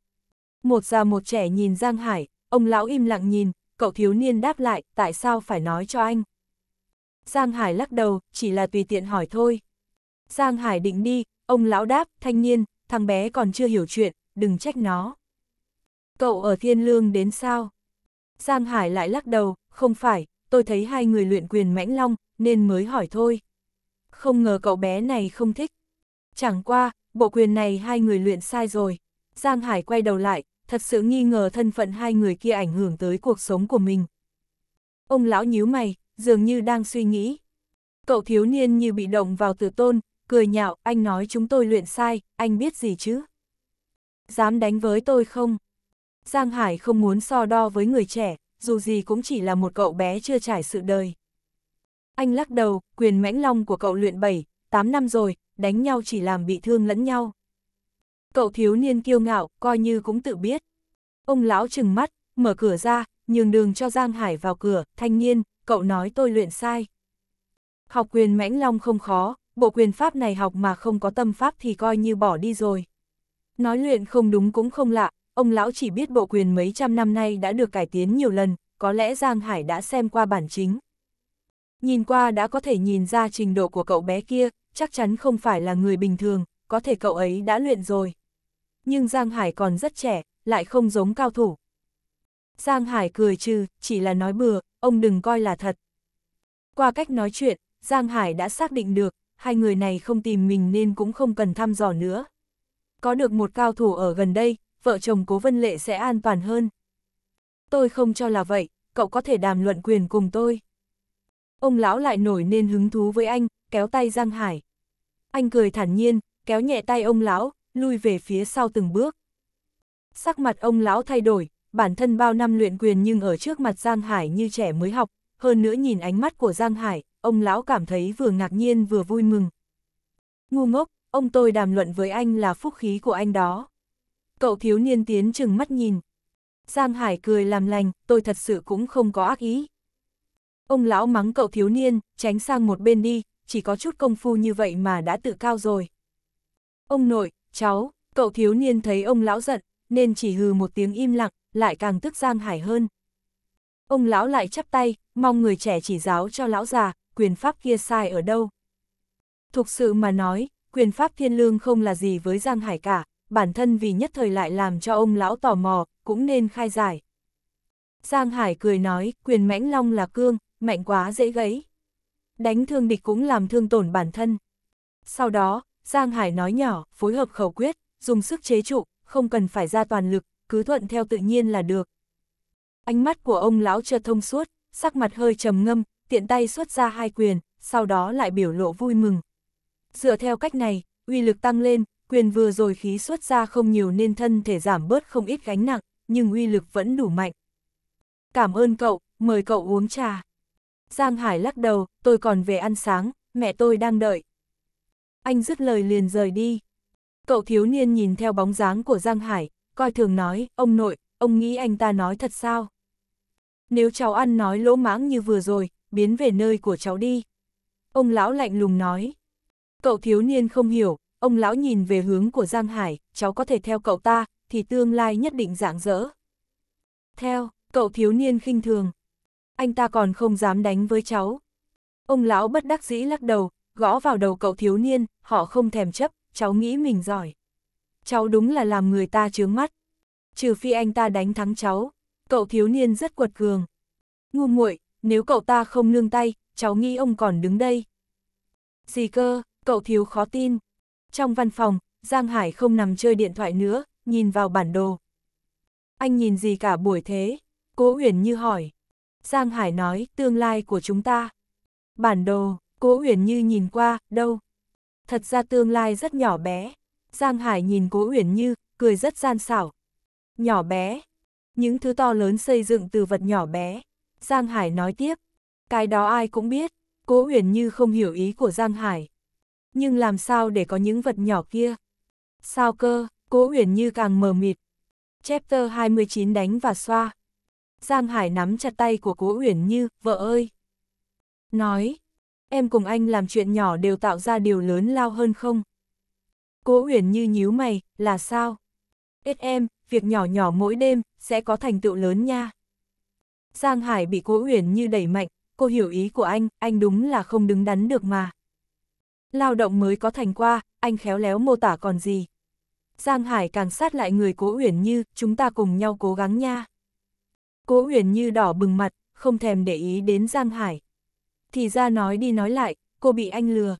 Một già một trẻ nhìn Giang Hải, ông lão im lặng nhìn, cậu thiếu niên đáp lại, tại sao phải nói cho anh? Giang Hải lắc đầu, chỉ là tùy tiện hỏi thôi. Giang Hải định đi, ông lão đáp, thanh niên, thằng bé còn chưa hiểu chuyện, đừng trách nó. Cậu ở Thiên Lương đến sao? Giang Hải lại lắc đầu, không phải, tôi thấy hai người luyện quyền mãnh long, nên mới hỏi thôi. Không ngờ cậu bé này không thích. Chẳng qua, bộ quyền này hai người luyện sai rồi. Giang Hải quay đầu lại, thật sự nghi ngờ thân phận hai người kia ảnh hưởng tới cuộc sống của mình. Ông lão nhíu mày, dường như đang suy nghĩ. Cậu thiếu niên như bị động vào tự tôn, cười nhạo, anh nói chúng tôi luyện sai, anh biết gì chứ? Dám đánh với tôi không? Giang Hải không muốn so đo với người trẻ, dù gì cũng chỉ là một cậu bé chưa trải sự đời. Anh lắc đầu, quyền mãnh long của cậu luyện 7, 8 năm rồi, đánh nhau chỉ làm bị thương lẫn nhau. Cậu thiếu niên kiêu ngạo, coi như cũng tự biết. Ông lão trừng mắt, mở cửa ra, nhường đường cho Giang Hải vào cửa, thanh niên, cậu nói tôi luyện sai. Học quyền mãnh long không khó, bộ quyền pháp này học mà không có tâm pháp thì coi như bỏ đi rồi. Nói luyện không đúng cũng không lạ, ông lão chỉ biết bộ quyền mấy trăm năm nay đã được cải tiến nhiều lần, có lẽ Giang Hải đã xem qua bản chính. Nhìn qua đã có thể nhìn ra trình độ của cậu bé kia, chắc chắn không phải là người bình thường, có thể cậu ấy đã luyện rồi. Nhưng Giang Hải còn rất trẻ, lại không giống cao thủ. Giang Hải cười trừ, chỉ là nói bừa, ông đừng coi là thật. Qua cách nói chuyện, Giang Hải đã xác định được, hai người này không tìm mình nên cũng không cần thăm dò nữa. Có được một cao thủ ở gần đây, vợ chồng Cố Vân Lệ sẽ an toàn hơn. Tôi không cho là vậy, cậu có thể đàm luận quyền cùng tôi. Ông lão lại nổi nên hứng thú với anh, kéo tay Giang Hải. Anh cười thản nhiên, kéo nhẹ tay ông lão, lui về phía sau từng bước. Sắc mặt ông lão thay đổi, bản thân bao năm luyện quyền nhưng ở trước mặt Giang Hải như trẻ mới học, hơn nữa nhìn ánh mắt của Giang Hải, ông lão cảm thấy vừa ngạc nhiên vừa vui mừng. Ngu ngốc, ông tôi đàm luận với anh là phúc khí của anh đó. Cậu thiếu niên tiến chừng mắt nhìn. Giang Hải cười làm lành, tôi thật sự cũng không có ác ý. Ông lão mắng cậu thiếu niên, tránh sang một bên đi, chỉ có chút công phu như vậy mà đã tự cao rồi. Ông nội, cháu, cậu thiếu niên thấy ông lão giận, nên chỉ hừ một tiếng im lặng, lại càng tức Giang Hải hơn. Ông lão lại chắp tay, mong người trẻ chỉ giáo cho lão già, quyền pháp kia sai ở đâu. Thực sự mà nói, quyền pháp thiên lương không là gì với Giang Hải cả, bản thân vì nhất thời lại làm cho ông lão tò mò, cũng nên khai giải. Giang Hải cười nói, quyền mãnh long là cương, mạnh quá dễ gãy. Đánh thương địch cũng làm thương tổn bản thân. Sau đó, Giang Hải nói nhỏ, phối hợp khẩu quyết, dùng sức chế trụ, không cần phải ra toàn lực, cứ thuận theo tự nhiên là được. Ánh mắt của ông lão chợt thông suốt, sắc mặt hơi trầm ngâm, tiện tay xuất ra hai quyền, sau đó lại biểu lộ vui mừng. Dựa theo cách này, uy lực tăng lên, quyền vừa rồi khí xuất ra không nhiều nên thân thể giảm bớt không ít gánh nặng, nhưng uy lực vẫn đủ mạnh. Cảm ơn cậu, mời cậu uống trà. Giang Hải lắc đầu, tôi còn về ăn sáng, mẹ tôi đang đợi. Anh dứt lời liền rời đi. Cậu thiếu niên nhìn theo bóng dáng của Giang Hải, coi thường nói, ông nội, ông nghĩ anh ta nói thật sao? Nếu cháu ăn nói lỗ mãng như vừa rồi, biến về nơi của cháu đi. Ông lão lạnh lùng nói. Cậu thiếu niên không hiểu, ông lão nhìn về hướng của Giang Hải, cháu có thể theo cậu ta, thì tương lai nhất định rạng rỡ. Theo, cậu thiếu niên khinh thường. Anh ta còn không dám đánh với cháu. Ông lão bất đắc dĩ lắc đầu, gõ vào đầu cậu thiếu niên, họ không thèm chấp, cháu nghĩ mình giỏi. Cháu đúng là làm người ta chướng mắt. Trừ phi anh ta đánh thắng cháu, cậu thiếu niên rất quật cường. Ngu muội, nếu cậu ta không nương tay, cháu nghĩ ông còn đứng đây. Gì cơ, cậu thiếu khó tin. Trong văn phòng, Giang Hải không nằm chơi điện thoại nữa, nhìn vào bản đồ. Anh nhìn gì cả buổi thế? Cố Uyển Như hỏi. Giang Hải nói, tương lai của chúng ta. Bản đồ, Cố Uyển Như nhìn qua, đâu? Thật ra tương lai rất nhỏ bé. Giang Hải nhìn Cố Uyển Như, cười rất gian xảo. Nhỏ bé. Những thứ to lớn xây dựng từ vật nhỏ bé. Giang Hải nói tiếp, cái đó ai cũng biết, cố huyền như không hiểu ý của Giang Hải. Nhưng làm sao để có những vật nhỏ kia? Sao cơ, cố huyền như càng mờ mịt. Chapter 29 đánh và xoa. Giang Hải nắm chặt tay của cố huyền như, vợ ơi. Nói, em cùng anh làm chuyện nhỏ đều tạo ra điều lớn lao hơn không? Cố huyền như nhíu mày, là sao? Ít em, việc nhỏ nhỏ mỗi đêm, sẽ có thành tựu lớn nha. Giang Hải bị Cố Uyển Như đẩy mạnh, cô hiểu ý của anh, anh đúng là không đứng đắn được mà. Lao động mới có thành qua, anh khéo léo mô tả còn gì. Giang Hải càng sát lại người Cố Uyển Như, chúng ta cùng nhau cố gắng nha. Cố Uyển Như đỏ bừng mặt, không thèm để ý đến Giang Hải. Thì ra nói đi nói lại, cô bị anh lừa.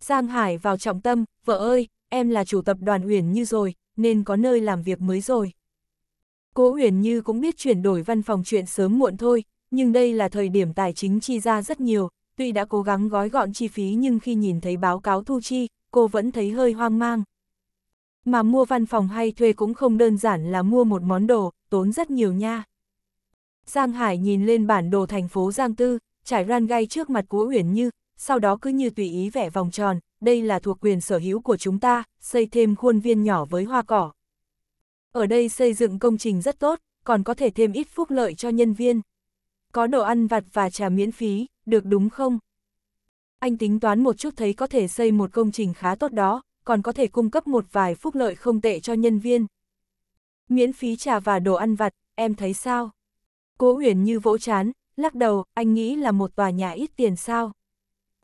Giang Hải vào trọng tâm, vợ ơi, em là chủ tập đoàn Uyển Như rồi, nên có nơi làm việc mới rồi. Cố Huyền Như cũng biết chuyển đổi văn phòng chuyện sớm muộn thôi, nhưng đây là thời điểm tài chính chi ra rất nhiều, tuy đã cố gắng gói gọn chi phí nhưng khi nhìn thấy báo cáo thu chi, cô vẫn thấy hơi hoang mang. Mà mua văn phòng hay thuê cũng không đơn giản là mua một món đồ, tốn rất nhiều nha. Giang Hải nhìn lên bản đồ thành phố Giang Tư, trải ran gai trước mặt Cố Huyền Như, sau đó cứ như tùy ý vẽ vòng tròn, đây là thuộc quyền sở hữu của chúng ta, xây thêm khuôn viên nhỏ với hoa cỏ, ở đây xây dựng công trình rất tốt, còn có thể thêm ít phúc lợi cho nhân viên. Có đồ ăn vặt và trà miễn phí, được đúng không? Anh tính toán một chút thấy có thể xây một công trình khá tốt đó, còn có thể cung cấp một vài phúc lợi không tệ cho nhân viên. Miễn phí trà và đồ ăn vặt, em thấy sao? Cố Uyển như vỗ chán, lắc đầu, anh nghĩ là một tòa nhà ít tiền sao?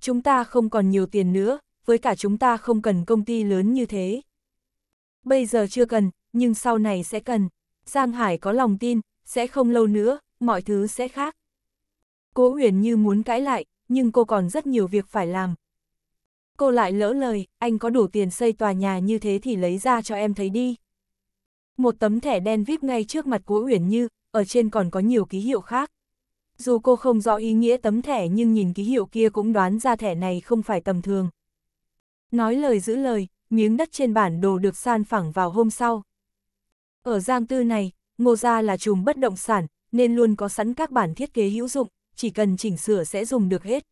Chúng ta không còn nhiều tiền nữa, với cả chúng ta không cần công ty lớn như thế. Bây giờ chưa cần, nhưng sau này sẽ cần. Giang Hải có lòng tin, sẽ không lâu nữa, mọi thứ sẽ khác. Cố Uyển như muốn cãi lại, nhưng cô còn rất nhiều việc phải làm. Cô lại lỡ lời, anh có đủ tiền xây tòa nhà như thế thì lấy ra cho em thấy đi. Một tấm thẻ đen vip ngay trước mặt Cố Uyển Như, ở trên còn có nhiều ký hiệu khác. Dù cô không rõ ý nghĩa tấm thẻ nhưng nhìn ký hiệu kia cũng đoán ra thẻ này không phải tầm thường. Nói lời giữ lời, miếng đất trên bản đồ được san phẳng vào hôm sau. Ở Giang Tư này, Ngô Gia là chùm bất động sản, nên luôn có sẵn các bản thiết kế hữu dụng, chỉ cần chỉnh sửa sẽ dùng được hết.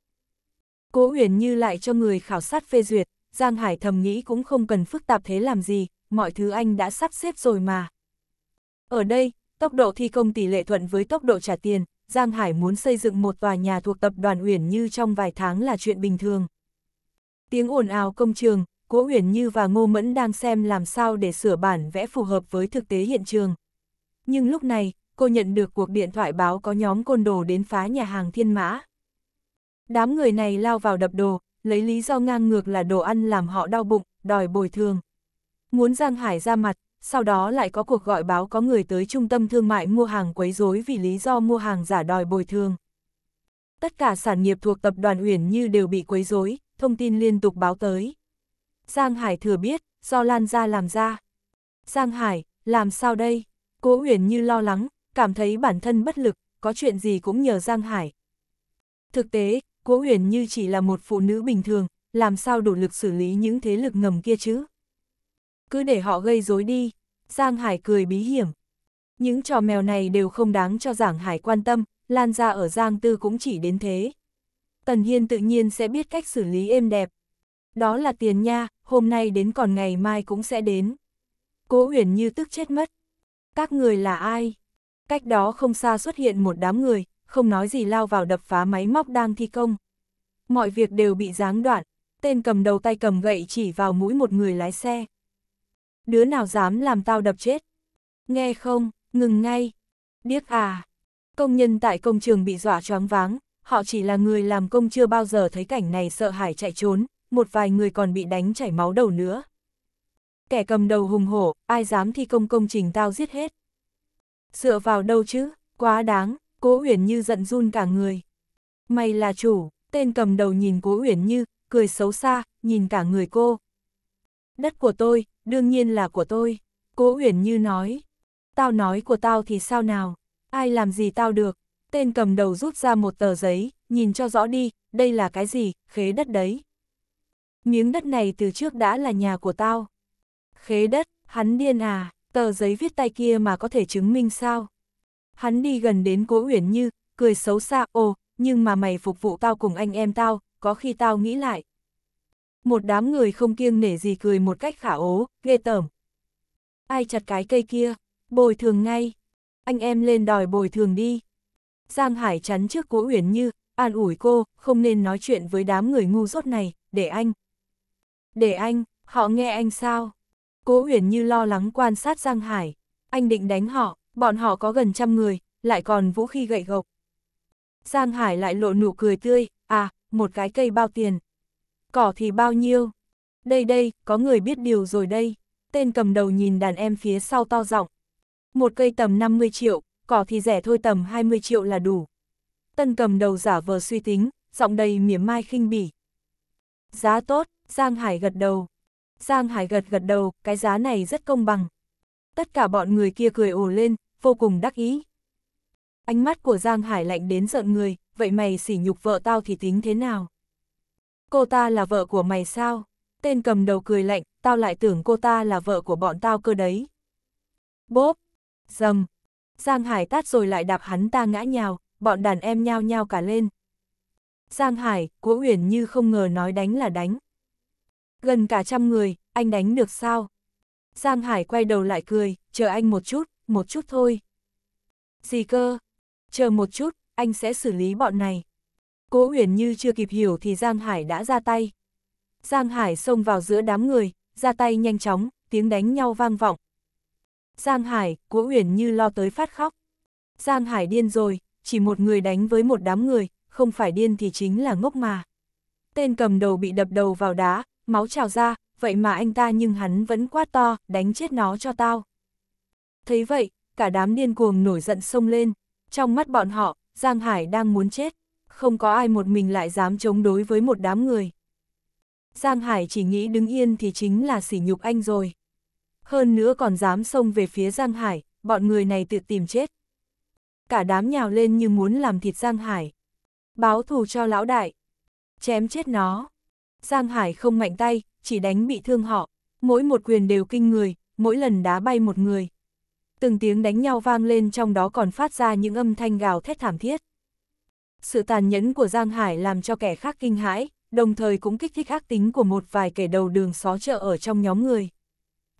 Cố huyền Như lại cho người khảo sát phê duyệt, Giang Hải thầm nghĩ cũng không cần phức tạp thế làm gì, mọi thứ anh đã sắp xếp rồi mà. Ở đây, tốc độ thi công tỷ lệ thuận với tốc độ trả tiền, Giang Hải muốn xây dựng một tòa nhà thuộc tập đoàn huyền Như trong vài tháng là chuyện bình thường. Tiếng ồn ào công trường, Cố Huyền Như và Ngô Mẫn đang xem làm sao để sửa bản vẽ phù hợp với thực tế hiện trường. Nhưng lúc này, cô nhận được cuộc điện thoại báo có nhóm côn đồ đến phá nhà hàng Thiên Mã. Đám người này lao vào đập đồ, lấy lý do ngang ngược là đồ ăn làm họ đau bụng, đòi bồi thường. Muốn Giang Hải ra mặt, sau đó lại có cuộc gọi báo có người tới trung tâm thương mại mua hàng quấy rối vì lý do mua hàng giả đòi bồi thường. Tất cả sản nghiệp thuộc tập đoàn Uyển Như đều bị quấy rối, thông tin liên tục báo tới. Giang Hải thừa biết, do Lan Gia làm ra. Giang Hải, làm sao đây? Cố Uyển như lo lắng, cảm thấy bản thân bất lực, có chuyện gì cũng nhờ Giang Hải. Thực tế, Cố Uyển như chỉ là một phụ nữ bình thường, làm sao đủ lực xử lý những thế lực ngầm kia chứ? Cứ để họ gây rối đi, Giang Hải cười bí hiểm. Những trò mèo này đều không đáng cho Giang Hải quan tâm, lan Gia ở Giang Tư cũng chỉ đến thế. Tần Hiên tự nhiên sẽ biết cách xử lý êm đẹp, đó là tiền nha, hôm nay đến còn ngày mai cũng sẽ đến. Cố Huyền như tức chết mất. Các người là ai? Cách đó không xa xuất hiện một đám người, không nói gì lao vào đập phá máy móc đang thi công. Mọi việc đều bị gián đoạn, tên cầm đầu tay cầm gậy chỉ vào mũi một người lái xe. Đứa nào dám làm tao đập chết? Nghe không, ngừng ngay. Điếc à. Công nhân tại công trường bị dọa choáng váng, họ chỉ là người làm công chưa bao giờ thấy cảnh này sợ hãi chạy trốn, một vài người còn bị đánh chảy máu đầu nữa. Kẻ cầm đầu hùng hổ, ai dám thi công công trình tao giết hết. Dựa vào đâu chứ, quá đáng, cố uyển như giận run cả người. Mày là chủ, tên cầm đầu nhìn cố uyển như, cười xấu xa, nhìn cả người cô. Đất của tôi, đương nhiên là của tôi, cố uyển như nói. Tao nói của tao thì sao nào, ai làm gì tao được. Tên cầm đầu rút ra một tờ giấy, nhìn cho rõ đi, đây là cái gì, khế đất đấy miếng đất này từ trước đã là nhà của tao. Khế đất, hắn điên à, tờ giấy viết tay kia mà có thể chứng minh sao? Hắn đi gần đến cố uyển như, cười xấu xa, ồ, nhưng mà mày phục vụ tao cùng anh em tao, có khi tao nghĩ lại. Một đám người không kiêng nể gì cười một cách khả ố, ghê tởm. Ai chặt cái cây kia, bồi thường ngay. Anh em lên đòi bồi thường đi. Giang Hải chắn trước cố uyển như, an ủi cô, không nên nói chuyện với đám người ngu dốt này, để anh, để anh, họ nghe anh sao? Cố Uyển như lo lắng quan sát Giang Hải. Anh định đánh họ, bọn họ có gần trăm người, lại còn vũ khí gậy gộc. Giang Hải lại lộ nụ cười tươi, à, một cái cây bao tiền. Cỏ thì bao nhiêu? Đây đây, có người biết điều rồi đây. Tên cầm đầu nhìn đàn em phía sau to giọng. Một cây tầm 50 triệu, cỏ thì rẻ thôi tầm 20 triệu là đủ. Tân cầm đầu giả vờ suy tính, giọng đầy mỉa mai khinh bỉ. Giá tốt, Giang Hải gật đầu. Giang Hải gật gật đầu, cái giá này rất công bằng. Tất cả bọn người kia cười ồ lên, vô cùng đắc ý. Ánh mắt của Giang Hải lạnh đến giận người, vậy mày sỉ nhục vợ tao thì tính thế nào? Cô ta là vợ của mày sao? Tên cầm đầu cười lạnh, tao lại tưởng cô ta là vợ của bọn tao cơ đấy. Bốp, dầm, Giang Hải tát rồi lại đạp hắn ta ngã nhào, bọn đàn em nhao nhao cả lên. Giang Hải, Cố Uyển Như không ngờ nói đánh là đánh. Gần cả trăm người, anh đánh được sao? Giang Hải quay đầu lại cười, chờ anh một chút, một chút thôi. Gì cơ? Chờ một chút, anh sẽ xử lý bọn này. Cố Huyền Như chưa kịp hiểu thì Giang Hải đã ra tay. Giang Hải xông vào giữa đám người, ra tay nhanh chóng, tiếng đánh nhau vang vọng. Giang Hải, Cố Huyền Như lo tới phát khóc. Giang Hải điên rồi, chỉ một người đánh với một đám người, không phải điên thì chính là ngốc mà. Tên cầm đầu bị đập đầu vào đá, máu trào ra, vậy mà anh ta nhưng hắn vẫn quát to, đánh chết nó cho tao. Thấy vậy, cả đám điên cuồng nổi giận xông lên, trong mắt bọn họ, Giang Hải đang muốn chết, không có ai một mình lại dám chống đối với một đám người. Giang Hải chỉ nghĩ đứng yên thì chính là sỉ nhục anh rồi. Hơn nữa còn dám xông về phía Giang Hải, bọn người này tự tìm chết. Cả đám nhào lên như muốn làm thịt Giang Hải. Báo thù cho lão đại. Chém chết nó. Giang Hải không mạnh tay, chỉ đánh bị thương họ, mỗi một quyền đều kinh người, mỗi lần đá bay một người. Từng tiếng đánh nhau vang lên trong đó còn phát ra những âm thanh gào thét thảm thiết. Sự tàn nhẫn của Giang Hải làm cho kẻ khác kinh hãi, đồng thời cũng kích thích ác tính của một vài kẻ đầu đường xó chợ ở trong nhóm người.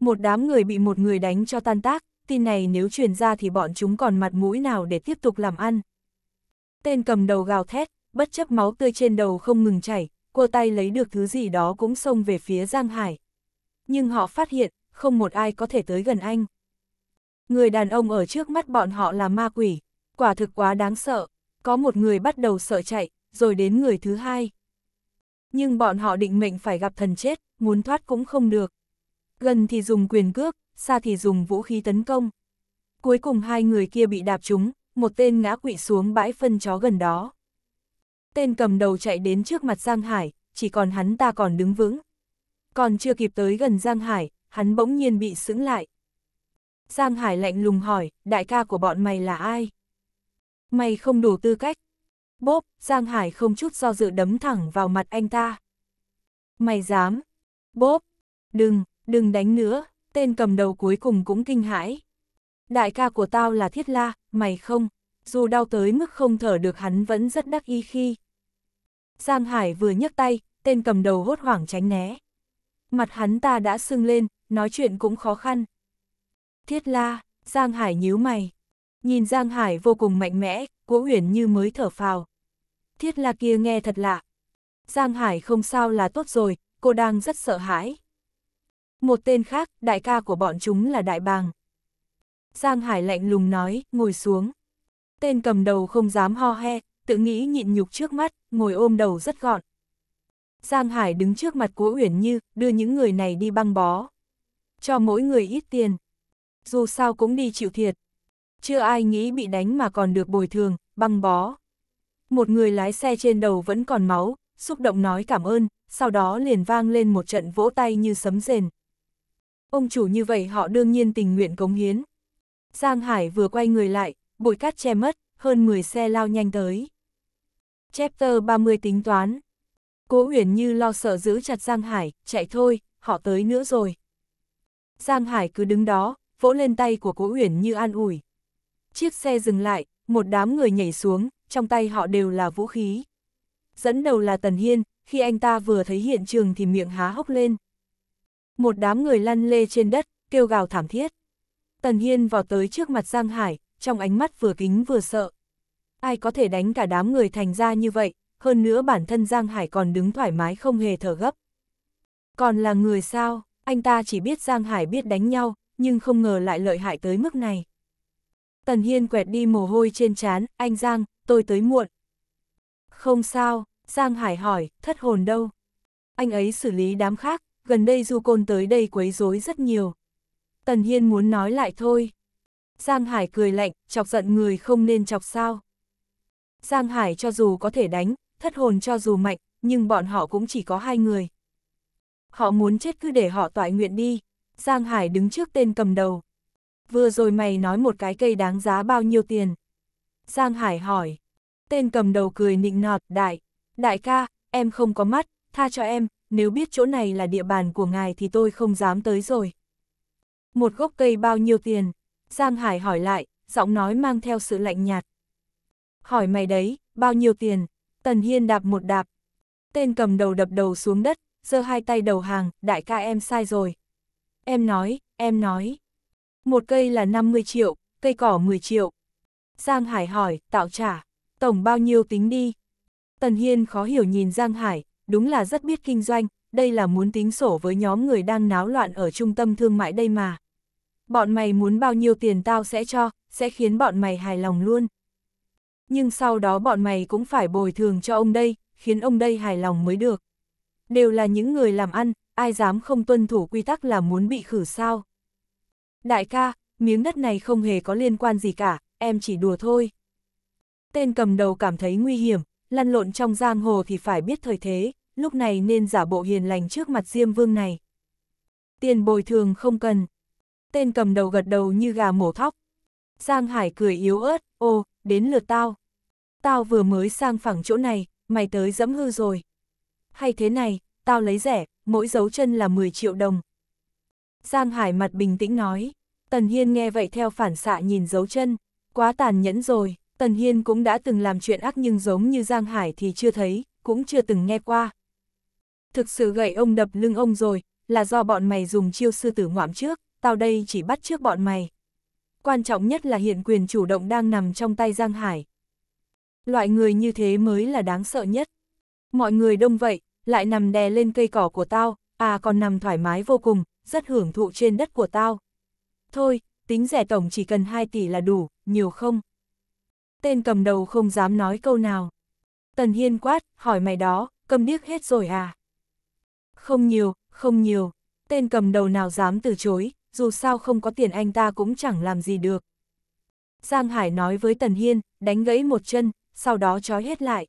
Một đám người bị một người đánh cho tan tác, tin này nếu truyền ra thì bọn chúng còn mặt mũi nào để tiếp tục làm ăn. Tên cầm đầu gào thét, bất chấp máu tươi trên đầu không ngừng chảy, cua tay lấy được thứ gì đó cũng xông về phía Giang Hải. Nhưng họ phát hiện, không một ai có thể tới gần anh. Người đàn ông ở trước mắt bọn họ là ma quỷ, quả thực quá đáng sợ, có một người bắt đầu sợ chạy, rồi đến người thứ hai. Nhưng bọn họ định mệnh phải gặp thần chết, muốn thoát cũng không được. Gần thì dùng quyền cước, xa thì dùng vũ khí tấn công. Cuối cùng hai người kia bị đạp trúng, một tên ngã quỵ xuống bãi phân chó gần đó tên cầm đầu chạy đến trước mặt Giang Hải, chỉ còn hắn ta còn đứng vững. Còn chưa kịp tới gần Giang Hải, hắn bỗng nhiên bị sững lại. Giang Hải lạnh lùng hỏi, đại ca của bọn mày là ai? Mày không đủ tư cách. Bốp, Giang Hải không chút do dự đấm thẳng vào mặt anh ta. Mày dám. Bốp, đừng, đừng đánh nữa, tên cầm đầu cuối cùng cũng kinh hãi. Đại ca của tao là Thiết La, mày không? Dù đau tới mức không thở được hắn vẫn rất đắc ý khi Giang Hải vừa nhấc tay, tên cầm đầu hốt hoảng tránh né. Mặt hắn ta đã sưng lên, nói chuyện cũng khó khăn. Thiết la, Giang Hải nhíu mày. Nhìn Giang Hải vô cùng mạnh mẽ, cố huyền như mới thở phào. Thiết la kia nghe thật lạ. Giang Hải không sao là tốt rồi, cô đang rất sợ hãi. Một tên khác, đại ca của bọn chúng là Đại Bàng. Giang Hải lạnh lùng nói, ngồi xuống. Tên cầm đầu không dám ho he, tự nghĩ nhịn nhục trước mắt, ngồi ôm đầu rất gọn. Giang Hải đứng trước mặt Cố Uyển Như, đưa những người này đi băng bó. Cho mỗi người ít tiền. Dù sao cũng đi chịu thiệt. Chưa ai nghĩ bị đánh mà còn được bồi thường, băng bó. Một người lái xe trên đầu vẫn còn máu, xúc động nói cảm ơn, sau đó liền vang lên một trận vỗ tay như sấm rền. Ông chủ như vậy họ đương nhiên tình nguyện cống hiến. Giang Hải vừa quay người lại, bụi cát che mất, hơn 10 xe lao nhanh tới. Chapter 30 tính toán. Cố Huyền như lo sợ giữ chặt Giang Hải, chạy thôi, họ tới nữa rồi. Giang Hải cứ đứng đó, vỗ lên tay của Cố Huyền như an ủi. Chiếc xe dừng lại, một đám người nhảy xuống, trong tay họ đều là vũ khí. Dẫn đầu là Tần Hiên, khi anh ta vừa thấy hiện trường thì miệng há hốc lên. Một đám người lăn lê trên đất, kêu gào thảm thiết. Tần Hiên vào tới trước mặt Giang Hải, trong ánh mắt vừa kính vừa sợ ai có thể đánh cả đám người thành ra như vậy, hơn nữa bản thân Giang Hải còn đứng thoải mái không hề thở gấp. Còn là người sao, anh ta chỉ biết Giang Hải biết đánh nhau, nhưng không ngờ lại lợi hại tới mức này. Tần Hiên quẹt đi mồ hôi trên trán, anh Giang, tôi tới muộn. Không sao, Giang Hải hỏi, thất hồn đâu? Anh ấy xử lý đám khác, gần đây du côn tới đây quấy rối rất nhiều. Tần Hiên muốn nói lại thôi. Giang Hải cười lạnh, chọc giận người không nên chọc sao. Giang Hải cho dù có thể đánh, thất hồn cho dù mạnh, nhưng bọn họ cũng chỉ có hai người. Họ muốn chết cứ để họ tọa nguyện đi. Giang Hải đứng trước tên cầm đầu. Vừa rồi mày nói một cái cây đáng giá bao nhiêu tiền? Giang Hải hỏi. Tên cầm đầu cười nịnh nọt, đại. Đại ca, em không có mắt, tha cho em, nếu biết chỗ này là địa bàn của ngài thì tôi không dám tới rồi. Một gốc cây bao nhiêu tiền? Giang Hải hỏi lại, giọng nói mang theo sự lạnh nhạt hỏi mày đấy, bao nhiêu tiền? Tần Hiên đạp một đạp. Tên cầm đầu đập đầu xuống đất, giơ hai tay đầu hàng, đại ca em sai rồi. Em nói, em nói. Một cây là 50 triệu, cây cỏ 10 triệu. Giang Hải hỏi, tạo trả, tổng bao nhiêu tính đi? Tần Hiên khó hiểu nhìn Giang Hải, đúng là rất biết kinh doanh, đây là muốn tính sổ với nhóm người đang náo loạn ở trung tâm thương mại đây mà. Bọn mày muốn bao nhiêu tiền tao sẽ cho, sẽ khiến bọn mày hài lòng luôn. Nhưng sau đó bọn mày cũng phải bồi thường cho ông đây, khiến ông đây hài lòng mới được. Đều là những người làm ăn, ai dám không tuân thủ quy tắc là muốn bị khử sao. Đại ca, miếng đất này không hề có liên quan gì cả, em chỉ đùa thôi. Tên cầm đầu cảm thấy nguy hiểm, lăn lộn trong giang hồ thì phải biết thời thế, lúc này nên giả bộ hiền lành trước mặt Diêm Vương này. Tiền bồi thường không cần. Tên cầm đầu gật đầu như gà mổ thóc. Giang Hải cười yếu ớt, ô, đến lượt tao. Tao vừa mới sang phẳng chỗ này, mày tới dẫm hư rồi. Hay thế này, tao lấy rẻ, mỗi dấu chân là 10 triệu đồng. Giang Hải mặt bình tĩnh nói, Tần Hiên nghe vậy theo phản xạ nhìn dấu chân, quá tàn nhẫn rồi, Tần Hiên cũng đã từng làm chuyện ác nhưng giống như Giang Hải thì chưa thấy, cũng chưa từng nghe qua. Thực sự gậy ông đập lưng ông rồi, là do bọn mày dùng chiêu sư tử ngoạm trước, tao đây chỉ bắt trước bọn mày quan trọng nhất là hiện quyền chủ động đang nằm trong tay Giang Hải. Loại người như thế mới là đáng sợ nhất. Mọi người đông vậy, lại nằm đè lên cây cỏ của tao, à còn nằm thoải mái vô cùng, rất hưởng thụ trên đất của tao. Thôi, tính rẻ tổng chỉ cần 2 tỷ là đủ, nhiều không? Tên cầm đầu không dám nói câu nào. Tần Hiên quát, hỏi mày đó, cầm điếc hết rồi à? Không nhiều, không nhiều, tên cầm đầu nào dám từ chối, dù sao không có tiền anh ta cũng chẳng làm gì được. Giang Hải nói với Tần Hiên, đánh gãy một chân, sau đó trói hết lại.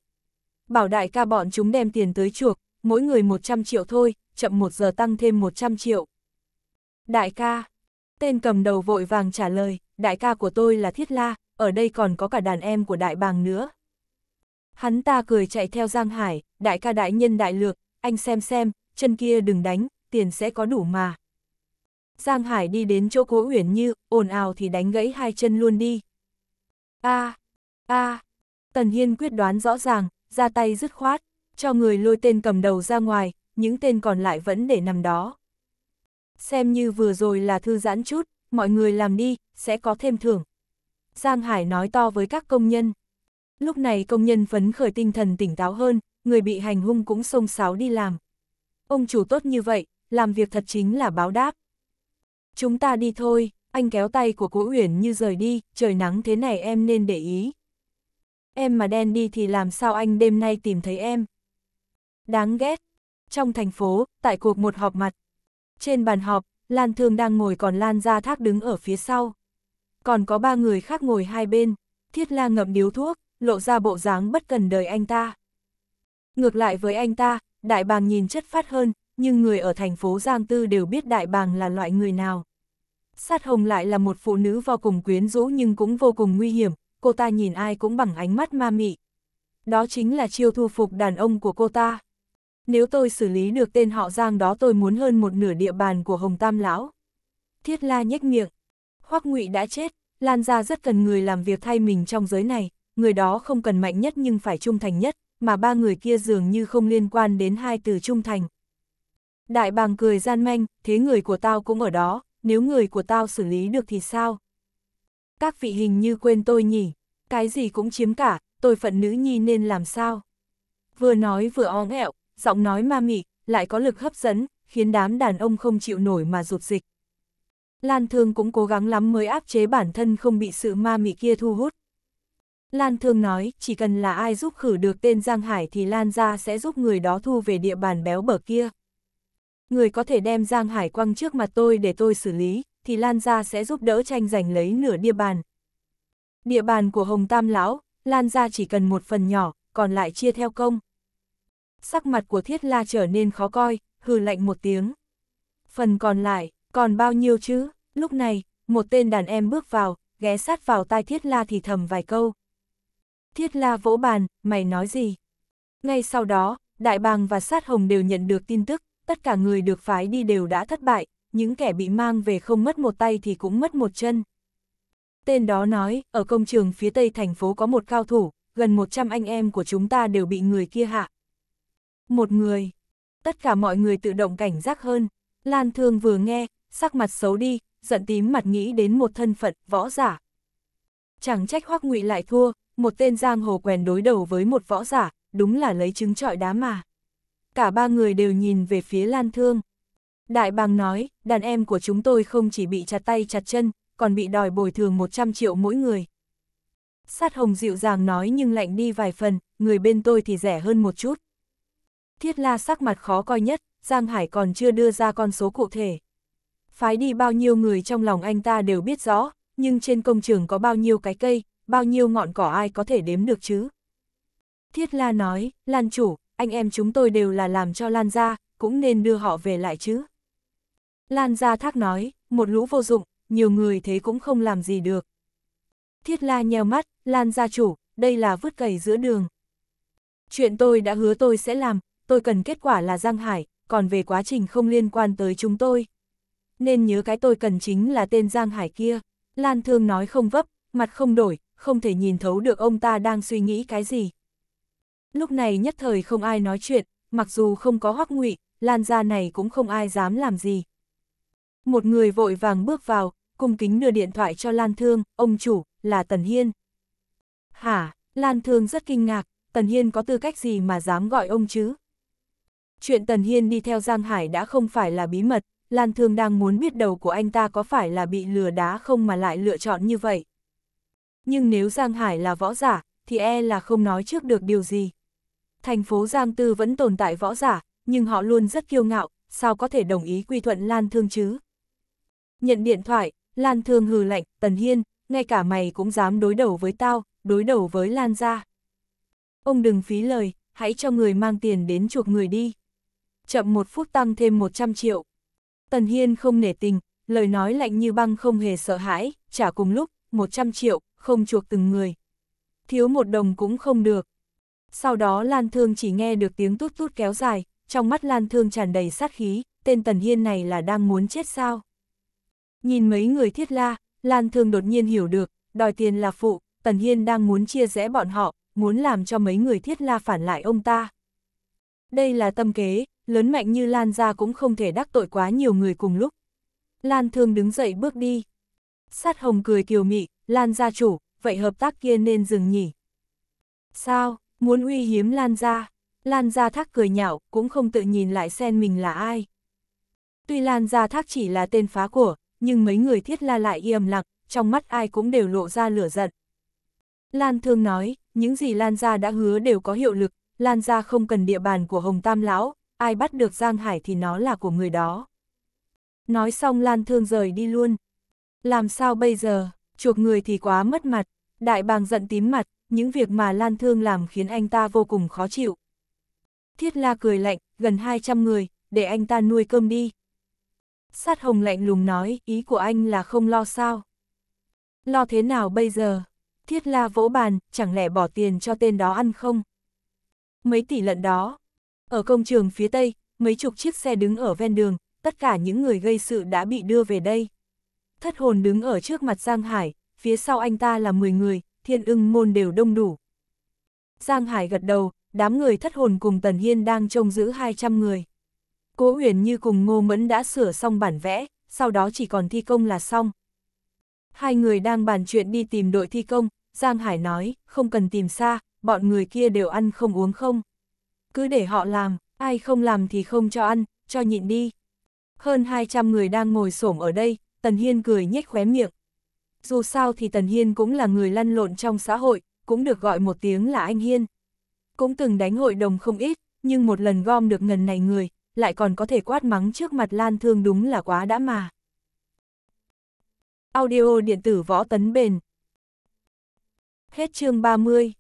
Bảo đại ca bọn chúng đem tiền tới chuộc, mỗi người 100 triệu thôi, chậm một giờ tăng thêm 100 triệu. Đại ca, tên cầm đầu vội vàng trả lời, đại ca của tôi là Thiết La, ở đây còn có cả đàn em của đại bàng nữa. Hắn ta cười chạy theo Giang Hải, đại ca đại nhân đại lược, anh xem xem, chân kia đừng đánh, tiền sẽ có đủ mà. Giang Hải đi đến chỗ cố Uyển Như, ồn ào thì đánh gãy hai chân luôn đi. A, a, Tần Hiên quyết đoán rõ ràng, ra tay dứt khoát, cho người lôi tên cầm đầu ra ngoài, những tên còn lại vẫn để nằm đó. Xem như vừa rồi là thư giãn chút, mọi người làm đi, sẽ có thêm thưởng. Giang Hải nói to với các công nhân. Lúc này công nhân phấn khởi tinh thần tỉnh táo hơn, người bị hành hung cũng xông xáo đi làm. Ông chủ tốt như vậy, làm việc thật chính là báo đáp. Chúng ta đi thôi, anh kéo tay của Cố Uyển như rời đi, trời nắng thế này em nên để ý. Em mà đen đi thì làm sao anh đêm nay tìm thấy em? Đáng ghét. Trong thành phố, tại cuộc một họp mặt. Trên bàn họp, Lan Thương đang ngồi còn Lan Gia Thác đứng ở phía sau. Còn có ba người khác ngồi hai bên, Thiết La ngậm điếu thuốc, lộ ra bộ dáng bất cần đời anh ta. Ngược lại với anh ta, đại bàng nhìn chất phát hơn, nhưng người ở thành phố Giang Tư đều biết đại bàng là loại người nào. Sát hồng lại là một phụ nữ vô cùng quyến rũ nhưng cũng vô cùng nguy hiểm, cô ta nhìn ai cũng bằng ánh mắt ma mị. Đó chính là chiêu thu phục đàn ông của cô ta. Nếu tôi xử lý được tên họ Giang đó tôi muốn hơn một nửa địa bàn của Hồng Tam Lão. Thiết La nhếch miệng. Hoắc Ngụy đã chết, Lan Gia rất cần người làm việc thay mình trong giới này, người đó không cần mạnh nhất nhưng phải trung thành nhất, mà ba người kia dường như không liên quan đến hai từ trung thành. Đại bàng cười gian manh, thế người của tao cũng ở đó, nếu người của tao xử lý được thì sao? Các vị hình như quên tôi nhỉ, cái gì cũng chiếm cả, tôi phận nữ nhi nên làm sao? Vừa nói vừa ó nghẹo, giọng nói ma mị, lại có lực hấp dẫn, khiến đám đàn ông không chịu nổi mà rụt dịch. Lan Thương cũng cố gắng lắm mới áp chế bản thân không bị sự ma mị kia thu hút. Lan Thương nói, chỉ cần là ai giúp khử được tên Giang Hải thì Lan ra sẽ giúp người đó thu về địa bàn béo bở kia người có thể đem Giang Hải quăng trước mặt tôi để tôi xử lý, thì Lan Gia sẽ giúp đỡ tranh giành lấy nửa địa bàn. Địa bàn của Hồng Tam Lão, Lan Gia chỉ cần một phần nhỏ, còn lại chia theo công. Sắc mặt của Thiết La trở nên khó coi, hừ lạnh một tiếng. Phần còn lại, còn bao nhiêu chứ? Lúc này, một tên đàn em bước vào, ghé sát vào tai Thiết La thì thầm vài câu. Thiết La vỗ bàn, mày nói gì? Ngay sau đó, Đại Bàng và Sát Hồng đều nhận được tin tức, tất cả người được phái đi đều đã thất bại, những kẻ bị mang về không mất một tay thì cũng mất một chân. Tên đó nói, ở công trường phía tây thành phố có một cao thủ, gần 100 anh em của chúng ta đều bị người kia hạ. Một người. Tất cả mọi người tự động cảnh giác hơn. Lan Thương vừa nghe, sắc mặt xấu đi, giận tím mặt nghĩ đến một thân phận, võ giả. Chẳng trách Hoắc Ngụy lại thua, một tên giang hồ quèn đối đầu với một võ giả, đúng là lấy trứng trọi đá mà cả ba người đều nhìn về phía Lan Thương. Đại bàng nói, đàn em của chúng tôi không chỉ bị chặt tay chặt chân, còn bị đòi bồi thường 100 triệu mỗi người. Sát hồng dịu dàng nói nhưng lạnh đi vài phần, người bên tôi thì rẻ hơn một chút. Thiết la sắc mặt khó coi nhất, Giang Hải còn chưa đưa ra con số cụ thể. Phái đi bao nhiêu người trong lòng anh ta đều biết rõ, nhưng trên công trường có bao nhiêu cái cây, bao nhiêu ngọn cỏ ai có thể đếm được chứ. Thiết la nói, Lan chủ, anh em chúng tôi đều là làm cho Lan gia, cũng nên đưa họ về lại chứ. Lan gia thác nói, một lũ vô dụng, nhiều người thế cũng không làm gì được. Thiết la nheo mắt, Lan gia chủ, đây là vứt gầy giữa đường. Chuyện tôi đã hứa tôi sẽ làm, tôi cần kết quả là Giang Hải, còn về quá trình không liên quan tới chúng tôi. Nên nhớ cái tôi cần chính là tên Giang Hải kia. Lan Thương nói không vấp, mặt không đổi, không thể nhìn thấu được ông ta đang suy nghĩ cái gì. Lúc này nhất thời không ai nói chuyện, mặc dù không có hoắc ngụy, lan gia này cũng không ai dám làm gì. Một người vội vàng bước vào, cung kính đưa điện thoại cho Lan Thương, ông chủ, là Tần Hiên. Hả, Lan Thương rất kinh ngạc, Tần Hiên có tư cách gì mà dám gọi ông chứ? Chuyện Tần Hiên đi theo Giang Hải đã không phải là bí mật, Lan Thương đang muốn biết đầu của anh ta có phải là bị lừa đá không mà lại lựa chọn như vậy. Nhưng nếu Giang Hải là võ giả, thì e là không nói trước được điều gì. Thành phố Giang Tư vẫn tồn tại võ giả, nhưng họ luôn rất kiêu ngạo, sao có thể đồng ý quy thuận Lan Thương chứ? Nhận điện thoại, Lan Thương hừ lạnh, Tần Hiên, ngay cả mày cũng dám đối đầu với tao, đối đầu với Lan gia. Ông đừng phí lời, hãy cho người mang tiền đến chuộc người đi. Chậm một phút tăng thêm 100 triệu. Tần Hiên không nể tình, lời nói lạnh như băng không hề sợ hãi, trả cùng lúc, 100 triệu, không chuộc từng người. Thiếu một đồng cũng không được. Sau đó Lan Thương chỉ nghe được tiếng tút tút kéo dài, trong mắt Lan Thương tràn đầy sát khí, tên Tần Hiên này là đang muốn chết sao? Nhìn mấy người thiết la, Lan Thương đột nhiên hiểu được, đòi tiền là phụ, Tần Hiên đang muốn chia rẽ bọn họ, muốn làm cho mấy người thiết la phản lại ông ta. Đây là tâm kế, lớn mạnh như Lan ra cũng không thể đắc tội quá nhiều người cùng lúc. Lan Thương đứng dậy bước đi. Sát Hồng cười kiều mị, Lan gia chủ, vậy hợp tác kia nên dừng nhỉ. Sao? Muốn uy hiếm Lan ra, Lan ra thác cười nhạo, cũng không tự nhìn lại xem mình là ai. Tuy Lan ra thác chỉ là tên phá của, nhưng mấy người thiết la lại yêm lặng, trong mắt ai cũng đều lộ ra lửa giận. Lan thương nói, những gì Lan ra đã hứa đều có hiệu lực, Lan ra không cần địa bàn của Hồng Tam Lão, ai bắt được Giang Hải thì nó là của người đó. Nói xong Lan thương rời đi luôn. Làm sao bây giờ, chuộc người thì quá mất mặt, đại bàng giận tím mặt, những việc mà Lan Thương làm khiến anh ta vô cùng khó chịu. Thiết La cười lạnh, gần 200 người, để anh ta nuôi cơm đi. Sát hồng lạnh lùng nói, ý của anh là không lo sao. Lo thế nào bây giờ? Thiết La vỗ bàn, chẳng lẽ bỏ tiền cho tên đó ăn không? Mấy tỷ lận đó. Ở công trường phía Tây, mấy chục chiếc xe đứng ở ven đường, tất cả những người gây sự đã bị đưa về đây. Thất hồn đứng ở trước mặt Giang Hải, phía sau anh ta là 10 người, thiên ưng môn đều đông đủ. Giang Hải gật đầu, đám người thất hồn cùng Tần Hiên đang trông giữ 200 người. Cố Huyền như cùng Ngô Mẫn đã sửa xong bản vẽ, sau đó chỉ còn thi công là xong. Hai người đang bàn chuyện đi tìm đội thi công, Giang Hải nói, không cần tìm xa, bọn người kia đều ăn không uống không. Cứ để họ làm, ai không làm thì không cho ăn, cho nhịn đi. Hơn 200 người đang ngồi xổm ở đây, Tần Hiên cười nhếch khóe miệng, dù sao thì Tần Hiên cũng là người lăn lộn trong xã hội, cũng được gọi một tiếng là anh Hiên. Cũng từng đánh hội đồng không ít, nhưng một lần gom được ngần này người, lại còn có thể quát mắng trước mặt Lan Thương đúng là quá đã mà. Audio điện tử võ tấn bền Hết chương 30